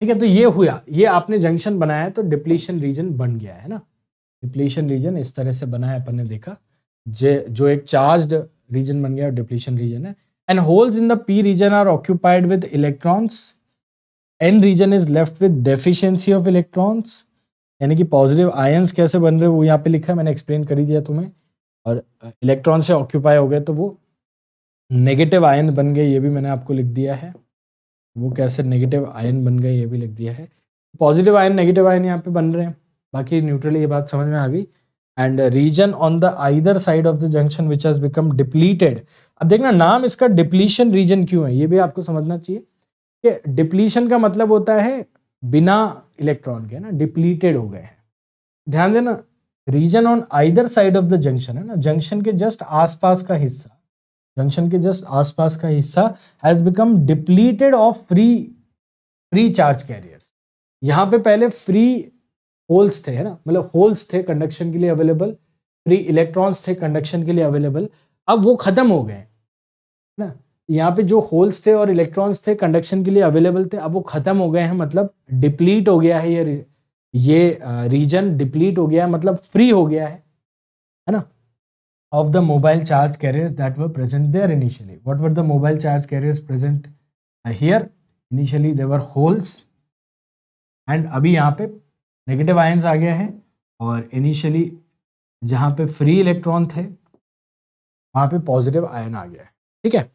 ठीक है तो ये हुआ ये आपने जंक्शन बनाया तो डिप्लीशन रीजन बन गया है ना डिप्लीशन रीजन इस तरह से बना है अपन ने देखा जे जो एक चार्ज्ड रीजन बन गया डिप्लीशन रीजन है and holes in the P region are occupied with electrons N region is left with deficiency of electrons यानी कि पॉजिटिव आयंस कैसे बन रहे वो यहाँ पे लिखा है मैंने एक्सप्लेन कर ही दिया तुम्हें और इलेक्ट्रॉन से ऑक्यूपाई हो गए तो वो नेगेटिव आयन बन गए ये भी मैंने आपको लिख दिया है वो कैसे नेगेटिव आयन बन गए ये भी लिख दिया है पॉजिटिव आयन नेगेटिव आयन यहाँ पे बन रहे हैं बाकी न्यूट्रली ये बात समझ में आ गई and region on the either side of the junction which has become depleted अब देखना नाम इसका डिप्लीशन रीजन क्यों है ये भी आपको समझना चाहिए कि डिप्लीशन का मतलब होता है बिना इलेक्ट्रॉन के ना डिप्लीटेड हो गए हैं ध्यान देना region on either side of the junction है ना जंक्शन के जस्ट आसपास का हिस्सा जंक्शन के जस्ट आसपास का हिस्सा has become depleted of free free charge carriers यहाँ पे पहले फ्री होल्स थे है ना मतलब होल्स थे कंडक्शन के लिए अवेलेबल फ्री इलेक्ट्रॉन्स थे कंडक्शन के लिए अवेलेबल अब वो खत्म हो गए ना यहाँ पे जो होल्स थे और इलेक्ट्रॉन्स थे कंडक्शन के लिए अवेलेबल थे अब वो ख़त्म हो गए हैं मतलब डिप्लीट हो गया है ये ये रीजन डिप्लीट हो गया है मतलब फ्री हो गया है है ना of the mobile charge carriers that were present there initially what were the mobile charge carriers present here initially they were holes and अभी यहाँ पे नेगेटिव आयंस आ गया है और इनिशियली जहाँ पे फ्री इलेक्ट्रॉन थे वहाँ पे पॉजिटिव आयन आ गया है ठीक है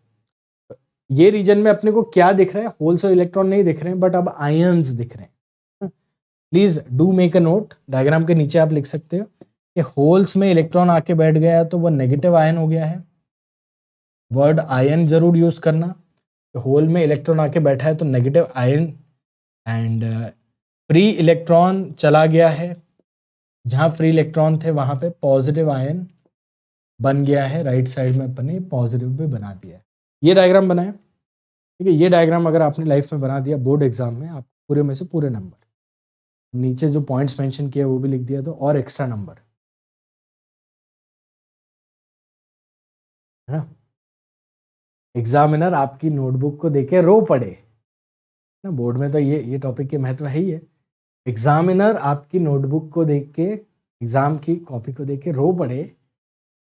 ये रीजन में अपने को क्या दिख रहा है होल्स और इलेक्ट्रॉन नहीं दिख रहे हैं बट अब आयन्स दिख रहे हैं please do make a note diagram के नीचे आप लिख सकते हो कि होल्स में इलेक्ट्रॉन आके बैठ गया तो वह नेगेटिव आयन हो गया है वर्ड आयन जरूर यूज करना होल में इलेक्ट्रॉन आके बैठा है तो negative ion and free electron चला गया है जहाँ फ्री इलेक्ट्रॉन थे वहां पे पॉजिटिव आयन बन गया है राइट साइड में अपने पॉजिटिव भी बना दिया है ये डायग्राम बनाया ठीक है ये डायग्राम अगर आपने लाइफ में बना दिया बोर्ड एग्जाम में आप पूरे में से पूरे नंबर नीचे जो पॉइंट्स मेंशन किया वो भी लिख दिया तो और एक्स्ट्रा नंबर है ना एग्जामिनर आपकी नोटबुक को देखे रो पड़े ना बोर्ड में तो ये ये टॉपिक के महत्व है ही है एग्जामिनर आपकी नोटबुक को देख के एग्जाम की कॉपी को देख के रो पड़े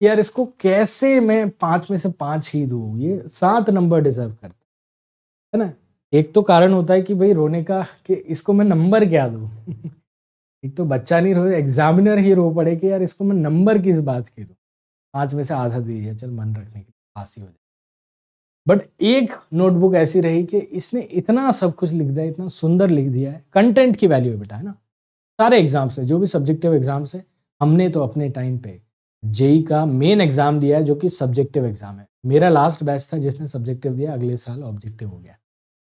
यार इसको कैसे मैं पांच में से पांच ही दू ये सात नंबर डिजर्व करता है ना एक तो कारण होता है कि भाई रोने का कि इसको मैं नंबर क्या दू [laughs] एक तो बच्चा नहीं रो एग्जामिनर ही रो पड़े कि यार इसको मैं नंबर किस बात के दू पांच में से आधा दीजिए चल मन रखने के पास ही हो जाए बट एक नोटबुक ऐसी रही कि इसने इतना सब कुछ लिख दिया इतना सुंदर लिख दिया है कंटेंट की वैल्यू बेटा है ना सारे एग्जाम्स है जो भी सब्जेक्टिव एग्जाम्स है हमने तो अपने टाइम पे जेई का मेन एग्जाम दिया है जो कि सब्जेक्टिव एग्जाम है मेरा लास्ट बैच था जिसने सब्जेक्टिव दिया अगले साल ऑब्जेक्टिव हो गया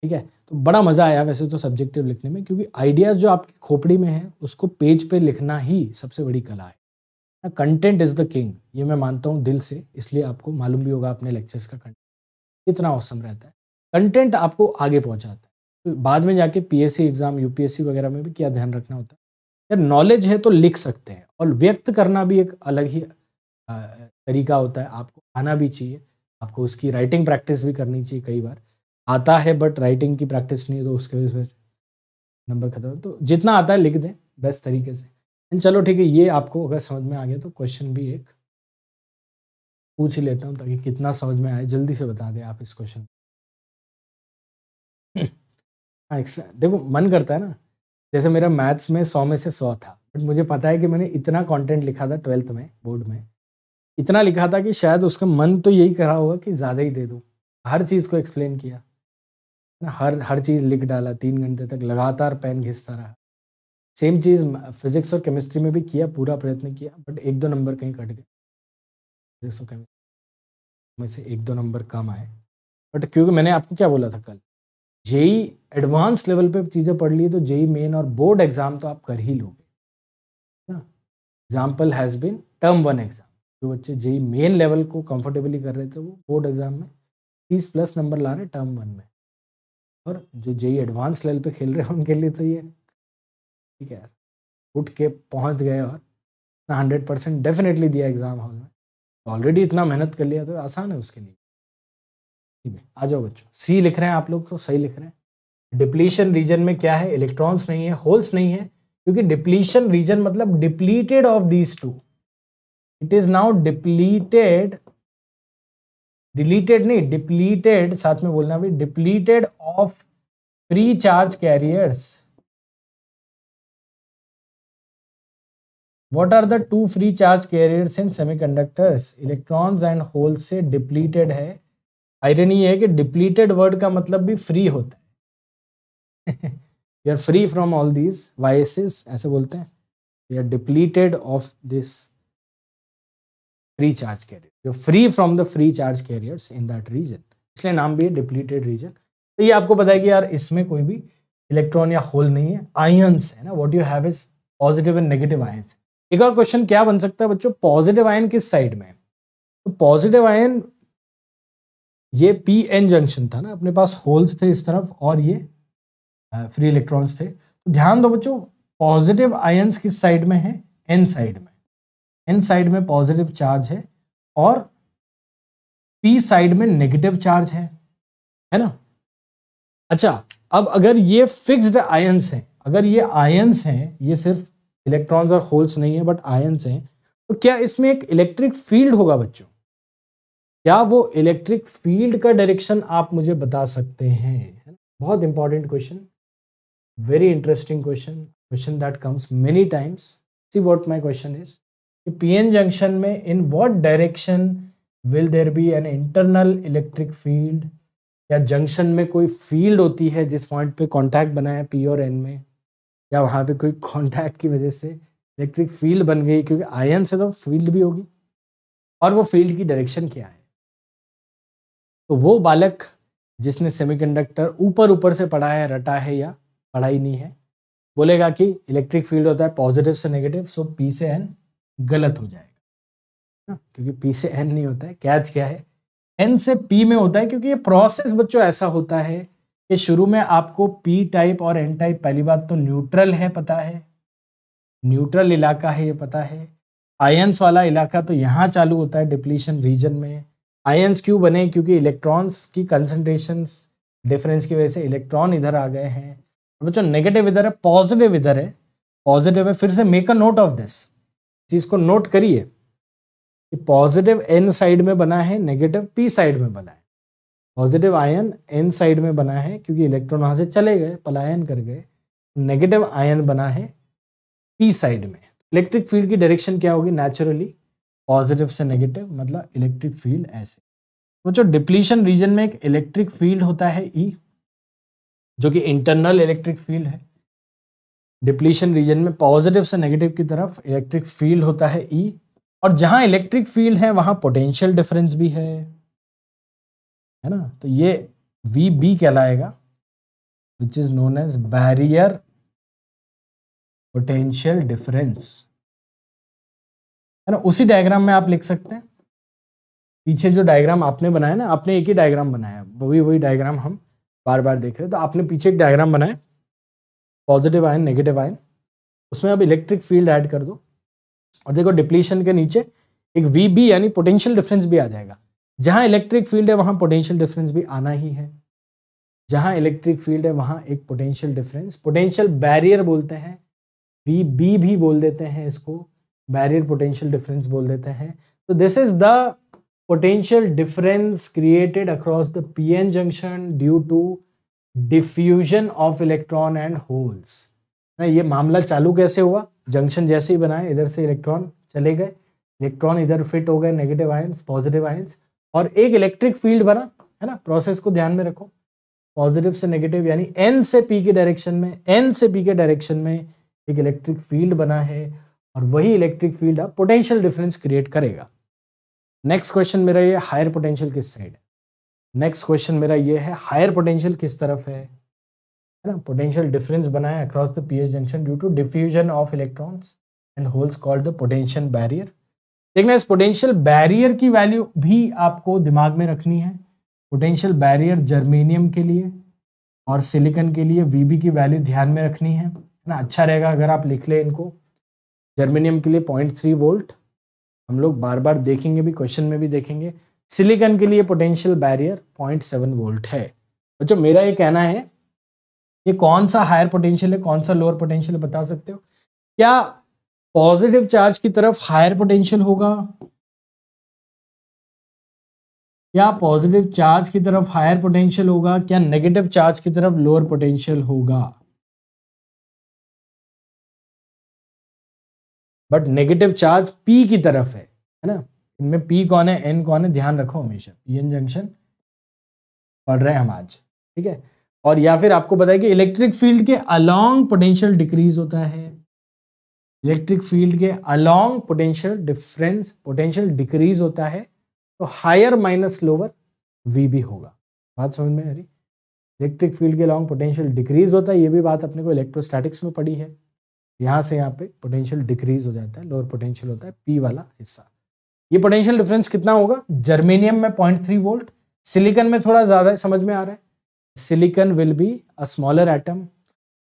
ठीक है तो बड़ा मज़ा आया वैसे तो सब्जेक्टिव लिखने में क्योंकि आइडियाज़ जो आपकी खोपड़ी में है उसको पेज पे लिखना ही सबसे बड़ी कला है कंटेंट इज़ द किंग ये मैं मानता हूँ दिल से इसलिए आपको मालूम भी होगा अपने लेक्चर्स का कंटेंट इतना औसम रहता है कंटेंट आपको आगे पहुँचाता है तो बाद में जाके पीएससी एग्ज़ाम यूपीएससी वगैरह में भी क्या ध्यान रखना होता है यार नॉलेज है तो लिख सकते हैं और व्यक्त करना भी एक अलग ही तरीका होता है आपको आना भी चाहिए आपको उसकी राइटिंग प्रैक्टिस भी करनी चाहिए कई बार आता है बट राइटिंग की प्रैक्टिस नहीं है तो उसके वजह से नंबर खत्म तो जितना आता है लिख दें बेस्ट तरीके से एंड चलो ठीक है ये आपको अगर समझ में आ गया तो क्वेश्चन भी एक पूछ लेता हूँ ताकि कितना समझ में आए जल्दी से बता दें आप इस क्वेश्चन [clears throat] हाँ, देखो मन करता है ना जैसे मेरा मैथ्स में सौ में से सौ था बट मुझे पता है कि मैंने इतना कंटेंट लिखा था ट्वेल्थ में बोर्ड में इतना लिखा था कि शायद उसका मन तो यही करा होगा कि ज़्यादा ही दे दूँ हर चीज़ को एक्सप्लेन किया ना हर हर चीज़ लिख डाला तीन घंटे तक लगातार पेन घिसता रहा सेम चीज़ फिजिक्स और केमिस्ट्री में भी किया पूरा प्रयत्न किया बट एक दो नंबर कहीं कट गए फिजिक्स और केमिस्ट्री में से एक दो नंबर कम आए बट क्योंकि मैंने आपको क्या बोला था कल जेई एडवांस लेवल पे चीज़ें पढ़ ली तो जेई मेन और बोर्ड एग्ज़ाम तो आप कर ही लोगे ना example has been term one exam जो बच्चे जेई मेन लेवल को कंफर्टेबली कर रहे थे वो बोर्ड एग्ज़ाम में तीस प्लस नंबर ला रहे टर्म वन में और जो जई एडवांस लेवल पे खेल रहे हैं उनके लिए तो ये ठीक है यार उठ के पहुंच गए और ना हंड्रेड परसेंट डेफिनेटली दिया एग्ज़ाम हॉल में ऑलरेडी इतना मेहनत कर लिया तो आसान है उसके लिए ठीक है आ जाओ बच्चों सी लिख रहे हैं आप लोग तो सही लिख रहे हैं डिप्लीशन रीजन में क्या है इलेक्ट्रॉन्स नहीं है होल्स नहीं है क्योंकि डिप्लीशन रीजन मतलब depleted of these two it is now depleted deleted नहीं डिप्लीटेड साथ में बोलना भी depleted of free charge carriers what are the two free charge carriers in semiconductors electron and holes से डिप्लीटेड है iron ये है कि डिप्लीटेड वर्ड का मतलब भी फ्री होता है you are free from all these vices ऐसे बोलते हैं you are depleted of this free charge carrier you're free from the free charge carriers in that region इसलिए नाम भी है डिप्लीटेड रीजन तो ये आपको पता है कि यार इसमें कोई भी इलेक्ट्रॉन या होल नहीं है आयंस है ना what you have is positive and negative ions एक और क्वेश्चन क्या बन सकता है बच्चों पॉजिटिव आयन किस साइड में तो पॉजिटिव आयन ये पी एन जंक्शन था ना अपने पास होल्स थे इस तरफ और ये फ्री इलेक्ट्रॉन्स थे तो ध्यान दो बच्चों पॉजिटिव आयंस किस साइड में है एन साइड में एन साइड में पॉजिटिव चार्ज है और पी साइड में नेगेटिव चार्ज है है ना अच्छा अब अगर ये फिक्स्ड आयंस हैं अगर ये आयंस हैं ये सिर्फ इलेक्ट्रॉन्स और होल्स नहीं है बट आयंस हैं तो क्या इसमें एक इलेक्ट्रिक फील्ड होगा बच्चों क्या वो इलेक्ट्रिक फील्ड का डायरेक्शन आप मुझे बता सकते हैं बहुत important question very interesting question question that comes many times see what my question is कि पीएन जंक्शन में in what direction will there be an internal electric field या जंक्शन में कोई फील्ड होती है जिस पॉइंट पे कांटेक्ट बना है पी और एन में या वहाँ पे कोई कांटेक्ट की वजह से इलेक्ट्रिक फील्ड बन गई क्योंकि आयन से तो फील्ड भी होगी और वो फील्ड की डायरेक्शन क्या है तो वो बालक जिसने सेमीकंडक्टर ऊपर ऊपर से पढ़ा है रटा है या पढ़ाई नहीं है बोलेगा कि इलेक्ट्रिक फील्ड होता है पॉजिटिव से नेगेटिव सो पी से एन गलत हो जाएगा ना हाँ, क्योंकि पी से एन नहीं होता है कैच क्या है एन से पी में होता है क्योंकि ये प्रोसेस बच्चों ऐसा होता है कि शुरू में आपको पी टाइप और एन टाइप पहली बात तो न्यूट्रल है पता है न्यूट्रल इलाका है ये पता है आयंस वाला इलाका तो यहाँ चालू होता है डिप्लीशन रीजन में आयंस क्यों बने क्योंकि इलेक्ट्रॉन्स की कंसनट्रेशन डिफरेंस की वजह से इलेक्ट्रॉन इधर आ गए हैं बच्चों नेगेटिव इधर है पॉजिटिव इधर है पॉजिटिव है फिर से make a note of this चीज़ को नोट करिए कि पॉजिटिव एन साइड में बना है नेगेटिव पी साइड में बना है पॉजिटिव आयन एन साइड में बना है क्योंकि इलेक्ट्रॉन वहां से चले गए पलायन कर गए नेगेटिव आयन बना है पी साइड में इलेक्ट्रिक फील्ड की डायरेक्शन क्या होगी नेचुरली पॉजिटिव से नेगेटिव मतलब इलेक्ट्रिक फील्ड ऐसे तो जो डिप्लीशन रीजन में एक इलेक्ट्रिक फील्ड होता है ई e, जो कि इंटरनल इलेक्ट्रिक फील्ड है डिप्लीशन रीजन में पॉजिटिव से नेगेटिव की तरफ इलेक्ट्रिक फील्ड होता है ई e, और जहां इलेक्ट्रिक फील्ड है वहां पोटेंशियल डिफरेंस भी है है ना तो ये वी बी कहलाएगा which is known as barrier potential difference है ना उसी डायग्राम में आप लिख सकते हैं पीछे जो डायग्राम आपने बनाया ना आपने एक ही डायग्राम बनाया वही वही डायग्राम हम बार बार देख रहे हैं तो आपने पीछे एक डायग्राम बनाया पॉजिटिव आयन नेगेटिव आयन उसमें अब इलेक्ट्रिक फील्ड ऐड कर दो और देखो डिप्लीशन के नीचे एक वी बी यानी पोटेंशियल डिफरेंस भी आ जाएगा जहां इलेक्ट्रिक फील्ड है वहां पोटेंशियल डिफरेंस भी आना ही है जहाँ इलेक्ट्रिक फील्ड है वहां एक पोटेंशियल डिफरेंस पोटेंशियल बैरियर बोलते हैं वी बी भी बोल देते हैं इसको बैरियर पोटेंशियल डिफरेंस बोल देते हैं तो this is the difference created across the P N junction due to diffusion of electron and holes ना ये मामला चालू कैसे हुआ जंक्शन जैसे ही बनाए इधर से इलेक्ट्रॉन चले गए इलेक्ट्रॉन इधर फिट हो गए नेगेटिव आयंस पॉजिटिव आयंस और एक इलेक्ट्रिक फील्ड बना है ना प्रोसेस को ध्यान में रखो पॉजिटिव से नेगेटिव यानी एन से पी के डायरेक्शन में एन से पी के डायरेक्शन में एक इलेक्ट्रिक फील्ड बना है और वही इलेक्ट्रिक फील्ड अब पोटेंशियल डिफरेंस क्रिएट करेगा नेक्स्ट क्वेश्चन मेरा ये हायर पोटेंशियल किस साइड है नेक्स्ट क्वेश्चन मेरा ये है हायर पोटेंशियल किस तरफ है है ना पोटेंशियल डिफरेंस बनाया across the PH junction due to diffusion of electrons and holes called the potential barrier देखना इस पोटेंशियल बैरियर की वैल्यू भी आपको दिमाग में रखनी है पोटेंशियल बैरियर जर्मेनियम के लिए और सिलिकन के लिए वीबी की वैल्यू ध्यान में रखनी है ना अच्छा रहेगा अगर आप लिख लें इनको जर्मेनियम के लिए पॉइंट थ्री वोल्ट हम लोग बार बार देखेंगे भी क्वेश्चन में भी देखेंगे सिलिकॉन के लिए पोटेंशियल बैरियर 0.7 वोल्ट है बच्चों मेरा ये कहना है ये कौन सा हायर पोटेंशियल है कौन सा लोअर पोटेंशियल बता सकते हो क्या पॉजिटिव चार्ज की तरफ हायर पोटेंशियल होगा क्या पॉजिटिव चार्ज की तरफ हायर पोटेंशियल होगा क्या नेगेटिव चार्ज की तरफ लोअर पोटेंशियल होगा बट नेगेटिव चार्ज पी की तरफ है है ना इनमें पी कौन है एन कौन है ध्यान रखो हमेशा पी एन जंक्शन पढ़ रहे हैं हम आज ठीक है और या फिर आपको बताया कि इलेक्ट्रिक फील्ड के अलोंग पोटेंशियल डिक्रीज होता है इलेक्ट्रिक फील्ड के along potential difference potential decrease होता है तो हायर माइनस लोअर वी भी होगा बात समझ में आ रही इलेक्ट्रिक फील्ड के अलॉन्ग पोटेंशियल डिक्रीज होता है ये भी बात अपने को इलेक्ट्रोस्टैटिक्स में पड़ी है यहाँ से यहाँ पे पोटेंशियल डिक्रीज हो जाता है लोअर पोटेंशियल होता है पी वाला हिस्सा ये पोटेंशियल डिफरेंस कितना होगा जर्मेनियम में पॉइंट थ्री वोल्ट सिलिकन में थोड़ा ज्यादा समझ में आ रहा है silicon will be a smaller atom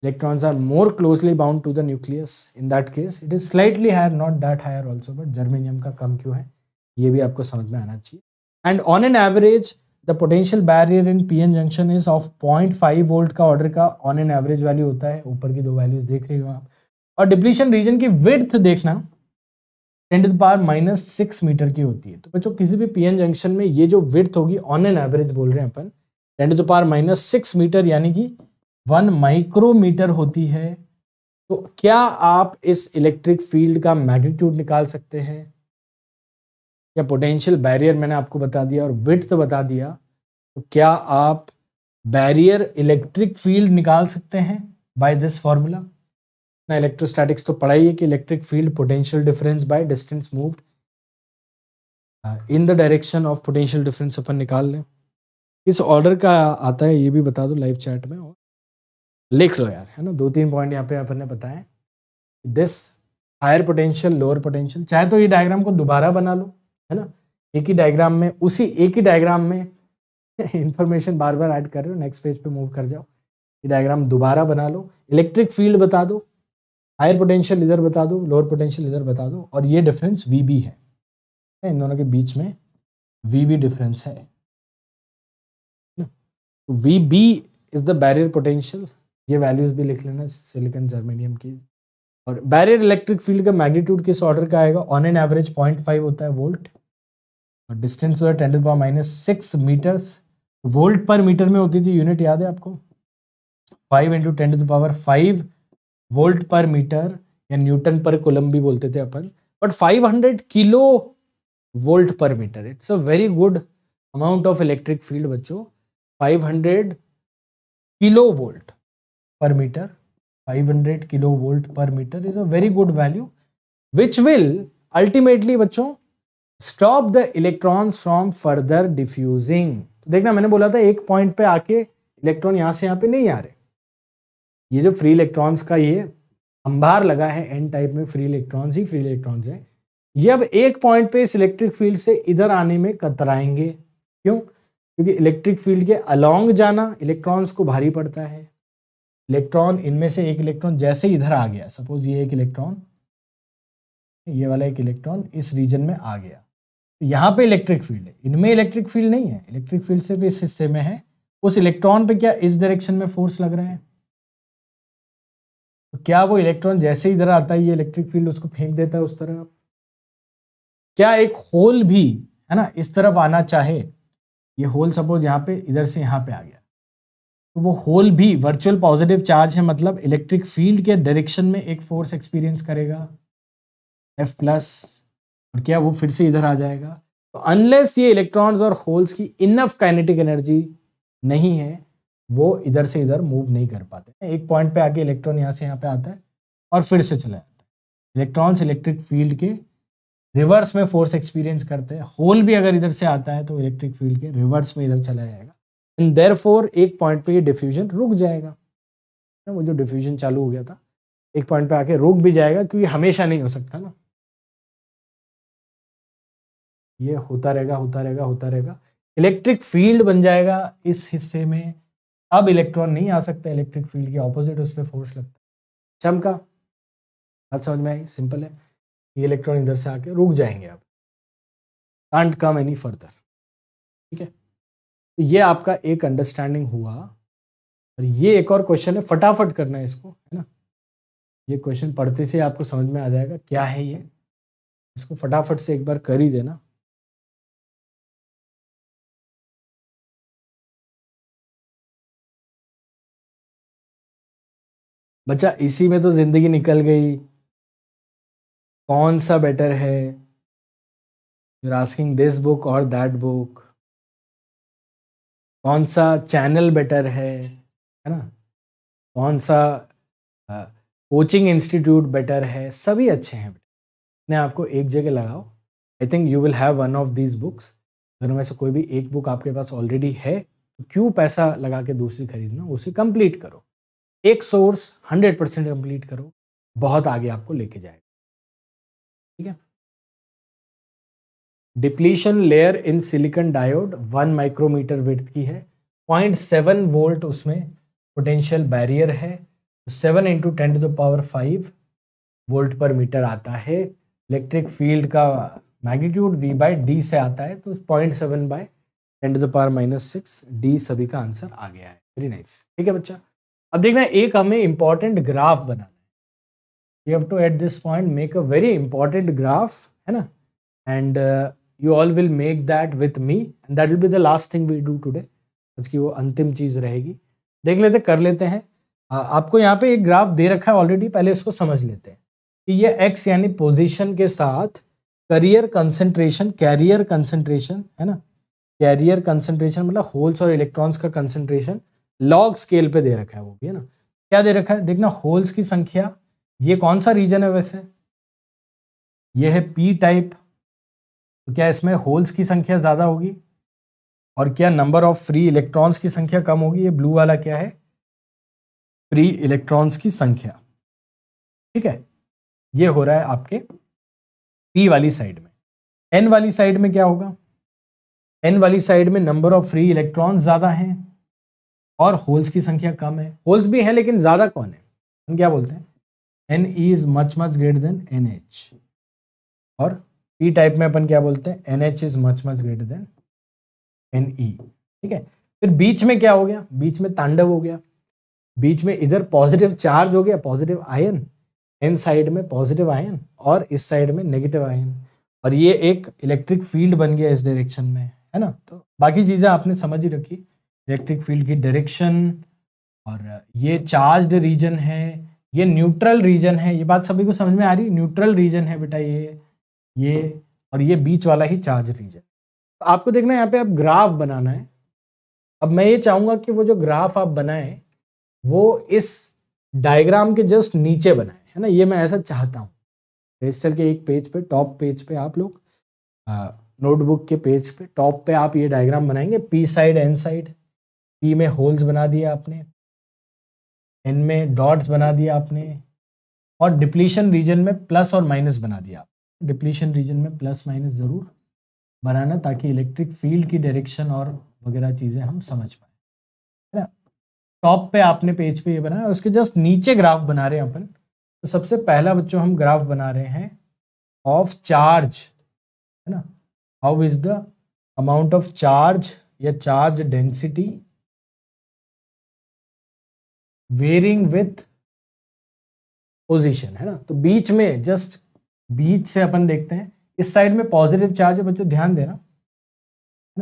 electrons are more closely bound to the nucleus in that case it is slightly higher not that higher also but germanium का कम क्यों है ये भी आपको समझ में आना चाहिए and on an average the potential barrier in P N junction is of point five volt का ऑर्डर का ऑन एन एवरेज वैल्यू होता है ऊपर की दो वैल्यूज देख रहे हो आप और डिप्लीशन रीजन की विड्थ देखना ten to the power minus six meter की होती है तो बच्चों किसी भी पीएन जंक्शन में ये जो विर्थ होगी ऑन एन एवरेज बोल रहे हैं अपन ten to the power minus six meter यानी कि वन माइक्रोमीटर होती है तो क्या आप इस इलेक्ट्रिक फील्ड का मैग्नीट्यूड निकाल सकते हैं या पोटेंशियल बैरियर मैंने आपको बता दिया और विथ तो बता दिया तो क्या आप बैरियर इलेक्ट्रिक फील्ड निकाल सकते हैं बाय दिस फॉर्मूला ना इलेक्ट्रोस्टैटिक्स तो पढ़ा ही है कि electric field potential difference by distance moved in the direction of potential difference अपन निकाल लें इस ऑर्डर का आता है ये भी बता दो लाइव चैट में और लिख लो यार है ना दो तीन पॉइंट यहाँ पे अपन ने बताए this higher potential lower potential चाहे तो ये डायग्राम को दोबारा बना लो है ना एक ही डायग्राम में उसी एक ही डायग्राम में इंफॉर्मेशन [laughs] बार बार ऐड कर रहे हो नेक्स्ट पेज पे मूव कर जाओ ये डायग्राम दोबारा बना लो इलेक्ट्रिक फील्ड बता दो हायर पोटेंशियल इधर बता दो लोअर पोटेंशियल इधर बता दो और ये डिफरेंस वी बी है इन दोनों के बीच में वी बी डिफरेंस है V B is the barrier potential ये वैल्यूज भी लिख लेना सिलिकन जर्मेनियम की और बैरियर इलेक्ट्रिक फील्ड का मैग्नीट्यूड किस ऑर्डर का आएगा on an average point five होता है वोल्ट और डिस्टेंस होता है ten power minus six meters volt per meter में होती थी यूनिट याद है आपको five into ten to the power five volt per meter या न्यूटन पर कोलम भी बोलते थे अपन but 500 kilo volt per meter it's a very good amount of electric field बच्चों 500 kilo volt per meter 500 kilo volt per meter is a very good value which will ultimately बच्चों stop the electrons from further diffusing तो देखना मैंने बोला था एक point पे आके इलेक्ट्रॉन यहां से यहाँ पे नहीं आ रहे ये जो फ्री इलेक्ट्रॉन्स का ये अंबार लगा है एन टाइप में फ्री इलेक्ट्रॉन्स ही फ्री इलेक्ट्रॉन्स है ये अब एक पॉइंट पे इस इलेक्ट्रिक फील्ड से इधर आने में कतराएंगे क्यों क्योंकि इलेक्ट्रिक फील्ड के अलोंग जाना इलेक्ट्रॉन्स को भारी पड़ता है इलेक्ट्रॉन इनमें से एक इलेक्ट्रॉन जैसे इधर आ गया सपोज ये एक इलेक्ट्रॉन ये वाला एक इलेक्ट्रॉन इस रीजन में आ गया यहाँ पे इलेक्ट्रिक फील्ड है इनमें इलेक्ट्रिक फील्ड नहीं है इलेक्ट्रिक फील्ड सिर्फ इस हिस्से में है उस इलेक्ट्रॉन पे क्या इस डायरेक्शन में फोर्स लग रहा है तो क्या वो इलेक्ट्रॉन जैसे ही इधर आता है ये इलेक्ट्रिक फील्ड उसको फेंक देता है उस तरफ क्या एक होल भी है ना इस तरफ आना चाहे ये होल सपोज यहाँ पे इधर से यहाँ पे आ गया तो वो होल भी वर्चुअल पॉजिटिव चार्ज है मतलब इलेक्ट्रिक फील्ड के डायरेक्शन में एक फोर्स एक्सपीरियंस करेगा एफ प्लस और क्या वो फिर से इधर आ जाएगा तो अनलेस ये इलेक्ट्रॉन्स और होल्स की इनफ काइनेटिक एनर्जी नहीं है वो इधर से इधर मूव नहीं कर पाते एक पॉइंट पे आके इलेक्ट्रॉन यहाँ से यहाँ पे आता है और फिर से चला जाता है इलेक्ट्रॉन्स इलेक्ट्रिक फील्ड के रिवर्स में फोर्स एक्सपीरियंस करते हैं होल भी अगर इधर से आता है तो इलेक्ट्रिक फील्ड के रिवर्स में इधर चला जाएगा एंड देर एक पॉइंट पर ये डिफ्यूजन रुक जाएगा ना वो जो डिफ्यूजन चालू हो गया था एक पॉइंट पे आके रुक भी जाएगा क्योंकि हमेशा नहीं हो सकता ना ये होता रहेगा होता रहेगा होता रहेगा इलेक्ट्रिक फील्ड बन जाएगा इस हिस्से में अब इलेक्ट्रॉन नहीं आ सकता इलेक्ट्रिक फील्ड के ऑपोजिट उस पर फोर्स लगता है चमका बात समझ में आई सिंपल है ये इलेक्ट्रॉन इधर से आके रुक जाएंगे आप कांट कम एनी फर्दर ठीक है तो ये आपका एक अंडरस्टैंडिंग हुआ और ये एक और क्वेश्चन है फटाफट करना है इसको है ना ये क्वेश्चन पढ़ते से आपको समझ में आ जाएगा क्या है ये इसको फटाफट से एक बार कर ही देना बच्चा इसी में तो ज़िंदगी निकल गई कौन सा बेटर है यू आस्किंग दिस बुक और दैट बुक कौन सा चैनल बेटर है है ना कौन सा कोचिंग इंस्टीट्यूट बेटर है सभी अच्छे हैं मैं आपको एक जगह लगाओ I think you will have one of these books दोनों में से कोई भी एक बुक आपके पास ऑलरेडी है तो क्यों पैसा लगा के दूसरी खरीदना उसे कंप्लीट करो एक सोर्स हंड्रेड परसेंट कंप्लीट करो बहुत आगे आपको लेके जाएगा ठीक है depletion layer in silicon diode one micrometer with की है पॉइंट सेवन वोल्ट उसमें पोटेंशियल बैरियर है seven into ten to power five volt per meter आता है इलेक्ट्रिक फील्ड का मैग्नीट्यूड वी बाय डी से आता है तो point seven by ten to the power minus six D सभी का आंसर आ गया है वेरी नाइस ठीक है बच्चा अब देखना एक हमें इंपॉर्टेंट ग्राफ बनाना है you have to at this point make a very important graph है ना and you all will make that with me and that will be the last thing we do today आज की वो अंतिम चीज़ रहेगी देख लेते कर लेते हैं आपको यहाँ पे एक ग्राफ दे रखा है ऑलरेडी पहले इसको समझ लेते हैं कि ये एक्स यानी पोजीशन के साथ करियर कंसंट्रेशन कैरियर कंसंट्रेशन है ना कैरियर कंसंट्रेशन मतलब होल्स और इलेक्ट्रॉन्स का कंसंट्रेशन लॉग स्केल पे दे रखा है वो भी है ना क्या दे रखा है देखना होल्स की संख्या ये कौन सा रीजन है वैसे ये है पी टाइप तो क्या इसमें होल्स की संख्या ज़्यादा होगी और क्या नंबर ऑफ फ्री इलेक्ट्रॉन्स की संख्या कम होगी ये ब्लू वाला क्या है फ्री इलेक्ट्रॉन्स की संख्या ठीक है ये हो रहा है आपके पी वाली साइड में एन वाली साइड में क्या होगा एन वाली साइड में नंबर ऑफ फ्री इलेक्ट्रॉन्स ज़्यादा हैं और होल्स की संख्या कम है होल्स भी है लेकिन ज़्यादा कौन है हम क्या बोलते हैं N E is much much greater than N H और पी टाइप में अपन क्या बोलते हैं N H is much much greater than N E ठीक है फिर बीच में क्या हो गया बीच में तांडव हो गया बीच में इधर पॉजिटिव चार्ज हो गया पॉजिटिव आयन एन साइड में पॉजिटिव आयन और इस साइड में नेगेटिव आयन और ये एक इलेक्ट्रिक फील्ड बन गया इस डायरेक्शन में है ना तो बाकी चीज़ें आपने समझ ही रखी इलेक्ट्रिक फील्ड की डायरेक्शन और ये चार्ज्ड रीजन है ये न्यूट्रल रीजन है ये बात सभी को समझ में आ रही न्यूट्रल रीजन है बेटा ये ये और ये बीच वाला ही चार्ज रीजन तो आपको देखना है यहाँ पे अब ग्राफ बनाना है अब मैं ये चाहूँगा कि वो जो ग्राफ आप बनाएं वो इस डायग्राम के जस्ट नीचे बनाए है ना ये मैं ऐसा चाहता हूँ रजिस्टर के एक पेज पे टॉप पेज पे आप लोग नोटबुक के पेज पे टॉप पे आप ये डायग्राम बनाएंगे P side N side P e में होल्स बना दिए आपने एन में डॉट्स बना दिया आपने और डिप्लीशन रीजन में प्लस और माइनस बना दिया डिप्लीशन रीजन में प्लस माइनस ज़रूर बनाना ताकि इलेक्ट्रिक फील्ड की डायरेक्शन और वगैरह चीज़ें हम समझ पाए है ना टॉप पे आपने पेज पे ये बनाया उसके जस्ट नीचे ग्राफ बना रहे हैं अपन तो सबसे पहला बच्चों हम ग्राफ बना रहे हैं ऑफ चार्ज है ना how is the amount of charge या charge density varying with position है ना तो बीच में जस्ट बीच से अपन देखते हैं इस साइड में पॉजिटिव चार्ज है बच्चों ध्यान देना है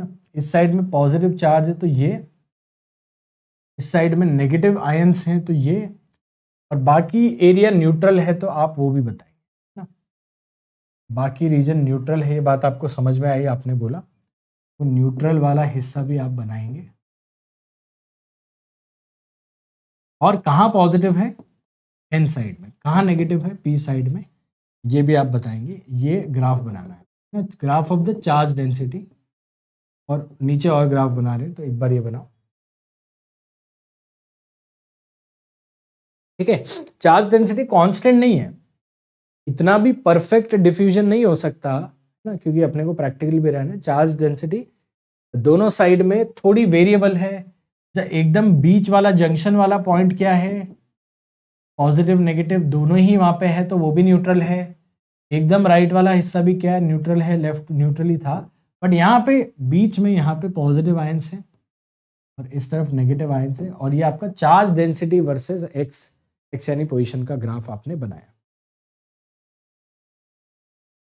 ना इस साइड में पॉजिटिव चार्ज है तो ये इस साइड में नेगेटिव आयंस हैं तो ये और बाकी एरिया न्यूट्रल है तो आप वो भी बताइए ना बाकी रीजन न्यूट्रल है ये बात आपको समझ में आई आपने बोला तो न्यूट्रल वाला हिस्सा भी आप बनाएंगे और कहाँ पॉजिटिव है एन साइड में कहाँ नेगेटिव है पी साइड में ये भी आप बताएंगे ये ग्राफ बनाना है graph of the charge density और नीचे और ग्राफ बना रहे हैं तो एक बार ये बनाओ ठीक है चार्ज डेंसिटी कांस्टेंट नहीं है इतना भी परफेक्ट डिफ्यूजन नहीं हो सकता ना क्योंकि अपने को प्रैक्टिकली भी रहना है चार्ज डेंसिटी दोनों साइड में थोड़ी वेरिएबल है अच्छा एकदम बीच वाला जंक्शन वाला पॉइंट क्या है पॉजिटिव नेगेटिव दोनों ही वहां पे है तो वो भी न्यूट्रल है एकदम राइट वाला हिस्सा भी क्या है न्यूट्रल है लेफ्ट न्यूट्रल ही था बट यहाँ पे बीच में यहाँ पे पॉजिटिव आयंस है और इस तरफ नेगेटिव आयंस है और ये आपका charge density versus x x यानी पोजिशन का ग्राफ आपने बनाया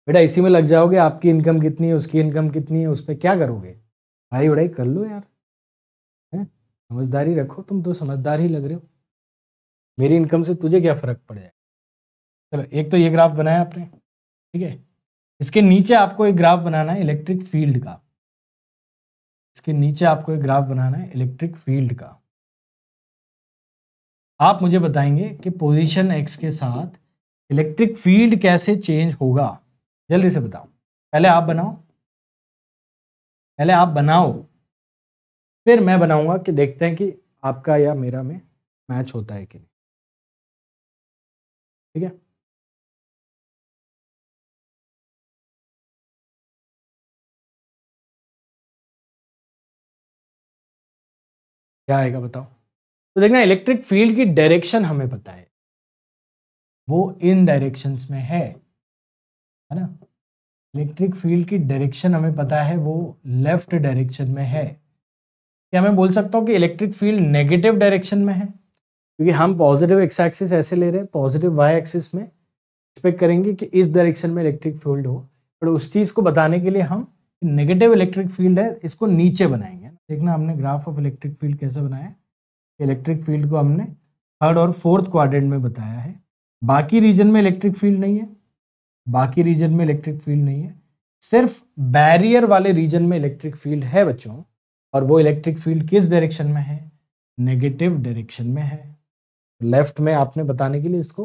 बेटा इसी में लग जाओगे आपकी इनकम कितनी है उसकी इनकम कितनी है उस पर क्या करोगे पढ़ाई वढ़ाई कर लो यार समझदारी रखो तुम तो समझदार ही लग रहे हो मेरी इनकम से तुझे क्या फ़र्क पड़ जाए चलो एक तो ये ग्राफ बनाया आपने ठीक है इसके नीचे आपको एक ग्राफ बनाना है इलेक्ट्रिक फील्ड का इसके नीचे आपको एक ग्राफ बनाना है इलेक्ट्रिक फील्ड का आप मुझे बताएंगे कि पोजीशन एक्स के साथ इलेक्ट्रिक फील्ड कैसे चेंज होगा जल्दी से बताओ पहले आप बनाओ पहले आप बनाओ फिर मैं बनाऊंगा कि देखते हैं कि आपका या मेरा में मैच होता है कि नहीं ठीक है क्या आएगा बताओ तो देखना इलेक्ट्रिक फील्ड की डायरेक्शन हमें पता है वो इन डायरेक्शंस में है है ना इलेक्ट्रिक फील्ड की डायरेक्शन हमें पता है वो लेफ्ट डायरेक्शन में है या मैं बोल सकता हूँ कि इलेक्ट्रिक फील्ड नेगेटिव डायरेक्शन में है क्योंकि हम पॉजिटिव एक्स एक्सिस ऐसे ले रहे हैं पॉजिटिव वाई एक्सिस में एक्सपेक्ट करेंगे कि इस डायरेक्शन में इलेक्ट्रिक फील्ड हो पर उस चीज़ को बताने के लिए हम नेगेटिव इलेक्ट्रिक फील्ड है इसको नीचे बनाएंगे देखना हमने ग्राफ ऑफ इलेक्ट्रिक फील्ड कैसे बनाया इलेक्ट्रिक फील्ड को हमने थर्ड और फोर्थ क्वाड्रेंट में बताया है बाकी रीजन में इलेक्ट्रिक फील्ड नहीं है बाकी रीजन में इलेक्ट्रिक फील्ड नहीं है सिर्फ बैरियर वाले रीजन में इलेक्ट्रिक फील्ड है बच्चों और वो इलेक्ट्रिक फील्ड किस डायरेक्शन में है नेगेटिव डायरेक्शन में है लेफ्ट में आपने बताने के लिए इसको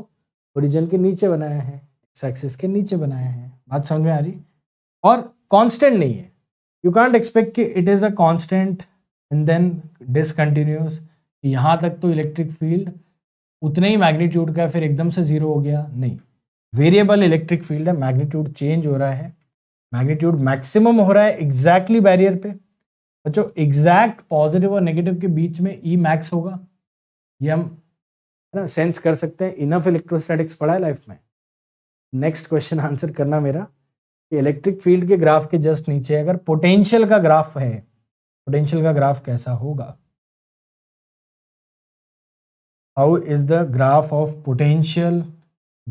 ओरिजिन के नीचे बनाया है एक्सेस के नीचे बनाया है बात समझ में आ रही और कांस्टेंट नहीं है you can't expect that it is a constant and then discontinuous यहाँ तक तो इलेक्ट्रिक फील्ड उतने ही मैग्नीट्यूड का फिर एकदम से ज़ीरो हो गया नहीं वेरिएबल इलेक्ट्रिक फील्ड है मैग्नीट्यूड चेंज हो रहा है मैग्नीट्यूड मैक्सिमम हो रहा है एग्जैक्टली exactly बैरियर पे बच्चों एग्जैक्ट पॉजिटिव और नेगेटिव के बीच में ई e मैक्स होगा ये हम है ना सेंस कर सकते हैं इनफ इलेक्ट्रोस्टैटिक्स पढ़ा है लाइफ में नेक्स्ट क्वेश्चन आंसर करना मेरा कि इलेक्ट्रिक फील्ड के ग्राफ के जस्ट नीचे अगर पोटेंशियल का ग्राफ है पोटेंशियल का ग्राफ कैसा होगा how is the graph of potential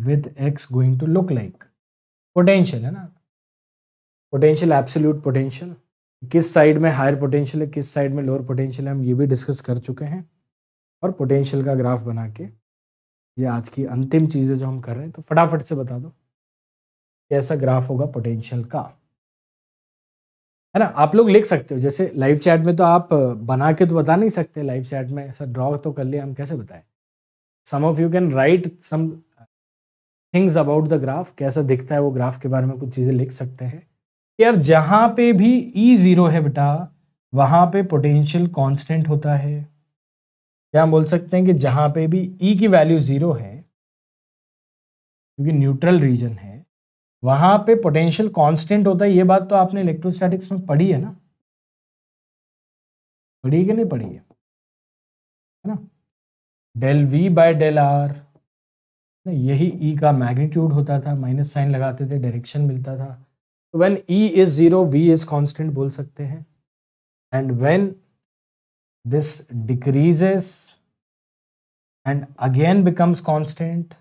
with x going to look like potential है ना पोटेंशियल एब्सोल्यूट पोटेंशियल किस साइड में हायर पोटेंशियल है किस साइड में लोअर पोटेंशियल है हम ये भी डिस्कस कर चुके हैं और पोटेंशियल का ग्राफ बना के ये आज की अंतिम चीज़ें जो हम कर रहे हैं तो फटाफट से बता दो कैसा ग्राफ होगा पोटेंशियल का है ना आप लोग लिख सकते हो जैसे लाइव चैट में तो आप बना के तो बता नहीं सकते लाइव चैट में सर ड्रॉ तो कर लिया हम कैसे बताएं some of you can write some things about the graph कैसा दिखता है वो ग्राफ के बारे में कुछ चीज़ें लिख सकते हैं यार जहां पे भी ई e ज़ीरो है बेटा वहां पे पोटेंशियल कांस्टेंट होता है क्या हम बोल सकते हैं कि जहां पे भी ई e की वैल्यू ज़ीरो है क्योंकि न्यूट्रल रीजन है वहां पे पोटेंशियल कांस्टेंट होता है ये बात तो आपने इलेक्ट्रोस्टैटिक्स में पढ़ी है ना पढ़ी है कि नहीं पढ़ी है है ना del V by del R यही ई e का मैग्नीट्यूड होता था माइनस साइन लगाते थे डायरेक्शन मिलता था when E is zero V is constant बोल सकते हैं and when this decreases and again becomes constant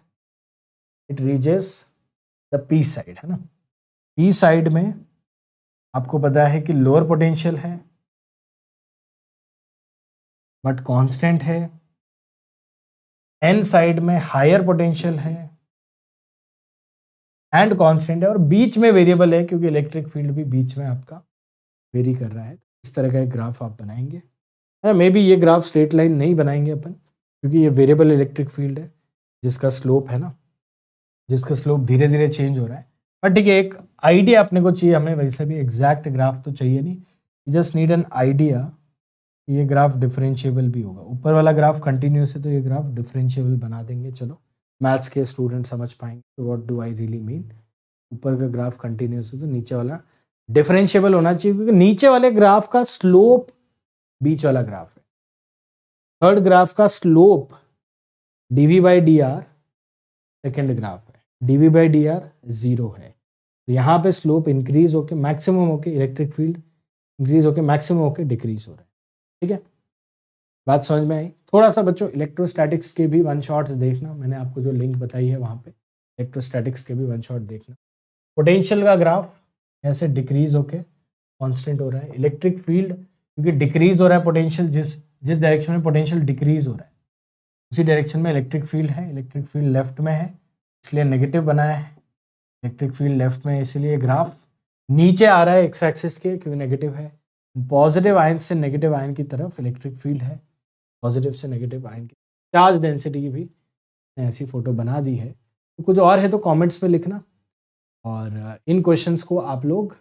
it reaches the P side है ना पी साइड में आपको पता है कि लोअर पोटेंशियल है बट कॉन्स्टेंट है एन साइड में हायर पोटेंशियल है एंड कांस्टेंट है और बीच में वेरिएबल है क्योंकि इलेक्ट्रिक फील्ड भी बीच में आपका वेरी कर रहा है इस तरह का एक ग्राफ आप बनाएंगे है ना मे बी ये ग्राफ स्ट्रेट लाइन नहीं बनाएंगे अपन क्योंकि ये वेरिएबल इलेक्ट्रिक फील्ड है जिसका स्लोप है ना जिसका स्लोप धीरे धीरे चेंज हो रहा है बट ठीक है एक आइडिया अपने को चाहिए हमें वैसे भी एग्जैक्ट ग्राफ तो चाहिए नहीं जस्ट नीड एन आइडिया ये ग्राफ डिफरेंशियबल भी होगा ऊपर वाला ग्राफ कंटिन्यूस है तो ये ग्राफ डिफरेंशियबल बना देंगे चलो मैथ्स के स्टूडेंट समझ पाएंगे what do I really mean ऊपर का ग्राफ कंटिन्यूस है तो नीचे वाला डिफरेंशियबल होना चाहिए क्योंकि नीचे वाले ग्राफ का स्लोप बीच वाला ग्राफ है थर्ड ग्राफ का slope D V by D R second graph है DV by D R zero है तो यहाँ पे स्लोप इंक्रीज होके मैक्सिमम होके इलेक्ट्रिक फील्ड इंक्रीज होके मैक्सिमम होके डिक्रीज हो रहा है ठीक है बात समझ में आई थोड़ा सा बच्चों इलेक्ट्रोस्टैटिक्स के भी वन शॉट देखना मैंने आपको जो लिंक बताई है वहाँ पे इलेक्ट्रोस्टैटिक्स के भी वन शॉट देखना पोटेंशियल का ग्राफ ऐसे डिक्रीज होके कांस्टेंट हो रहा है इलेक्ट्रिक फील्ड क्योंकि डिक्रीज हो रहा है पोटेंशियल जिस जिस डायरेक्शन में पोटेंशियल डिक्रीज हो रहा है उसी डायरेक्शन में इलेक्ट्रिक फील्ड है इलेक्ट्रिक फील्ड लेफ्ट में है इसलिए नेगेटिव बनाया है इलेक्ट्रिक फील्ड लेफ्ट में इसलिए ग्राफ नीचे आ रहा है एक्स एक्सिस के क्योंकि नेगेटिव है पॉजिटिव आयन से नेगेटिव आयन की तरफ इलेक्ट्रिक फील्ड है पॉजिटिव से नेगेटिव आयन की चार्ज डेंसिटी की भी ऐसी फ़ोटो बना दी है तो कुछ और है तो कमेंट्स में लिखना और इन क्वेश्चंस को आप लोग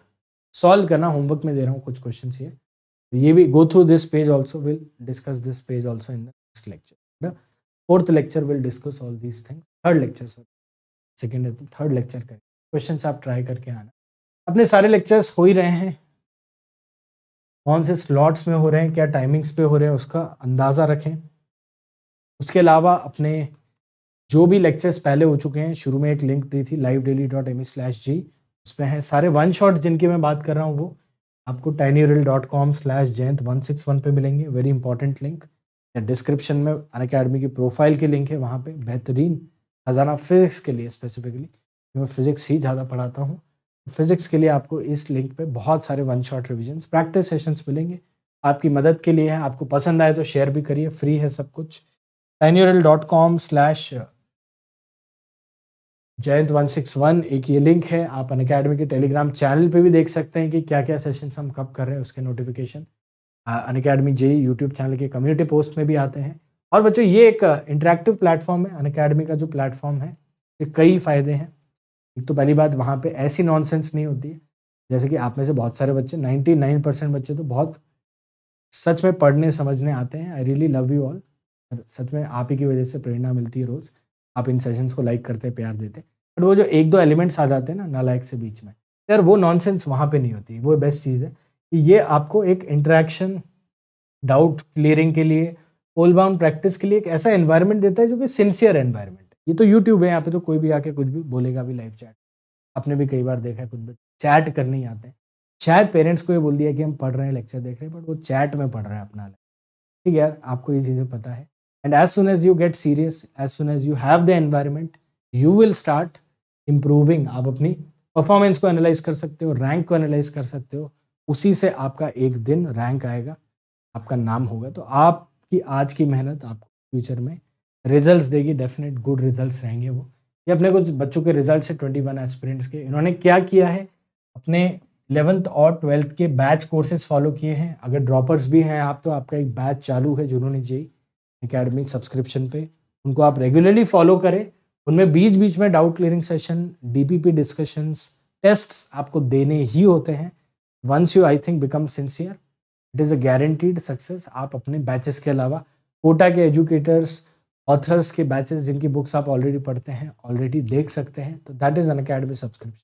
सॉल्व करना होमवर्क में दे रहा हूँ कुछ क्वेश्चन ये तो ये भी go through this page also will discuss this page also in the next lecture the fourth lecture will discuss all these things third lecture sir second है तो थर्ड लेक्चर करें क्वेश्चन आप ट्राई करके आना अपने सारे लेक्चर्स हो ही रहे हैं कौन से स्लॉट्स में हो रहे हैं क्या टाइमिंग्स पे हो रहे हैं उसका अंदाज़ा रखें उसके अलावा अपने जो भी लेक्चर्स पहले हो चुके हैं शुरू में एक लिंक दी थी live daily dot M slash G उसमें हैं सारे वन शॉट जिनकी मैं बात कर रहा हूँ वो आपको tinyurl dot com slash Jayant one six one पर मिलेंगे वेरी इंपॉर्टेंट लिंक या डिस्क्रिप्शन में अन अकेडमी की प्रोफाइल की लिंक है वहाँ पर बेहतरीन खजाना फिज़िक्स के लिए स्पेसिफिकली मैं फिज़िक्स ही ज़्यादा पढ़ाता हूँ फिजिक्स के लिए आपको इस लिंक पे बहुत सारे one shot revision practice sessions मिलेंगे आपकी मदद के लिए है आपको पसंद आए तो शेयर भी करिए फ्री है सब कुछ एन्यूरल dot com slash Jayant one six one एक ये लिंक है आप अन अकेडमी के टेलीग्राम चैनल पे भी देख सकते हैं कि क्या क्या सेशंस हम कब कर रहे हैं उसके नोटिफिकेशन अन अकेडमी जे यूट्यूब चैनल के कम्युनिटी पोस्ट में भी आते हैं और बच्चों ये एक इंटरेक्टिव प्लेटफॉर्म है अन अकेडमी का जो प्लेटफॉर्म है ये कई फ़ायदे हैं एक तो पहली बात वहाँ पे ऐसी नॉनसेंस नहीं होती है जैसे कि आप में से बहुत सारे बच्चे 99 परसेंट बच्चे तो बहुत सच में पढ़ने समझने आते हैं I really love you all सच में आप ही की वजह से प्रेरणा मिलती है रोज़ आप इन सेशंस को लाइक करते प्यार देते बट वो जो एक दो एलिमेंट्स आ जाते हैं ना नालायक से बीच में यार वो नॉनसेंस वहाँ पे नहीं होती वो बेस्ट चीज़ है कि ये आपको एक इंटरेक्शन डाउट क्लियरिंग के लिए ओल बाउंड प्रैक्टिस के लिए एक ऐसा एन्वायरमेंट देता है जो कि सिंसियर एन्वायरमेंट ये तो यूट्यूब है यहाँ पे तो कोई भी आके कुछ भी बोलेगा भी लाइव चैट आपने भी कई बार देखा है कुछ भी चैट करने ही आते हैं शायद पेरेंट्स को ये बोल दिया कि हम पढ़ रहे हैं लेक्चर देख रहे हैं बट वो चैट में पढ़ रहे हैं अपना ठीक है यार आपको ये चीज़ें पता है and as soon as you get serious as soon as you have the environment you will start improving आप अपनी परफॉर्मेंस को एनालाइज कर सकते हो रैंक को एनालाइज कर सकते हो उसी से आपका एक दिन रैंक आएगा आपका नाम होगा तो आपकी आज की मेहनत आपको फ्यूचर में रिजल्ट्स देगी डेफिनेट गुड रिजल्ट्स रहेंगे वो ये अपने कुछ बच्चों के रिजल्ट है ट्वेंटी वन एस्पिरेंट्स के इन्होंने क्या किया है अपने इलेवंथ और ट्वेल्थ के बैच कोर्सेज फॉलो किए हैं अगर ड्रॉपर्स भी हैं आप तो आपका एक बैच चालू है जिन्होंने जेई अकेडमी सब्सक्रिप्शन पे उनको आप रेगुलरली फॉलो करें उनमें बीच बीच में doubt clearing session P discussions tests आपको देने ही होते हैं once you I think become sincere it is a guaranteed success आप अपने बैचेस के अलावा कोटा के एजुकेटर्स ऑथर्स के बैचेस जिनकी बुक्स आप ऑलरेडी पढ़ते हैं ऑलरेडी देख सकते हैं तो that is Unacademy subscription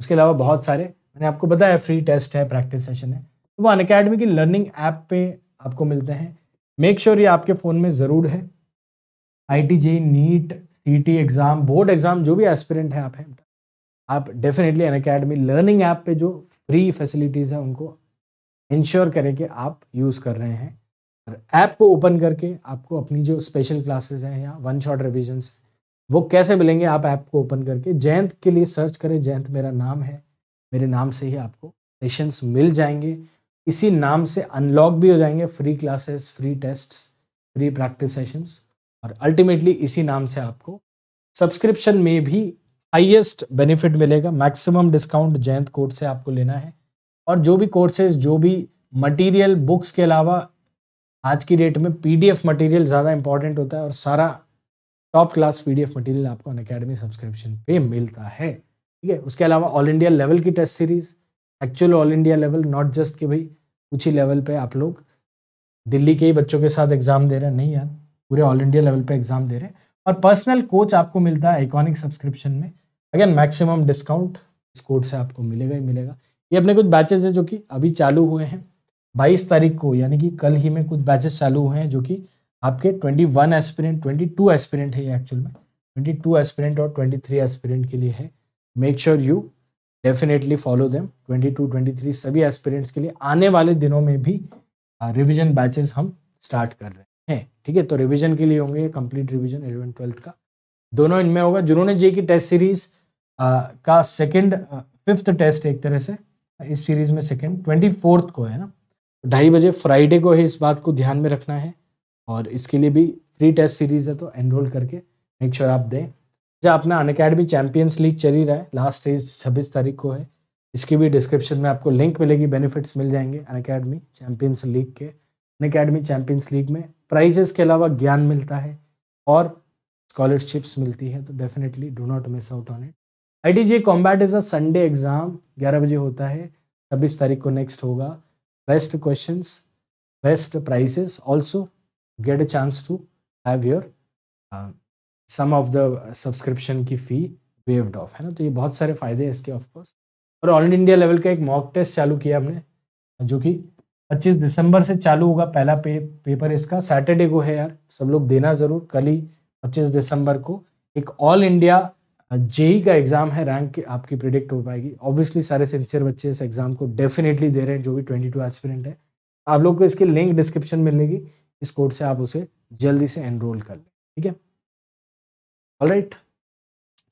उसके अलावा बहुत सारे मैंने आपको बताया फ्री टेस्ट है प्रैक्टिस सेशन है तो वो अन अकेडमी की लर्निंग ऐप पे आपको मिलते हैं मेक श्योर sure ये आपके फ़ोन में ज़रूर है I T J NEET C T exam board exam जो भी एस्पिरेंट है आप हैं आप definitely Unacademy learning app पे जो फ्री फैसिलिटीज़ हैं उनको इंश्योर करें कि आप यूज़ कर रहे हैं ऐप को ओपन करके आपको अपनी जो स्पेशल क्लासेस हैं या वन शॉट रिविजन हैं वो कैसे मिलेंगे आप ऐप को ओपन करके जयंत के लिए सर्च करें जयंत मेरा नाम है मेरे नाम से ही आपको सेशंस मिल जाएंगे इसी नाम से अनलॉक भी हो जाएंगे free classes free tests free practice sessions और अल्टीमेटली इसी नाम से आपको सब्सक्रिप्शन में भी हाइएस्ट बेनिफिट मिलेगा मैक्सिमम डिस्काउंट जयंत कोर्ट से आपको लेना है और जो भी कोर्सेज जो भी मटीरियल बुक्स के अलावा आज की डेट में पीडीएफ मटेरियल ज़्यादा इंपॉर्टेंट होता है और सारा टॉप क्लास पीडीएफ मटेरियल आपको अन अकेडमी सब्सक्रिप्शन पे मिलता है ठीक है उसके अलावा ऑल इंडिया लेवल की test series actual all India level not just कि भाई कुछ ही लेवल पे आप लोग दिल्ली के ही बच्चों के साथ एग्जाम दे रहे हैं नहीं यार पूरे ऑल इंडिया लेवल पे एग्जाम दे रहे हैं और पर्सनल कोच आपको मिलता है इकोनिक सब्सक्रिप्शन में अगेन मैक्सिमम डिस्काउंट इस कोड से आपको मिलेगा ही मिलेगा ये अपने कुछ बैचेज है जो कि अभी चालू हुए हैं बाईस तारीख को यानी कि कल ही में कुछ बैचेस चालू हुए हैं जो कि आपके twenty one aspirant twenty two aspirant है एक्चुअल में ट्वेंटी टू एस्पिरेंट और ट्वेंटी थ्री एस्पिरेंट के लिए है make sure you definitely follow them twenty two twenty three सभी एस्पिरेंट्स के लिए आने वाले दिनों में भी रिविजन बैचेस हम स्टार्ट कर रहे हैं ठीक है तो रिविजन के लिए होंगे कंप्लीट रिविजन एलेवन ट्वेल्थ का दोनों इनमें होगा जिन्होंने जे की टेस्ट सीरीज का सेकेंड फिफ्थ टेस्ट एक तरह से इस सीरीज में सेकेंड ट्वेंटी फोर्थ को है ना ढाई बजे फ्राइडे को ही इस बात को ध्यान में रखना है और इसके लिए भी फ्री टेस्ट सीरीज़ है तो एनरोल करके मेक श्योर आप दें जब अच्छा, अपना अन अकेडमी चैम्पियंस लीग चल ही रहा है लास्ट स्टेज छब्बीस तारीख को है इसकी भी डिस्क्रिप्शन में आपको लिंक मिलेगी बेनिफिट्स मिल जाएंगे अन अकेडमी चैम्पियंस लीग के अन अकेडमी चैम्पियंस लीग में प्राइजेस के अलावा ज्ञान मिलता है और स्कॉलरशिप्स मिलती है तो definitely do not miss out on it I T G combat is a Sunday exam ग्यारह बजे होता है छब्बीस तारीख को नेक्स्ट होगा best questions, best prices. Also, get a chance to have your uh, some of the subscription की fee waived of है ना तो ये बहुत सारे फ़ायदे हैं इसके ऑफकोर्स और ऑल इंडिया लेवल का एक मॉक टेस्ट चालू किया हमने जो कि 25 दिसंबर से चालू होगा पहला पे, पेपर इसका सैटरडे को है यार सब लोग देना ज़रूर कल ही 25 दिसंबर को एक ऑल इंडिया हाँ, जेई का एग्ज़ाम है रैंक आपकी प्रिडिक्ट हो पाएगी ऑब्वियसली सारे सिंसियर बच्चे इस एग्ज़ाम को डेफिनेटली दे रहे हैं जो भी ट्वेंटी टू एक्सपीरियंट है आप लोग को इसकी लिंक डिस्क्रिप्शन मिलेगी इस कोड से आप उसे जल्दी से एनरोल कर लें ठीक है ऑल राइट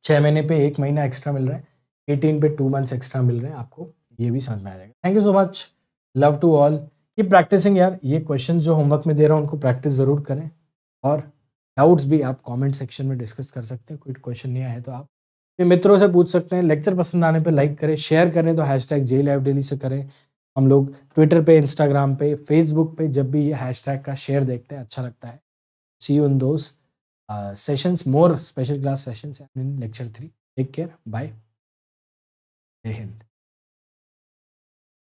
छः महीने पे एक महीना एक्स्ट्रा मिल रहा है एटीन पे टू मंथ्स एक्स्ट्रा मिल रहे हैं आपको ये भी समझ में आ जाएगा thank you so much love to all की प्रैक्टिसिंग यार ये क्वेश्चन जो होमवर्क में दे रहा हूँ उनको प्रैक्टिस ज़रूर करें और डाउट्स भी आप कमेंट सेक्शन में डिस्कस कर सकते हैं कोई क्वेश्चन नहीं आया तो आप अपने मित्रों से पूछ सकते हैं लेक्चर पसंद आने पर लाइक करें शेयर करें तो हैश टैग जे लाइव डेली से करें हम लोग ट्विटर पर इंस्टाग्राम पे फेसबुक पे जब भी ये हैश टैग का शेयर देखते हैं अच्छा लगता है see you in sessions more special class sessions in lecture three take care bye जय हिंद